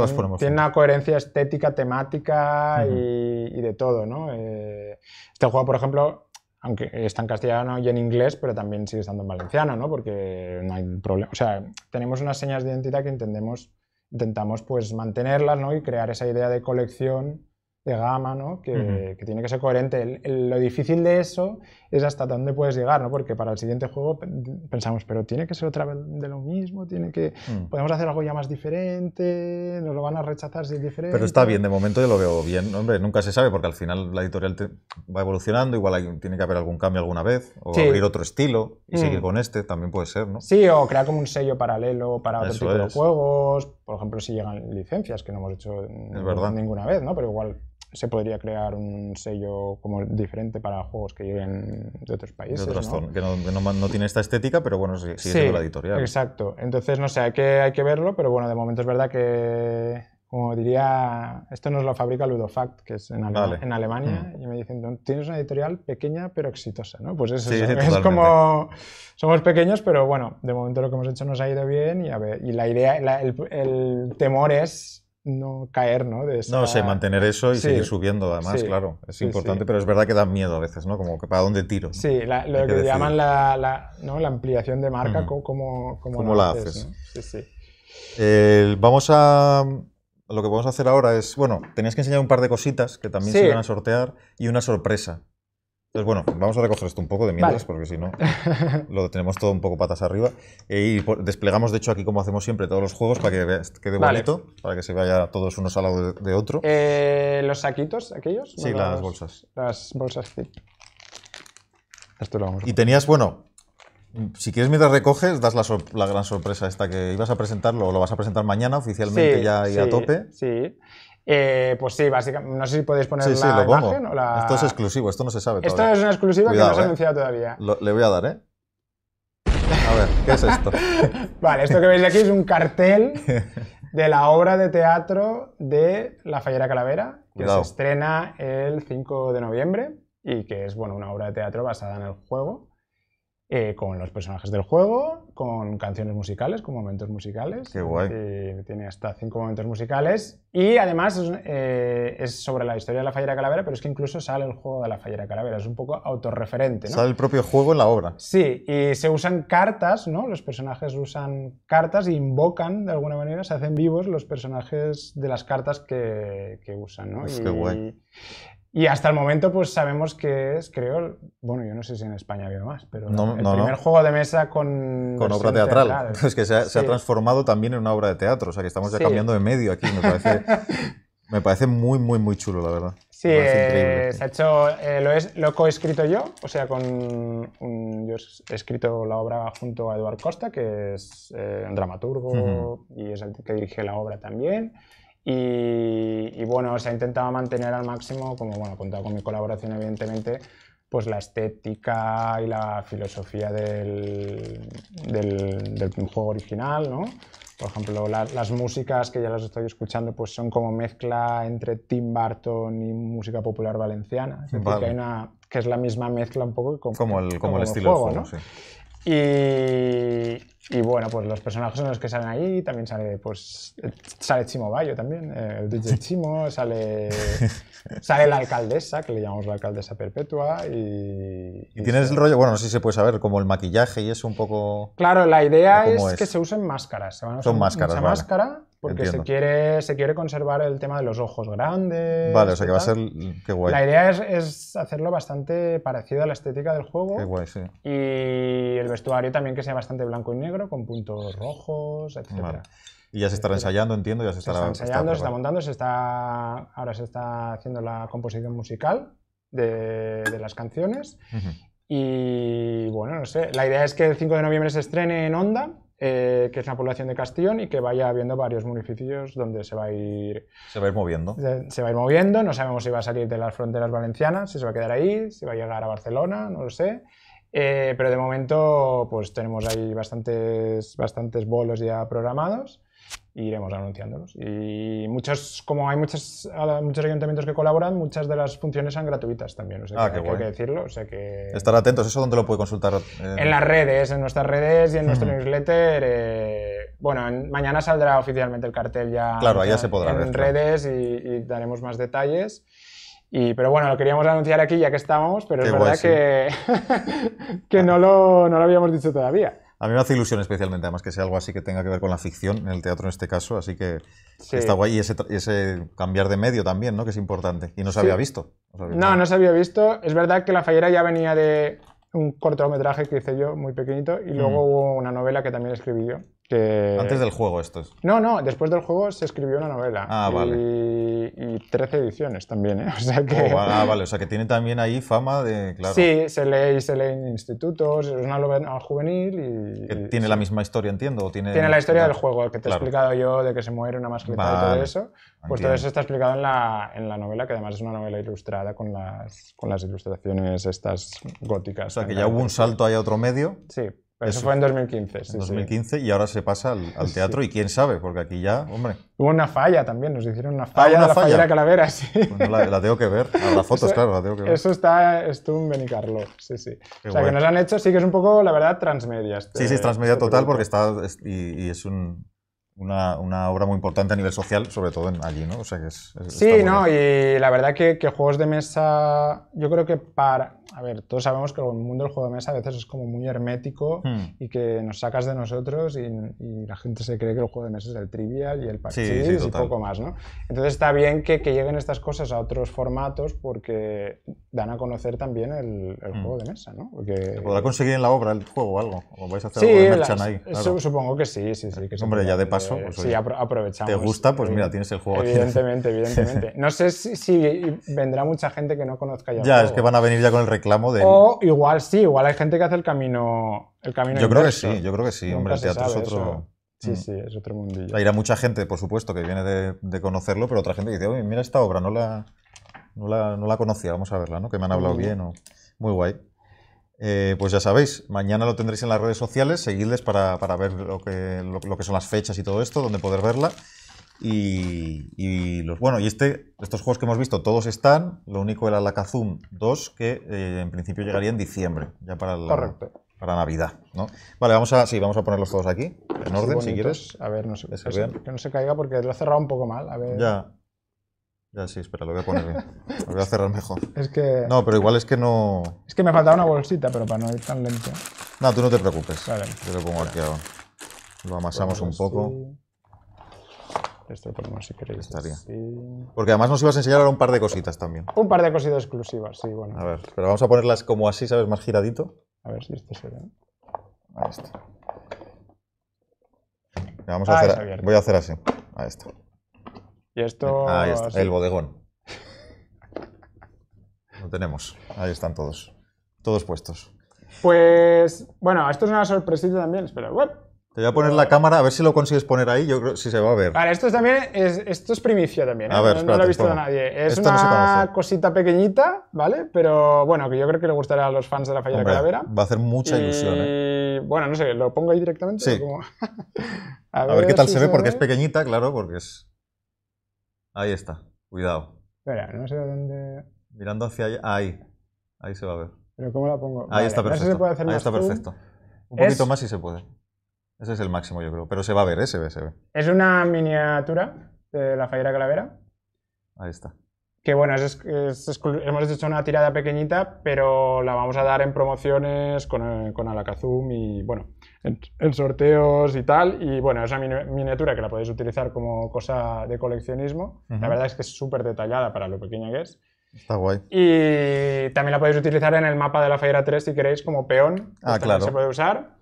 Speaker 2: los ponemos. tiene una coherencia estética, temática y, de todo, ¿no? Eh, este juego, por ejemplo, aunque está en castellano y en inglés, pero también sigue estando en valenciano, ¿no? Porque no hay problema. O sea, tenemos unas señas de identidad que entendemos, intentamos pues mantenerlas, ¿no? Y crear esa idea de colección de gama, ¿no? que, tiene que ser coherente. lo difícil de eso es hasta dónde puedes llegar, ¿no? porque para el siguiente juego pensamos, pero tiene que ser otra vez de lo mismo, tiene que, mm. podemos hacer algo ya más diferente, nos lo van a rechazar si es diferente. Pero está bien,
Speaker 1: de momento yo lo veo bien, hombre, nunca se sabe, porque al final la editorial te, va evolucionando, igual tiene que haber algún cambio alguna vez, o abrir otro estilo y mm. seguir con este, también puede ser, ¿no? Sí, o crear como un
Speaker 2: sello paralelo para otro tipo de juegos, por ejemplo, si llegan licencias, que no hemos hecho ninguna vez, ¿no? pero igual se podría crear un sello como diferente para juegos que
Speaker 1: lleguen de otros países. que, no, tiene esta estética, pero bueno, sigue sí, siendo la editorial. Exacto.
Speaker 2: Entonces, no sé, hay que, hay que verlo, pero bueno, de momento es verdad que, como diría, esto nos lo fabrica Ludofact, que es en, Alemania, mm. y me dicen, tienes una editorial pequeña pero exitosa, ¿no? Pues eso, es, es como, somos pequeños, pero bueno, de momento lo que hemos hecho nos ha ido bien y, a ver, y la idea, el temor es no caer, ¿no? No sé, mantener eso y seguir subiendo, además, claro. Es importante,
Speaker 1: pero es verdad que da miedo a veces, ¿no? Como que para dónde tiro. Sí, lo que, llaman
Speaker 2: la, ampliación de marca, como, ¿Cómo la haces? sí
Speaker 1: sí vamos a... Lo que vamos a hacer ahora es, bueno, tenías que enseñar un par de cositas que también se van a sortear y una sorpresa. Entonces, bueno, vamos a recoger esto un poco de mientras, porque si no, lo tenemos todo un poco patas arriba. Eh, y desplegamos, de hecho, aquí como hacemos siempre, todos los juegos para que quede bonito, para que se vaya todos unos al lado de, otro.
Speaker 2: Eh, ¿Los saquitos aquellos? Sí, las, bolsas. Las bolsas sí.
Speaker 1: Esto lo vamos Y tenías, bueno, si quieres mientras recoges, das la, gran sorpresa esta que ibas a presentarlo, o lo vas a presentar mañana oficialmente ya a tope.
Speaker 2: Sí, eh, pues sí, básicamente. No sé si podéis poner la sí, imagen o la. Esto es
Speaker 1: exclusivo, esto no se sabe. Todavía. Esto es una
Speaker 2: exclusiva que no se ha eh. anunciado todavía.
Speaker 1: le voy a dar, ¿eh? A ver, ¿qué es esto?
Speaker 2: vale, esto que veis aquí es un cartel de la obra de teatro de La Fallera Calavera, que se estrena el 5 de noviembre y que es bueno, una obra de teatro basada en el juego eh, con los personajes del juego, con canciones musicales, con momentos musicales. Qué guay. Eh, tiene hasta cinco momentos musicales. Y además eh, es, sobre la historia de la Fallera Calavera, pero es que incluso sale el juego de la Fallera Calavera. Es un poco autorreferente. ¿no? Sale el
Speaker 1: propio juego en la obra.
Speaker 2: Sí, y se usan cartas, ¿no? Los personajes usan cartas e invocan de alguna manera, se hacen vivos los personajes de las cartas que, usan, ¿no? Pues y, qué guay. Y hasta el momento, pues sabemos que es, creo, bueno, yo no sé si en España había más, pero no, el primer juego de mesa con. Con obra teatral. Es que se ha,
Speaker 1: transformado también en una obra de teatro, o sea que estamos ya cambiando de medio aquí, me parece. me parece muy, muy, muy chulo, la verdad. Sí, eh, se ha hecho, lo,
Speaker 2: eh, es, lo he coescrito yo, o sea, con yo he escrito la obra junto a Eduard Costa, que es un eh, dramaturgo y es el que dirige la obra también. Y, bueno, se ha intentado mantener al máximo, como bueno, contado con mi colaboración evidentemente, pues la estética y la filosofía del, del, juego original, ¿no? Por ejemplo, las músicas que ya las estoy escuchando pues son como mezcla entre Tim Burton y música popular valenciana. que una que es la misma mezcla un poco como, el, como, el estilo del juego, ¿no? sí. Y, y bueno, pues los personajes son los que salen ahí, también sale, pues, sale Chimo Bayo también, eh, el DJ Chimo, sale, sale la alcaldesa, que le llamamos la alcaldesa perpetua. Y,
Speaker 1: tienes el rollo, bueno, no si se puede saber, como el maquillaje y eso un poco...
Speaker 2: Claro, la idea es, que se usen máscaras. Se son máscaras, máscara porque se quiere, se quiere conservar el tema de los ojos grandes. Vale, o sea que va a ser.
Speaker 1: Mm, qué guay. La idea
Speaker 2: es, es, hacerlo bastante parecido a la estética del juego. Qué guay, sí. Y el vestuario también que sea bastante blanco y negro, con puntos rojos, etc.
Speaker 1: Y ya se estará ensayando, entiendo, ya se, se Está ensayando, se está
Speaker 2: montando, se está. Ahora se está haciendo la composición musical de, las canciones. Y bueno, no sé. La idea es que el 5 de noviembre se estrene en Onda eh, que es una población de Castellón y que vaya habiendo varios municipios donde se va a ir...
Speaker 1: Se va a ir moviendo.
Speaker 2: Se, va a ir moviendo, no sabemos si va a salir de las fronteras valencianas, si se va a quedar ahí, si va a llegar a Barcelona, no lo sé. Eh, pero de momento pues tenemos ahí bastantes, bastantes bolos ya programados iremos anunciándolos. Y muchos, como hay muchos, muchos ayuntamientos que colaboran, muchas de las funciones son gratuitas también. Ah, hay que decirlo. O sea que...
Speaker 1: Estar atentos, ¿eso dónde lo puede consultar? En las
Speaker 2: redes, en nuestras redes y en nuestro newsletter. Eh, bueno, mañana saldrá oficialmente el cartel ya. Claro, se En redes y, daremos más detalles. Y, pero bueno, lo queríamos anunciar aquí ya que estábamos, pero es verdad que, que no, lo, no lo habíamos dicho todavía.
Speaker 1: A mí me hace ilusión especialmente, además que sea algo así que tenga que ver con la ficción, en el teatro en este caso, así que está guay. Y ese, cambiar de medio también, ¿no? Que es importante. Y no se había visto.
Speaker 2: No, no, se había visto. Es verdad que La Fallera ya venía de un cortometraje que hice yo, muy pequeñito, y mm. luego hubo una novela que también escribí yo.
Speaker 1: Antes del juego esto
Speaker 2: No, no, después del juego se escribió una novela. Ah, vale.
Speaker 1: Y 13 ediciones también, ¿eh? O sea que... Oh, ah, vale, o sea que tiene también ahí fama de... Claro. Sí,
Speaker 2: se lee y se lee en institutos, es una novela juvenil
Speaker 1: y... tiene la misma historia, entiendo, ¿o tiene... Tiene la historia del juego, que te he explicado
Speaker 2: yo, de que se muere una mascleta y todo eso. Pues todo eso está explicado en la, novela, que además es una novela ilustrada con las, con las ilustraciones estas
Speaker 1: góticas. O sea que ya hubo un salto ahí a otro medio. Sí eso, fue en 2015. Pues sí, 2015 y ahora se pasa al, teatro y quién sabe, porque aquí ya, hombre.
Speaker 2: Hubo una falla también, nos hicieron una ah, falla de la fallera calavera, sí. Bueno, pues
Speaker 1: la, tengo que ver, ah, las fotos, claro, la tengo que ver. Eso
Speaker 2: está y Carlo, sí, sí. o sea, que nos han hecho, sí que es un poco, la verdad, transmedia. Este sí, sí, transmedia este total porque
Speaker 1: está, y, es una, obra muy importante a nivel social, sobre todo allí, ¿no? O sea, que es, sí, no,
Speaker 2: y la verdad que juegos de mesa, yo creo que para, a ver, todos sabemos que el mundo del juego de mesa a veces es como muy hermético hmm. y que nos sacas de nosotros y, la gente se cree que el juego de mesa es el trivial y el parchís y sí, y poco más, ¿no? Entonces está bien que, lleguen estas cosas a otros formatos porque dan a conocer también el, hmm. juego de mesa, ¿no?
Speaker 1: podrá conseguir en la obra el juego o algo? ¿O vais a hacer sí, algo de ahí?
Speaker 2: Supongo que sí,
Speaker 1: sí, sí. Hombre, ya de paso, eh, Si pues sí, aprovechamos. ¿Te gusta? Pues mira, eh, tienes el juego aquí. evidentemente.
Speaker 2: No sé si, vendrá mucha gente que no conozca ya. Ya, el juego. es que
Speaker 1: van a venir ya con el reclamo de... O
Speaker 2: igual sí, igual hay gente que hace el camino... El camino yo creo que sí, yo creo que sí, hombre, el teatro es otro...
Speaker 1: Sí, mm. sí, es otro mundillo. Hay mucha gente, por supuesto, que viene de, conocerlo, pero otra gente que dice, oye, mira esta obra, no la, no la, no conocía, vamos a verla, ¿no? Que me han hablado bien. O... Muy guay. Eh, pues ya sabéis, mañana lo tendréis en las redes sociales, seguidles para, ver lo que, lo que, son las fechas y todo esto, donde poder verla. Y, los bueno, y este, estos juegos que hemos visto todos están, lo único era la 2 que eh, en principio llegaría en diciembre, ya para la, para Navidad, Vale, vamos a sí, vamos a ponerlos todos aquí en orden si quieres.
Speaker 2: A ver, no que, no se caiga porque lo he cerrado un poco mal, Ya.
Speaker 1: Ya sí, espera, lo voy a poner bien. Lo voy a cerrar mejor. No, pero igual es que no Es que me faltaba una
Speaker 2: bolsita, pero para no ir tan lento.
Speaker 1: No, tú no te preocupes. Yo lo pongo aquí Lo amasamos pues un poco. Esto lo si Porque además nos ibas a enseñar ahora un par de cositas también.
Speaker 2: Un par de cositas exclusivas, sí, bueno. A
Speaker 1: ver, pero vamos a ponerlas como así, ¿sabes? Más giradito. A ver si esto se ve. Ahí está. Vamos a ah, hacer, voy a hacer así. A esto. Y
Speaker 2: esto. Ahí está, el
Speaker 1: bodegón. Lo tenemos. Ahí están todos. Todos puestos.
Speaker 2: Pues, bueno, esto es una sorpresita también. Espera, web.
Speaker 1: Te voy a poner la cámara, a ver si lo consigues poner ahí, yo creo si se va a ver.
Speaker 2: Vale, esto es también es, esto es primicia también, ¿eh? no, lo ha visto nadie. Es una cosita pequeñita, ¿vale? Pero bueno, que yo creo que le gustará a los fans de la Falla de la Calavera. Va a hacer mucha ilusión, y... ¿eh? Bueno, no sé, ¿lo pongo ahí directamente? Sí. a, ver qué tal se, ve, porque es
Speaker 1: pequeñita, claro, porque es... Ahí está, cuidado.
Speaker 2: Espera, no sé dónde...
Speaker 1: Mirando hacia allá, ahí, ahí se va a ver.
Speaker 2: ¿Pero cómo la pongo? Ahí está perfecto, ahí está perfecto.
Speaker 1: Un poquito más si se puede. Ese es el máximo, yo creo. Pero se va a ver, ¿eh? se ve, se ve.
Speaker 2: Es una miniatura de la Fallera Calavera. Ahí está. Que bueno, es, hemos hecho una tirada pequeñita, pero la vamos a dar en promociones con, eh, con Alakazum y bueno, en, sorteos y tal. Y bueno, es una miniatura que la podéis utilizar como cosa de coleccionismo. La verdad es que es súper detallada para lo pequeña que es. Está guay. Y también la podéis utilizar en el mapa de la Fallera 3 si queréis como peón.
Speaker 1: Ah, claro. Se puede
Speaker 2: usar.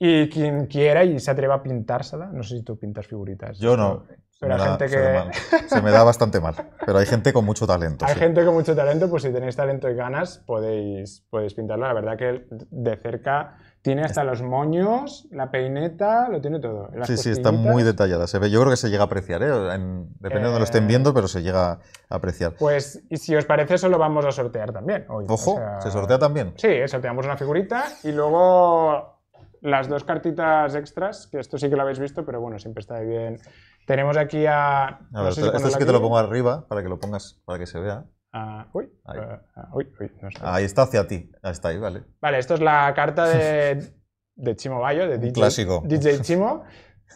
Speaker 2: Y quien quiera y se atreva a pintársela, no sé si tú pintas figuritas. Yo no. Pero hay gente que... Se me da
Speaker 1: bastante mal, pero hay gente con mucho talento. Hay
Speaker 2: gente con mucho talento, pues si tenéis talento y ganas podéis, podéis pintarlo. La verdad que de cerca tiene hasta los moños, la peineta, lo tiene todo. sí, sí, está muy
Speaker 1: detallada. Se ve, yo creo que se llega a apreciar, ¿eh? depende de donde lo estén eh, viendo, pero se llega a apreciar.
Speaker 2: Pues, y si os parece, eso lo vamos a sortear también. Hoy. Ojo, se sortea también. Sí, sorteamos una figurita y luego las dos cartitas extras, que esto sí que lo habéis visto, pero bueno, siempre está bien. Tenemos aquí a... a ver, esto este es que te lo pongo
Speaker 1: arriba para que lo pongas, para que se vea. Ah, uy, ahí. Ah, ah, uy, no está. ahí está hacia ti, ahí está ahí, vale.
Speaker 2: Vale, esto es la carta de, Chimo Bayo, de DJ, DJ Chimo,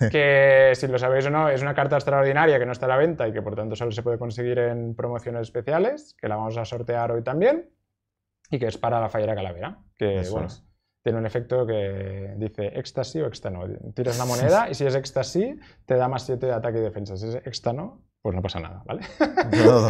Speaker 2: que si lo sabéis o no, es una carta extraordinaria que no está a la venta y que por tanto solo se puede conseguir en promociones especiales, que la vamos a sortear hoy también, y que es para la Fallera Calavera, que bueno tiene un efecto que dice éxtasis o éxtano. Tiras la moneda y si es éxtasis, te da más 7 de ataque y defensa. Si es éxtano, pues no pasa nada, ¿vale?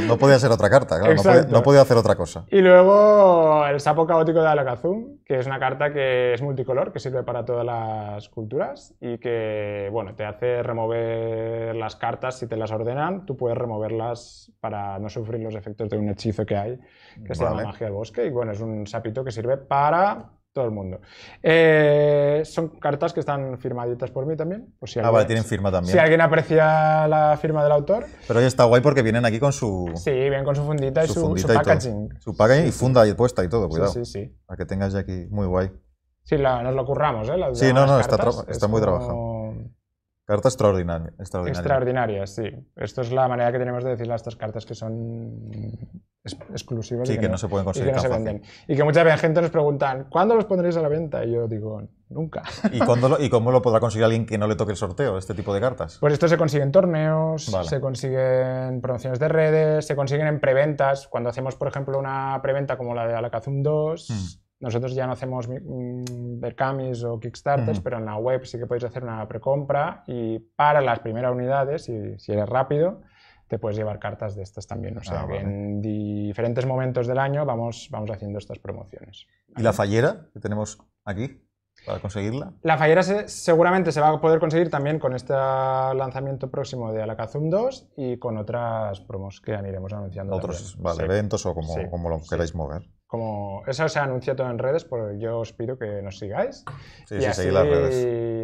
Speaker 1: no, podía ser otra carta, claro, no, podía, hacer otra cosa.
Speaker 2: Y luego el sapo caótico de Alakazum, que es una carta que es multicolor, que sirve para todas las culturas y que, bueno, te hace remover las cartas si te las ordenan, tú puedes removerlas para no sufrir los efectos de un hechizo que hay, que se llama magia del bosque, y bueno, es un sapito que sirve para todo el mundo. Eh, son cartas que están firmaditas por mí también.
Speaker 1: si ah, vale, tienen firma también. Si alguien
Speaker 2: aprecia la firma del autor.
Speaker 1: Pero ya está guay porque vienen aquí con su. Sí,
Speaker 2: vienen con su fundita y su, packaging. su packaging y
Speaker 1: funda y puesta y todo, cuidado. Sí, sí, Para que tengas ya aquí. Muy guay.
Speaker 2: Sí, la, nos lo curramos, ¿eh? sí, no, no, está, está, muy trabajado.
Speaker 1: Cartas extraordinaria. Extraordinarias,
Speaker 2: sí. Esto es la manera que tenemos de decirle a estas cartas que
Speaker 1: son
Speaker 2: exclusivas. Sí, y que, no, se pueden conseguir. Y que no veces Y que mucha gente nos pregunta, ¿cuándo los pondréis a la venta? Y yo digo, nunca.
Speaker 1: ¿Y, cómo lo podrá conseguir alguien que no le toque el sorteo, este tipo de cartas?
Speaker 2: Pues esto se consigue en torneos, se consiguen promociones de redes, se consiguen en preventas. Cuando hacemos, por ejemplo, una preventa como la de Alacazum 2, nosotros ya no hacemos Berkamis mm, o Kickstarters, mm. pero en la web sí que podéis hacer una precompra y para las primeras unidades, si, si eres rápido, te puedes llevar cartas de estas también. Ah, en diferentes momentos del año vamos, vamos haciendo estas promociones.
Speaker 1: ¿Y la fallera que tenemos aquí? ¿Para conseguirla?
Speaker 2: La fallera seguramente se va a poder conseguir también con este lanzamiento próximo de Alakazum 2 y con otras promos que iremos anunciando. Otros eventos o como,
Speaker 1: como lo queráis mover
Speaker 2: como eso se anuncia todo en redes, pero yo os pido que nos sigáis sí, y sí, así las redes.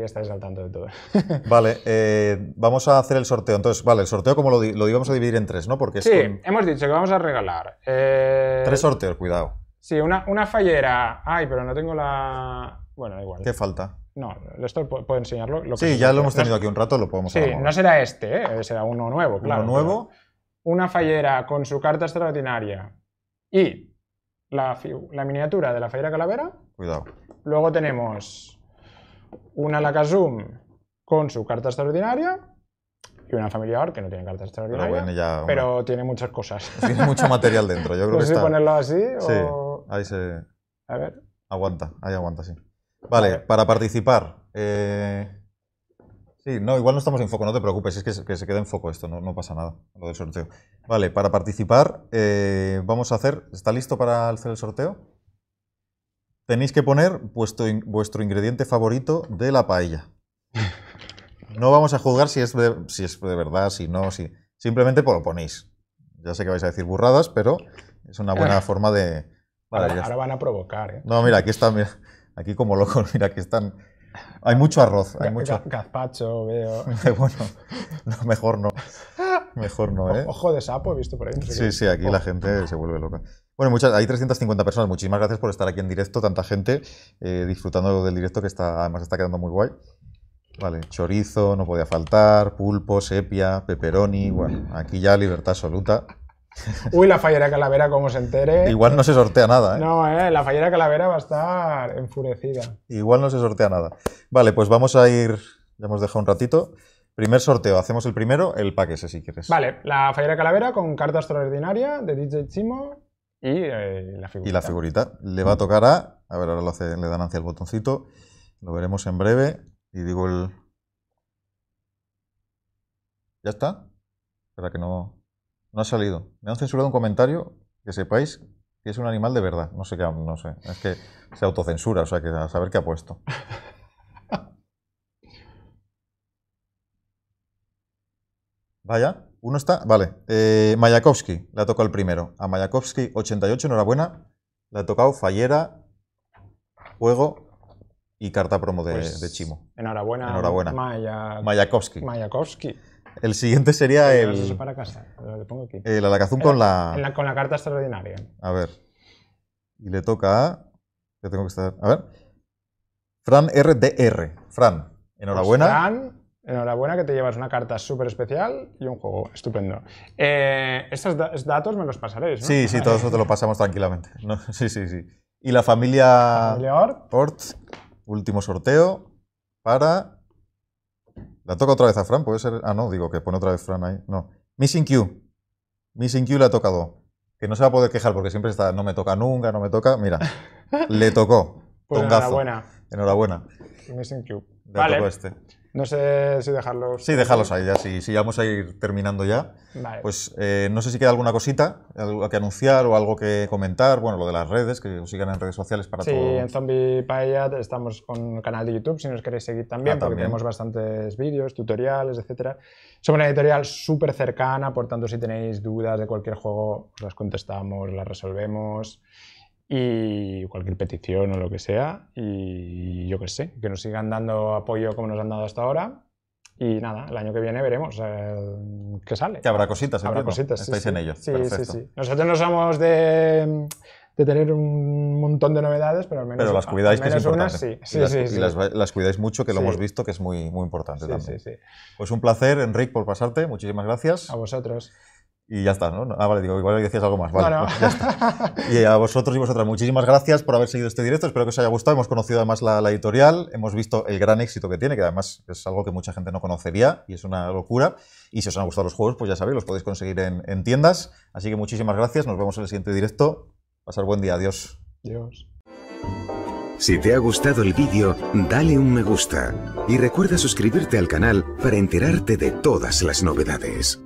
Speaker 2: estáis al tanto de todo.
Speaker 1: Vale, eh, vamos a hacer el sorteo. Entonces, vale, el sorteo como lo, íbamos a dividir en tres, ¿no? Porque sí, hemos
Speaker 2: dicho que vamos a regalar. Eh, tres
Speaker 1: sorteos, cuidado.
Speaker 2: Sí, una, una fallera. Ay, pero no tengo la... Bueno, da igual. ¿Qué falta? No, esto puedo enseñarlo. sí, ya lo hemos tenido aquí
Speaker 1: un rato, lo podemos Sí, no
Speaker 2: será este, ¿eh? será uno nuevo, claro. Uno nuevo. Una fallera con su carta extraordinaria y la, miniatura de la Feira Calavera. Cuidado. Luego tenemos una Lacazum con su carta extraordinaria y una familiar que no tiene carta extraordinaria, pero, tiene muchas
Speaker 1: cosas. Tiene mucho material dentro, yo creo que ponerlo así sí, ahí se... A ver. Aguanta, ahí aguanta, sí. vale. para participar, eh, no, igual no estamos en foco, no te preocupes, es que se, queda en foco esto, no, pasa nada, lo del sorteo. Vale, para participar eh, vamos a hacer, ¿está listo para hacer el sorteo? Tenéis que poner vuestro, ingrediente favorito de la paella. No vamos a juzgar si es de, verdad, si no, si... Simplemente lo ponéis. Ya sé que vais a decir burradas, pero es una buena ah. forma de... ahora, van a provocar, ¿eh? No, mira, aquí están, aquí como locos, mira, aquí están hay mucho arroz, hay mucho.
Speaker 2: Gazpacho, veo. bueno,
Speaker 1: mejor no. Mejor no, ¿eh?
Speaker 2: Ojo de sapo, he visto por ahí. sí, sí, aquí la oh. gente
Speaker 1: se vuelve loca. Bueno, muchas, hay 350 personas. Muchísimas gracias por estar aquí en directo, tanta gente eh, disfrutando del directo que está, además está quedando muy guay. Vale, chorizo, no podía faltar, pulpo, sepia, peperoni. Bueno, aquí ya libertad absoluta.
Speaker 2: Uy, la Fallera Calavera, como se entere. Igual
Speaker 1: no se sortea nada. ¿eh?
Speaker 2: No, ¿eh? la Fallera Calavera va a estar enfurecida.
Speaker 1: Igual no se sortea nada. Vale, pues vamos a ir. Ya hemos dejado un ratito. Primer sorteo, hacemos el primero, el paquete, si quieres. Vale,
Speaker 2: la Fallera Calavera con carta extraordinaria de DJ Chimo
Speaker 1: eh, y la figurita. Y la figurita. Le va a tocar a. A ver, ahora lo le dan hacia el botoncito. Lo veremos en breve. Y digo el. ¿Ya está? Espera que no. No ha salido. Me han censurado un comentario que sepáis que es un animal de verdad. No sé qué, no sé. Es que se autocensura, o sea, que a saber qué ha puesto. Vaya, uno está. Vale, eh, Mayakovsky, le ha tocado el primero. A Mayakovsky, 88, enhorabuena. Le ha tocado Fallera, Juego y carta promo de, pues Chimo. Enhorabuena, enhorabuena. Mayakovsky.
Speaker 2: Mayakovsky.
Speaker 1: El siguiente sería el. el para
Speaker 2: con la... Con la carta extraordinaria.
Speaker 1: A ver. Y le toca a. Yo tengo que estar. A ver. Fran RDR. Fran, enhorabuena. Pues,
Speaker 2: Fran, enhorabuena que te llevas una carta súper especial
Speaker 1: y un juego estupendo.
Speaker 2: Eh, estos datos me los pasaréis, ¿no? Sí, sí, todos eso te lo
Speaker 1: pasamos tranquilamente. sí, sí, sí. Y la familia, la familia último sorteo para la toca otra vez a Fran, puede ser. Ah, no, digo que pone otra vez Fran ahí. No. Missing Q. Missing Q le ha tocado. Que no se va a poder quejar porque siempre está, no me toca nunca, no me toca. Mira, le tocó. Pues enhorabuena. Enhorabuena.
Speaker 2: Missing Q. vale. este. No sé si dejarlos. Sí, dejarlos ahí
Speaker 1: ya. Si, vamos a ir terminando ya, vale. pues eh, no sé si queda alguna cosita que anunciar o algo que comentar. Bueno, lo de las redes, que os sigan en redes sociales para todo. Sí, en
Speaker 2: Zombie Paella estamos con un canal de YouTube, si nos queréis seguir también, ah, porque tenemos bastantes vídeos, tutoriales, etc. Somos una editorial súper cercana, por tanto, si tenéis dudas de cualquier juego, las contestamos, las resolvemos y cualquier petición o lo que sea y yo qué sé, que nos sigan dando apoyo como nos han dado hasta ahora y nada, el año que viene veremos qué sale. Que habrá cositas, habrá cositas. Estáis en ello. Sí, sí, sí. Nosotros no somos de, de, tener un montón de novedades, pero al menos. Pero las que es importante. sí, sí, y las, sí,
Speaker 1: las, cuidáis mucho, que lo hemos visto, que es muy, muy importante también. Pues un placer, Enrique por pasarte. Muchísimas gracias. A vosotros y ya está, ¿no? Ah, vale, digo, igual decías algo más. Vale, pues Y a vosotros y vosotras, muchísimas gracias por haber seguido este directo. Espero que os haya gustado. Hemos conocido además la, editorial, hemos visto el gran éxito que tiene, que además es algo que mucha gente no conocería y es una locura. Y si os han gustado los juegos, pues ya sabéis, los podéis conseguir en, en tiendas. Así que muchísimas gracias. Nos vemos en el siguiente directo. Pasar buen día. Adiós. Adiós. Si te ha gustado el vídeo, dale un me gusta y recuerda suscribirte al canal para enterarte de todas las novedades.